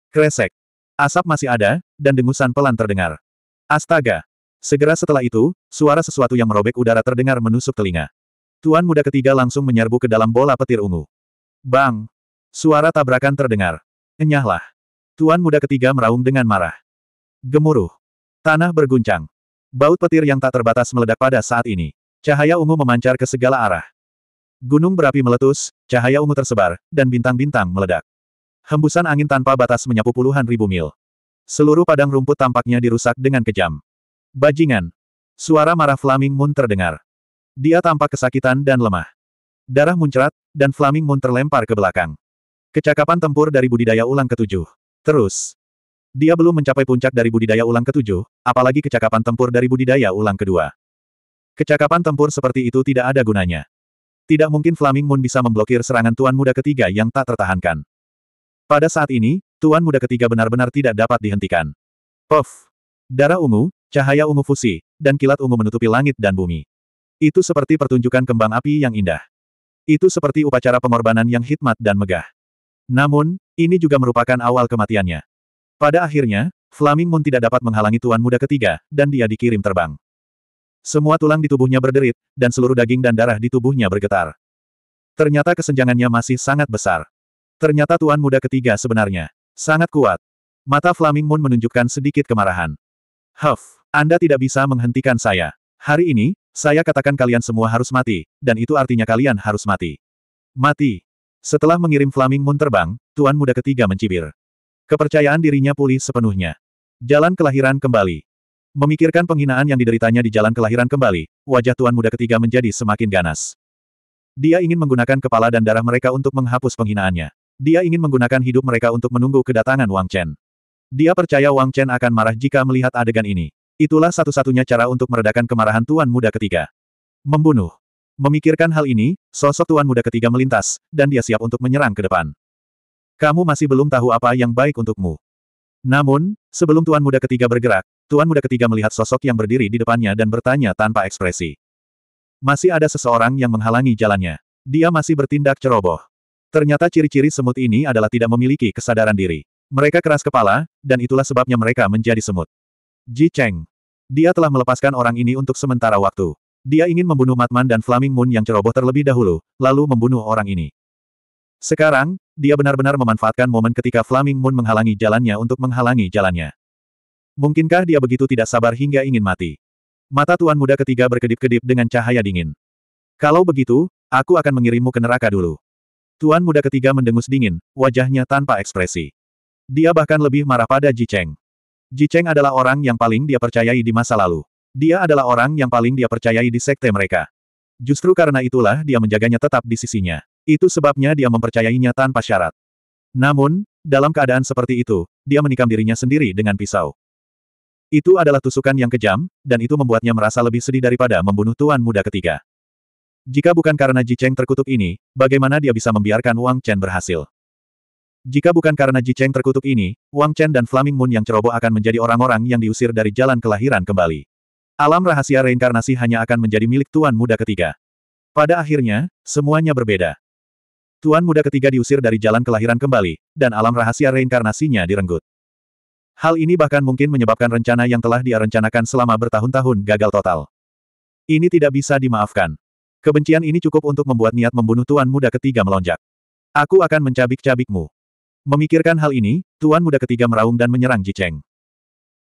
[SPEAKER 1] Kresek. Asap masih ada, dan dengusan pelan terdengar. Astaga. Segera setelah itu, suara sesuatu yang merobek udara terdengar menusuk telinga. Tuan muda ketiga langsung menyerbu ke dalam bola petir ungu. Bang! Suara tabrakan terdengar. Enyahlah. Tuan muda ketiga meraung dengan marah. Gemuruh. Tanah berguncang. Baut petir yang tak terbatas meledak pada saat ini. Cahaya ungu memancar ke segala arah. Gunung berapi meletus, cahaya ungu tersebar, dan bintang-bintang meledak. Hembusan angin tanpa batas menyapu puluhan ribu mil. Seluruh padang rumput tampaknya dirusak dengan kejam. Bajingan. Suara marah Flaming Moon terdengar. Dia tampak kesakitan dan lemah. Darah muncrat, dan Flaming Moon terlempar ke belakang. Kecakapan tempur dari budidaya ulang ketujuh. Terus. Dia belum mencapai puncak dari budidaya ulang ketujuh, apalagi kecakapan tempur dari budidaya ulang kedua. Kecakapan tempur seperti itu tidak ada gunanya. Tidak mungkin Flaming Moon bisa memblokir serangan Tuan Muda ketiga yang tak tertahankan. Pada saat ini, Tuan Muda ketiga benar-benar tidak dapat dihentikan. Puff! Darah ungu, cahaya ungu fusi, dan kilat ungu menutupi langit dan bumi. Itu seperti pertunjukan kembang api yang indah. Itu seperti upacara pengorbanan yang hikmat dan megah. Namun, ini juga merupakan awal kematiannya. Pada akhirnya, Flaming Moon tidak dapat menghalangi Tuan Muda ketiga, dan dia dikirim terbang. Semua tulang di tubuhnya berderit, dan seluruh daging dan darah di tubuhnya bergetar. Ternyata kesenjangannya masih sangat besar. Ternyata tuan muda ketiga sebenarnya sangat kuat. Mata Flaming Moon menunjukkan sedikit kemarahan. Huff, Anda tidak bisa menghentikan saya. Hari ini, saya katakan kalian semua harus mati, dan itu artinya kalian harus mati. Mati. Setelah mengirim Flaming Moon terbang, tuan muda ketiga mencibir. Kepercayaan dirinya pulih sepenuhnya. Jalan kelahiran kembali. Memikirkan penghinaan yang dideritanya di jalan kelahiran kembali, wajah tuan muda ketiga menjadi semakin ganas. Dia ingin menggunakan kepala dan darah mereka untuk menghapus penghinaannya. Dia ingin menggunakan hidup mereka untuk menunggu kedatangan Wang Chen. Dia percaya Wang Chen akan marah jika melihat adegan ini. Itulah satu-satunya cara untuk meredakan kemarahan tuan muda ketiga. Membunuh. Memikirkan hal ini, sosok tuan muda ketiga melintas, dan dia siap untuk menyerang ke depan. Kamu masih belum tahu apa yang baik untukmu. Namun, sebelum Tuan Muda ketiga bergerak, Tuan Muda ketiga melihat sosok yang berdiri di depannya dan bertanya tanpa ekspresi. Masih ada seseorang yang menghalangi jalannya. Dia masih bertindak ceroboh. Ternyata ciri-ciri semut ini adalah tidak memiliki kesadaran diri. Mereka keras kepala, dan itulah sebabnya mereka menjadi semut. Ji Cheng. Dia telah melepaskan orang ini untuk sementara waktu. Dia ingin membunuh Matman dan Flaming Moon yang ceroboh terlebih dahulu, lalu membunuh orang ini. Sekarang, dia benar-benar memanfaatkan momen ketika Flaming Moon menghalangi jalannya untuk menghalangi jalannya. Mungkinkah dia begitu tidak sabar hingga ingin mati? Mata Tuan Muda ketiga berkedip-kedip dengan cahaya dingin. Kalau begitu, aku akan mengirimmu ke neraka dulu. Tuan Muda ketiga mendengus dingin, wajahnya tanpa ekspresi. Dia bahkan lebih marah pada Ji Cheng. Ji Cheng adalah orang yang paling dia percayai di masa lalu. Dia adalah orang yang paling dia percayai di sekte mereka. Justru karena itulah dia menjaganya tetap di sisinya. Itu sebabnya dia mempercayainya tanpa syarat. Namun, dalam keadaan seperti itu, dia menikam dirinya sendiri dengan pisau. Itu adalah tusukan yang kejam, dan itu membuatnya merasa lebih sedih daripada membunuh tuan muda ketiga. Jika bukan karena Ji Cheng terkutuk ini, bagaimana dia bisa membiarkan Wang Chen berhasil? Jika bukan karena Ji Cheng terkutuk ini, Wang Chen dan Flaming Moon yang ceroboh akan menjadi orang-orang yang diusir dari jalan kelahiran kembali. Alam rahasia reinkarnasi hanya akan menjadi milik tuan muda ketiga. Pada akhirnya, semuanya berbeda. Tuan muda ketiga diusir dari jalan kelahiran kembali, dan alam rahasia reinkarnasinya direnggut. Hal ini bahkan mungkin menyebabkan rencana yang telah dia rencanakan selama bertahun-tahun gagal total. Ini tidak bisa dimaafkan. Kebencian ini cukup untuk membuat niat membunuh tuan muda ketiga melonjak. Aku akan mencabik-cabikmu. Memikirkan hal ini, tuan muda ketiga meraung dan menyerang Cheng.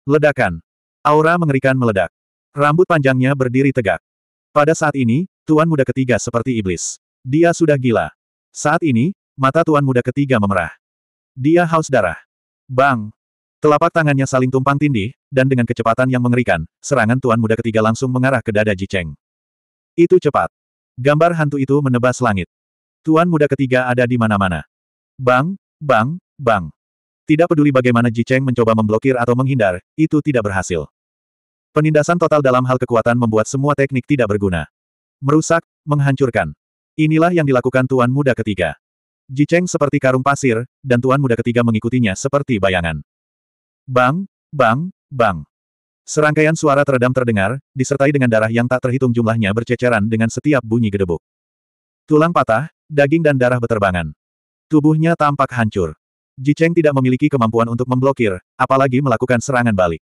[SPEAKER 1] Ledakan. Aura mengerikan meledak. Rambut panjangnya berdiri tegak. Pada saat ini, tuan muda ketiga seperti iblis. Dia sudah gila. Saat ini, mata tuan muda ketiga memerah. Dia haus darah. Bang! Telapak tangannya saling tumpang tindih, dan dengan kecepatan yang mengerikan, serangan tuan muda ketiga langsung mengarah ke dada Jicheng. Itu cepat. Gambar hantu itu menebas langit. Tuan muda ketiga ada di mana-mana. Bang, bang, bang. Tidak peduli bagaimana Jicheng mencoba memblokir atau menghindar, itu tidak berhasil. Penindasan total dalam hal kekuatan membuat semua teknik tidak berguna. Merusak, menghancurkan. Inilah yang dilakukan Tuan Muda ketiga. Jicheng seperti karung pasir, dan Tuan Muda ketiga mengikutinya seperti bayangan. Bang, bang, bang. Serangkaian suara teredam terdengar, disertai dengan darah yang tak terhitung jumlahnya berceceran dengan setiap bunyi gedebuk. Tulang patah, daging dan darah beterbangan. Tubuhnya tampak hancur. Jicheng tidak memiliki kemampuan untuk memblokir, apalagi melakukan serangan balik.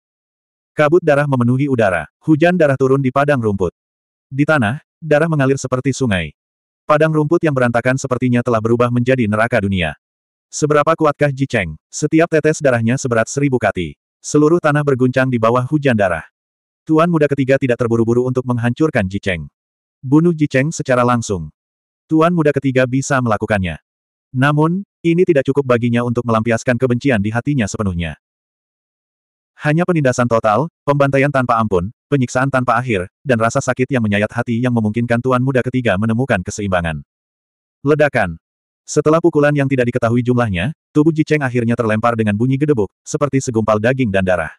[SPEAKER 1] Kabut darah memenuhi udara, hujan darah turun di padang rumput. Di tanah, darah mengalir seperti sungai. Padang rumput yang berantakan sepertinya telah berubah menjadi neraka dunia. Seberapa kuatkah Ji Cheng? Setiap tetes darahnya seberat seribu kati. Seluruh tanah berguncang di bawah hujan darah. Tuan muda ketiga tidak terburu-buru untuk menghancurkan Ji Cheng. Bunuh Ji Cheng secara langsung. Tuan muda ketiga bisa melakukannya. Namun, ini tidak cukup baginya untuk melampiaskan kebencian di hatinya sepenuhnya. Hanya penindasan total, pembantaian tanpa ampun, penyiksaan tanpa akhir, dan rasa sakit yang menyayat hati yang memungkinkan tuan muda ketiga menemukan keseimbangan. Ledakan. Setelah pukulan yang tidak diketahui jumlahnya, tubuh Jicheng akhirnya terlempar dengan bunyi gedebuk, seperti segumpal daging dan darah.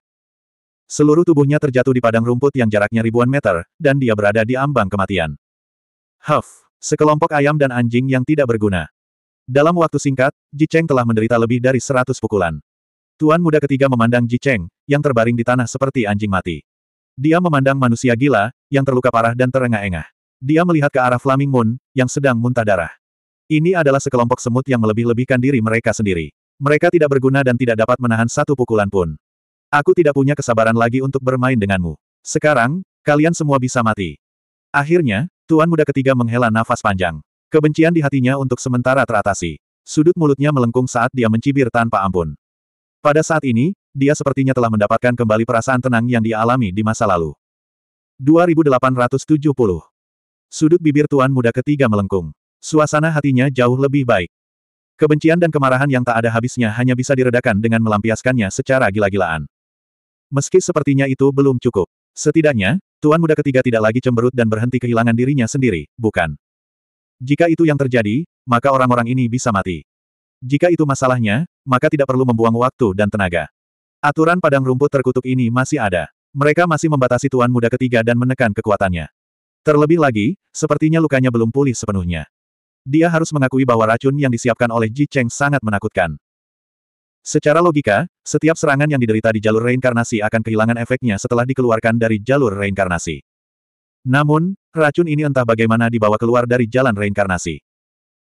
[SPEAKER 1] Seluruh tubuhnya terjatuh di padang rumput yang jaraknya ribuan meter, dan dia berada di ambang kematian. Huff! Sekelompok ayam dan anjing yang tidak berguna. Dalam waktu singkat, Jicheng telah menderita lebih dari seratus pukulan. Tuan muda ketiga memandang Jicheng, yang terbaring di tanah seperti anjing mati. Dia memandang manusia gila, yang terluka parah dan terengah-engah. Dia melihat ke arah Flaming Moon, yang sedang muntah darah. Ini adalah sekelompok semut yang melebih-lebihkan diri mereka sendiri. Mereka tidak berguna dan tidak dapat menahan satu pukulan pun. Aku tidak punya kesabaran lagi untuk bermain denganmu. Sekarang, kalian semua bisa mati. Akhirnya, Tuan Muda ketiga menghela nafas panjang. Kebencian di hatinya untuk sementara teratasi. Sudut mulutnya melengkung saat dia mencibir tanpa ampun. Pada saat ini, dia sepertinya telah mendapatkan kembali perasaan tenang yang dialami di masa lalu. 2870 Sudut bibir tuan muda ketiga melengkung. Suasana hatinya jauh lebih baik. Kebencian dan kemarahan yang tak ada habisnya hanya bisa diredakan dengan melampiaskannya secara gila-gilaan. Meski sepertinya itu belum cukup. Setidaknya, tuan muda ketiga tidak lagi cemberut dan berhenti kehilangan dirinya sendiri, bukan? Jika itu yang terjadi, maka orang-orang ini bisa mati. Jika itu masalahnya, maka tidak perlu membuang waktu dan tenaga. Aturan padang rumput terkutuk ini masih ada. Mereka masih membatasi tuan muda ketiga dan menekan kekuatannya. Terlebih lagi, sepertinya lukanya belum pulih sepenuhnya. Dia harus mengakui bahwa racun yang disiapkan oleh Ji Cheng sangat menakutkan. Secara logika, setiap serangan yang diderita di jalur reinkarnasi akan kehilangan efeknya setelah dikeluarkan dari jalur reinkarnasi. Namun, racun ini entah bagaimana dibawa keluar dari jalan reinkarnasi.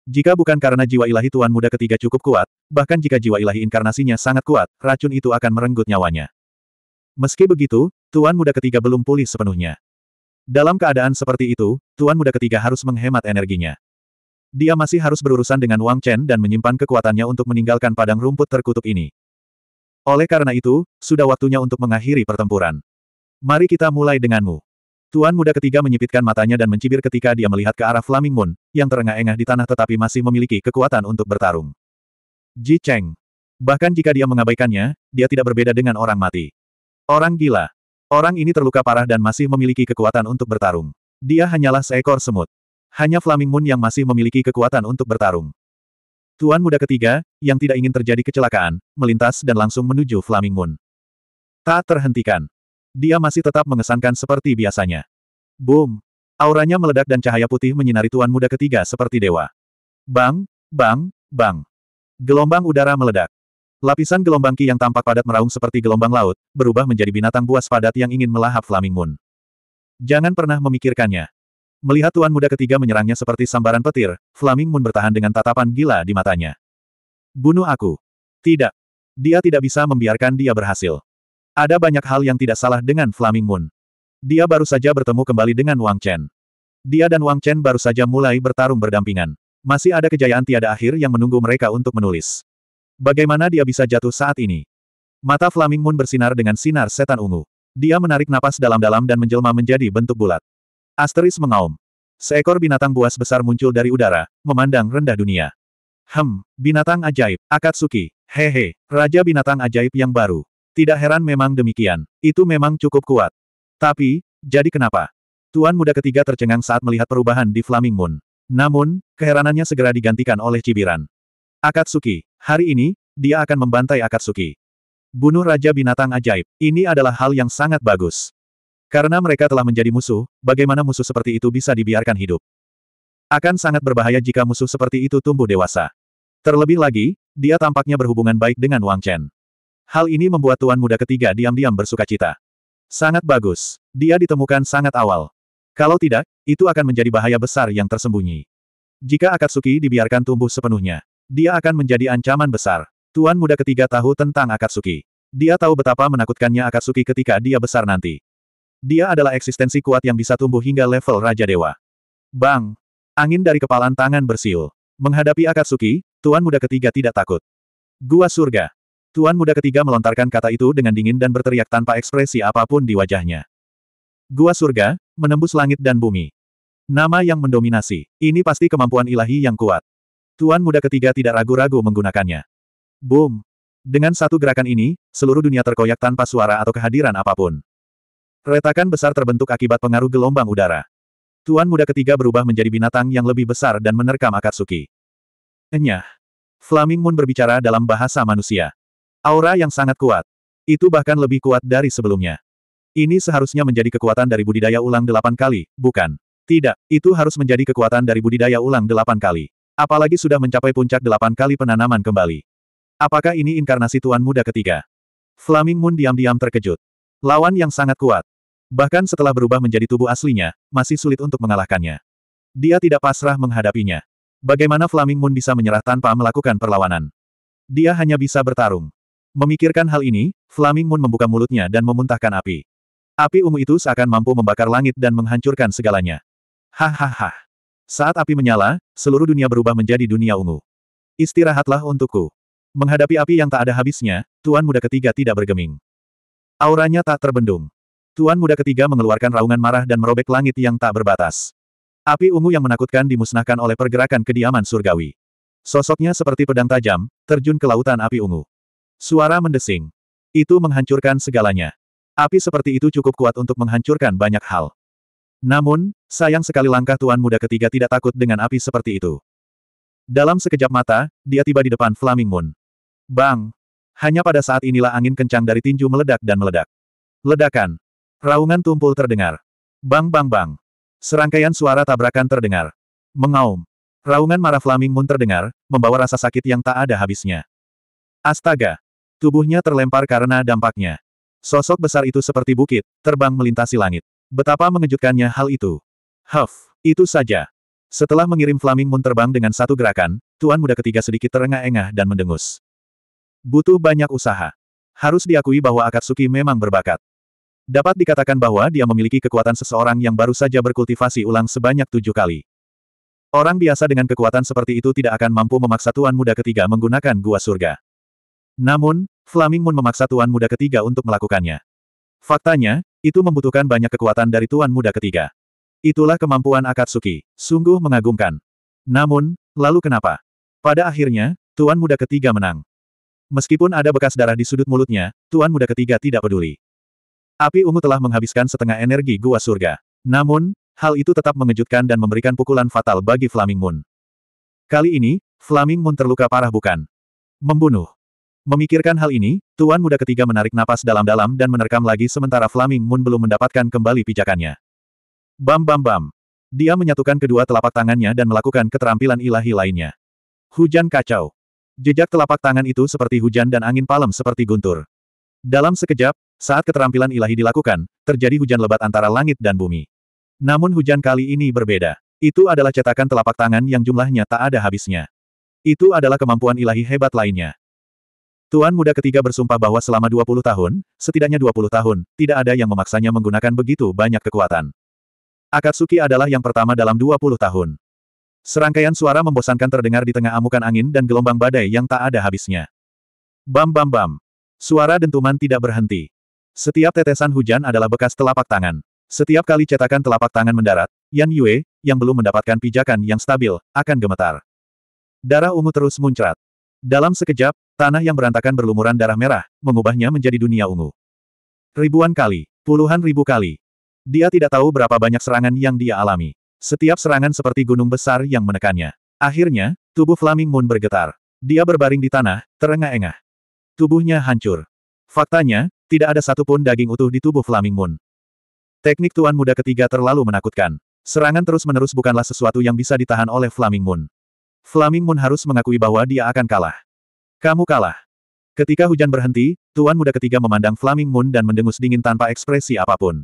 [SPEAKER 1] Jika bukan karena jiwa ilahi Tuan Muda ketiga cukup kuat, bahkan jika jiwa ilahi inkarnasinya sangat kuat, racun itu akan merenggut nyawanya. Meski begitu, Tuan Muda ketiga belum pulih sepenuhnya. Dalam keadaan seperti itu, Tuan Muda ketiga harus menghemat energinya. Dia masih harus berurusan dengan Wang Chen dan menyimpan kekuatannya untuk meninggalkan padang rumput terkutuk ini. Oleh karena itu, sudah waktunya untuk mengakhiri pertempuran. Mari kita mulai denganmu. Tuan muda ketiga menyipitkan matanya dan mencibir ketika dia melihat ke arah Flaming Moon, yang terengah-engah di tanah tetapi masih memiliki kekuatan untuk bertarung. Ji Cheng. Bahkan jika dia mengabaikannya, dia tidak berbeda dengan orang mati. Orang gila. Orang ini terluka parah dan masih memiliki kekuatan untuk bertarung. Dia hanyalah seekor semut. Hanya Flaming Moon yang masih memiliki kekuatan untuk bertarung. Tuan muda ketiga, yang tidak ingin terjadi kecelakaan, melintas dan langsung menuju Flaming Moon. Tak terhentikan dia masih tetap mengesankan seperti biasanya. Boom! Auranya meledak dan cahaya putih menyinari tuan muda ketiga seperti dewa. Bang, bang, bang. Gelombang udara meledak. Lapisan gelombang ki yang tampak padat meraung seperti gelombang laut, berubah menjadi binatang buas padat yang ingin melahap Flaming Moon. Jangan pernah memikirkannya. Melihat tuan muda ketiga menyerangnya seperti sambaran petir, Flaming Moon bertahan dengan tatapan gila di matanya. Bunuh aku. Tidak. Dia tidak bisa membiarkan dia berhasil. Ada banyak hal yang tidak salah dengan Flaming Moon. Dia baru saja bertemu kembali dengan Wang Chen. Dia dan Wang Chen baru saja mulai bertarung berdampingan. Masih ada kejayaan tiada akhir yang menunggu mereka untuk menulis. Bagaimana dia bisa jatuh saat ini? Mata Flaming Moon bersinar dengan sinar setan ungu. Dia menarik napas dalam-dalam dan menjelma menjadi bentuk bulat. Asteris mengaum. Seekor binatang buas besar muncul dari udara, memandang rendah dunia. Hem, binatang ajaib, Akatsuki, hehe, raja binatang ajaib yang baru. Tidak heran memang demikian. Itu memang cukup kuat. Tapi, jadi kenapa? Tuan muda ketiga tercengang saat melihat perubahan di Flaming Moon. Namun, keheranannya segera digantikan oleh cibiran. Akatsuki, hari ini, dia akan membantai Akatsuki. Bunuh Raja Binatang Ajaib, ini adalah hal yang sangat bagus. Karena mereka telah menjadi musuh, bagaimana musuh seperti itu bisa dibiarkan hidup? Akan sangat berbahaya jika musuh seperti itu tumbuh dewasa. Terlebih lagi, dia tampaknya berhubungan baik dengan Wang Chen. Hal ini membuat tuan muda ketiga diam-diam bersuka cita. Sangat bagus. Dia ditemukan sangat awal. Kalau tidak, itu akan menjadi bahaya besar yang tersembunyi. Jika Akatsuki dibiarkan tumbuh sepenuhnya, dia akan menjadi ancaman besar. Tuan muda ketiga tahu tentang Akatsuki. Dia tahu betapa menakutkannya Akatsuki ketika dia besar nanti. Dia adalah eksistensi kuat yang bisa tumbuh hingga level Raja Dewa. Bang! Angin dari kepalan tangan bersiul. Menghadapi Akatsuki, tuan muda ketiga tidak takut. Gua surga, Tuan muda ketiga melontarkan kata itu dengan dingin dan berteriak tanpa ekspresi apapun di wajahnya. Gua surga, menembus langit dan bumi. Nama yang mendominasi. Ini pasti kemampuan ilahi yang kuat. Tuan muda ketiga tidak ragu-ragu menggunakannya. Boom. Dengan satu gerakan ini, seluruh dunia terkoyak tanpa suara atau kehadiran apapun. Retakan besar terbentuk akibat pengaruh gelombang udara. Tuan muda ketiga berubah menjadi binatang yang lebih besar dan menerkam Akatsuki. Enyah. Flaming Moon berbicara dalam bahasa manusia. Aura yang sangat kuat. Itu bahkan lebih kuat dari sebelumnya. Ini seharusnya menjadi kekuatan dari budidaya ulang delapan kali, bukan? Tidak, itu harus menjadi kekuatan dari budidaya ulang delapan kali. Apalagi sudah mencapai puncak delapan kali penanaman kembali. Apakah ini inkarnasi Tuan Muda ketiga? Flaming Moon diam-diam terkejut. Lawan yang sangat kuat. Bahkan setelah berubah menjadi tubuh aslinya, masih sulit untuk mengalahkannya. Dia tidak pasrah menghadapinya. Bagaimana Flaming Moon bisa menyerah tanpa melakukan perlawanan? Dia hanya bisa bertarung. Memikirkan hal ini, Flaming Moon membuka mulutnya dan memuntahkan api. Api ungu itu seakan mampu membakar langit dan menghancurkan segalanya. Hahaha. Saat api menyala, seluruh dunia berubah menjadi dunia ungu. Istirahatlah untukku. Menghadapi api yang tak ada habisnya, Tuan Muda Ketiga tidak bergeming. Auranya tak terbendung. Tuan Muda Ketiga mengeluarkan raungan marah dan merobek langit yang tak berbatas. Api ungu yang menakutkan dimusnahkan oleh pergerakan kediaman surgawi. Sosoknya seperti pedang tajam, terjun ke lautan api ungu. Suara mendesing. Itu menghancurkan segalanya. Api seperti itu cukup kuat untuk menghancurkan banyak hal. Namun, sayang sekali langkah tuan muda ketiga tidak takut dengan api seperti itu. Dalam sekejap mata, dia tiba di depan Flaming Moon. Bang! Hanya pada saat inilah angin kencang dari tinju meledak dan meledak. Ledakan. Raungan tumpul terdengar. Bang bang bang. Serangkaian suara tabrakan terdengar. Mengaum. Raungan marah Flaming Moon terdengar, membawa rasa sakit yang tak ada habisnya. Astaga! Tubuhnya terlempar karena dampaknya. Sosok besar itu seperti bukit, terbang melintasi langit. Betapa mengejutkannya hal itu. Huff, itu saja. Setelah mengirim Flaming Moon terbang dengan satu gerakan, Tuan Muda ketiga sedikit terengah-engah dan mendengus. Butuh banyak usaha. Harus diakui bahwa Akatsuki memang berbakat. Dapat dikatakan bahwa dia memiliki kekuatan seseorang yang baru saja berkultivasi ulang sebanyak tujuh kali. Orang biasa dengan kekuatan seperti itu tidak akan mampu memaksa Tuan Muda ketiga menggunakan gua surga. Namun, Flaming Moon memaksa tuan muda ketiga untuk melakukannya. Faktanya, itu membutuhkan banyak kekuatan dari tuan muda ketiga. Itulah kemampuan Akatsuki, sungguh mengagumkan. Namun, lalu kenapa? Pada akhirnya, tuan muda ketiga menang. Meskipun ada bekas darah di sudut mulutnya, tuan muda ketiga tidak peduli. Api ungu telah menghabiskan setengah energi gua surga. Namun, hal itu tetap mengejutkan dan memberikan pukulan fatal bagi Flaming Moon. Kali ini, Flaming Moon terluka parah bukan? Membunuh. Memikirkan hal ini, Tuan Muda ketiga menarik napas dalam-dalam dan menerkam lagi sementara Flaming Moon belum mendapatkan kembali pijakannya. Bam bam bam. Dia menyatukan kedua telapak tangannya dan melakukan keterampilan ilahi lainnya. Hujan kacau. Jejak telapak tangan itu seperti hujan dan angin palem seperti guntur. Dalam sekejap, saat keterampilan ilahi dilakukan, terjadi hujan lebat antara langit dan bumi. Namun hujan kali ini berbeda. Itu adalah cetakan telapak tangan yang jumlahnya tak ada habisnya. Itu adalah kemampuan ilahi hebat lainnya. Tuan muda ketiga bersumpah bahwa selama 20 tahun, setidaknya 20 tahun, tidak ada yang memaksanya menggunakan begitu banyak kekuatan. Akatsuki adalah yang pertama dalam 20 tahun. Serangkaian suara membosankan terdengar di tengah amukan angin dan gelombang badai yang tak ada habisnya. Bam bam bam. Suara dentuman tidak berhenti. Setiap tetesan hujan adalah bekas telapak tangan. Setiap kali cetakan telapak tangan mendarat, Yan Yue, yang belum mendapatkan pijakan yang stabil, akan gemetar. Darah ungu terus muncrat. Dalam sekejap, tanah yang berantakan berlumuran darah merah, mengubahnya menjadi dunia ungu. Ribuan kali, puluhan ribu kali. Dia tidak tahu berapa banyak serangan yang dia alami. Setiap serangan seperti gunung besar yang menekannya. Akhirnya, tubuh Flaming Moon bergetar. Dia berbaring di tanah, terengah-engah. Tubuhnya hancur. Faktanya, tidak ada satupun daging utuh di tubuh Flaming Moon. Teknik Tuan Muda ketiga terlalu menakutkan. Serangan terus-menerus bukanlah sesuatu yang bisa ditahan oleh Flaming Moon. Flaming Moon harus mengakui bahwa dia akan kalah. Kamu kalah. Ketika hujan berhenti, Tuan Muda ketiga memandang Flaming Moon dan mendengus dingin tanpa ekspresi apapun.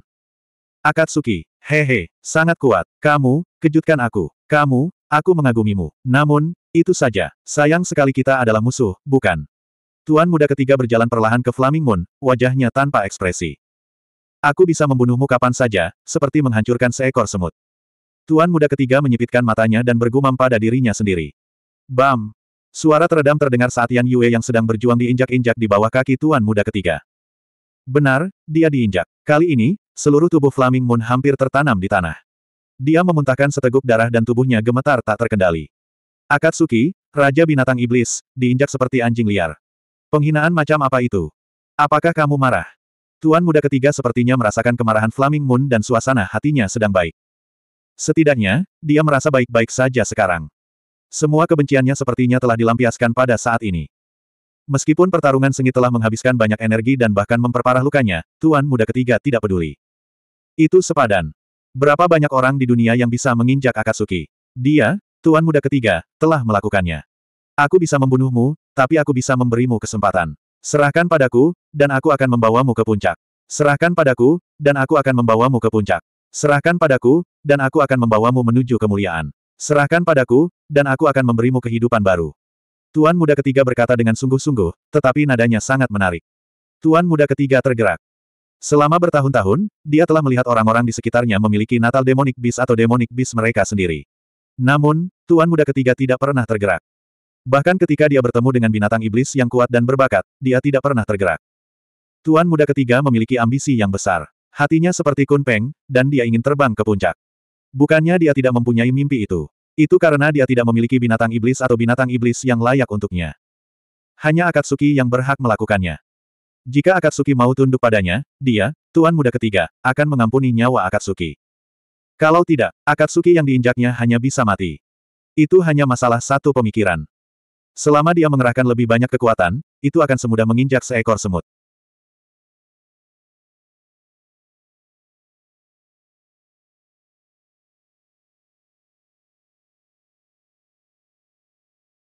[SPEAKER 1] Akatsuki, hehe, sangat kuat. Kamu, kejutkan aku. Kamu, aku mengagumimu. Namun, itu saja. Sayang sekali kita adalah musuh, bukan? Tuan Muda ketiga berjalan perlahan ke Flaming Moon, wajahnya tanpa ekspresi. Aku bisa membunuhmu kapan saja, seperti menghancurkan seekor semut. Tuan muda ketiga menyipitkan matanya dan bergumam pada dirinya sendiri. Bam! Suara teredam terdengar saat Yan Yue yang sedang berjuang diinjak-injak di bawah kaki tuan muda ketiga. Benar, dia diinjak. Kali ini, seluruh tubuh Flaming Moon hampir tertanam di tanah. Dia memuntahkan seteguk darah dan tubuhnya gemetar tak terkendali. Akatsuki, Raja Binatang Iblis, diinjak seperti anjing liar. Penghinaan macam apa itu? Apakah kamu marah? Tuan muda ketiga sepertinya merasakan kemarahan Flaming Moon dan suasana hatinya sedang baik. Setidaknya, dia merasa baik-baik saja sekarang. Semua kebenciannya sepertinya telah dilampiaskan pada saat ini. Meskipun pertarungan sengit telah menghabiskan banyak energi dan bahkan memperparah lukanya, Tuan Muda Ketiga tidak peduli. Itu sepadan. Berapa banyak orang di dunia yang bisa menginjak Akatsuki? Dia, Tuan Muda Ketiga, telah melakukannya. Aku bisa membunuhmu, tapi aku bisa memberimu kesempatan. Serahkan padaku, dan aku akan membawamu ke puncak. Serahkan padaku, dan aku akan membawamu ke puncak. Serahkan padaku, dan aku akan membawamu menuju kemuliaan. Serahkan padaku, dan aku akan memberimu kehidupan baru. Tuan muda ketiga berkata dengan sungguh-sungguh, tetapi nadanya sangat menarik. Tuan muda ketiga tergerak. Selama bertahun-tahun, dia telah melihat orang-orang di sekitarnya memiliki natal demonic beast atau demonic beast mereka sendiri. Namun, tuan muda ketiga tidak pernah tergerak. Bahkan ketika dia bertemu dengan binatang iblis yang kuat dan berbakat, dia tidak pernah tergerak. Tuan muda ketiga memiliki ambisi yang besar. Hatinya seperti kunpeng, dan dia ingin terbang ke puncak. Bukannya dia tidak mempunyai mimpi itu. Itu karena dia tidak memiliki binatang iblis atau binatang iblis yang layak untuknya. Hanya Akatsuki yang berhak melakukannya. Jika Akatsuki mau tunduk padanya, dia, Tuan Muda Ketiga, akan mengampuni nyawa Akatsuki. Kalau tidak, Akatsuki yang diinjaknya hanya bisa mati. Itu hanya masalah satu pemikiran. Selama dia mengerahkan lebih banyak kekuatan, itu akan semudah menginjak seekor semut.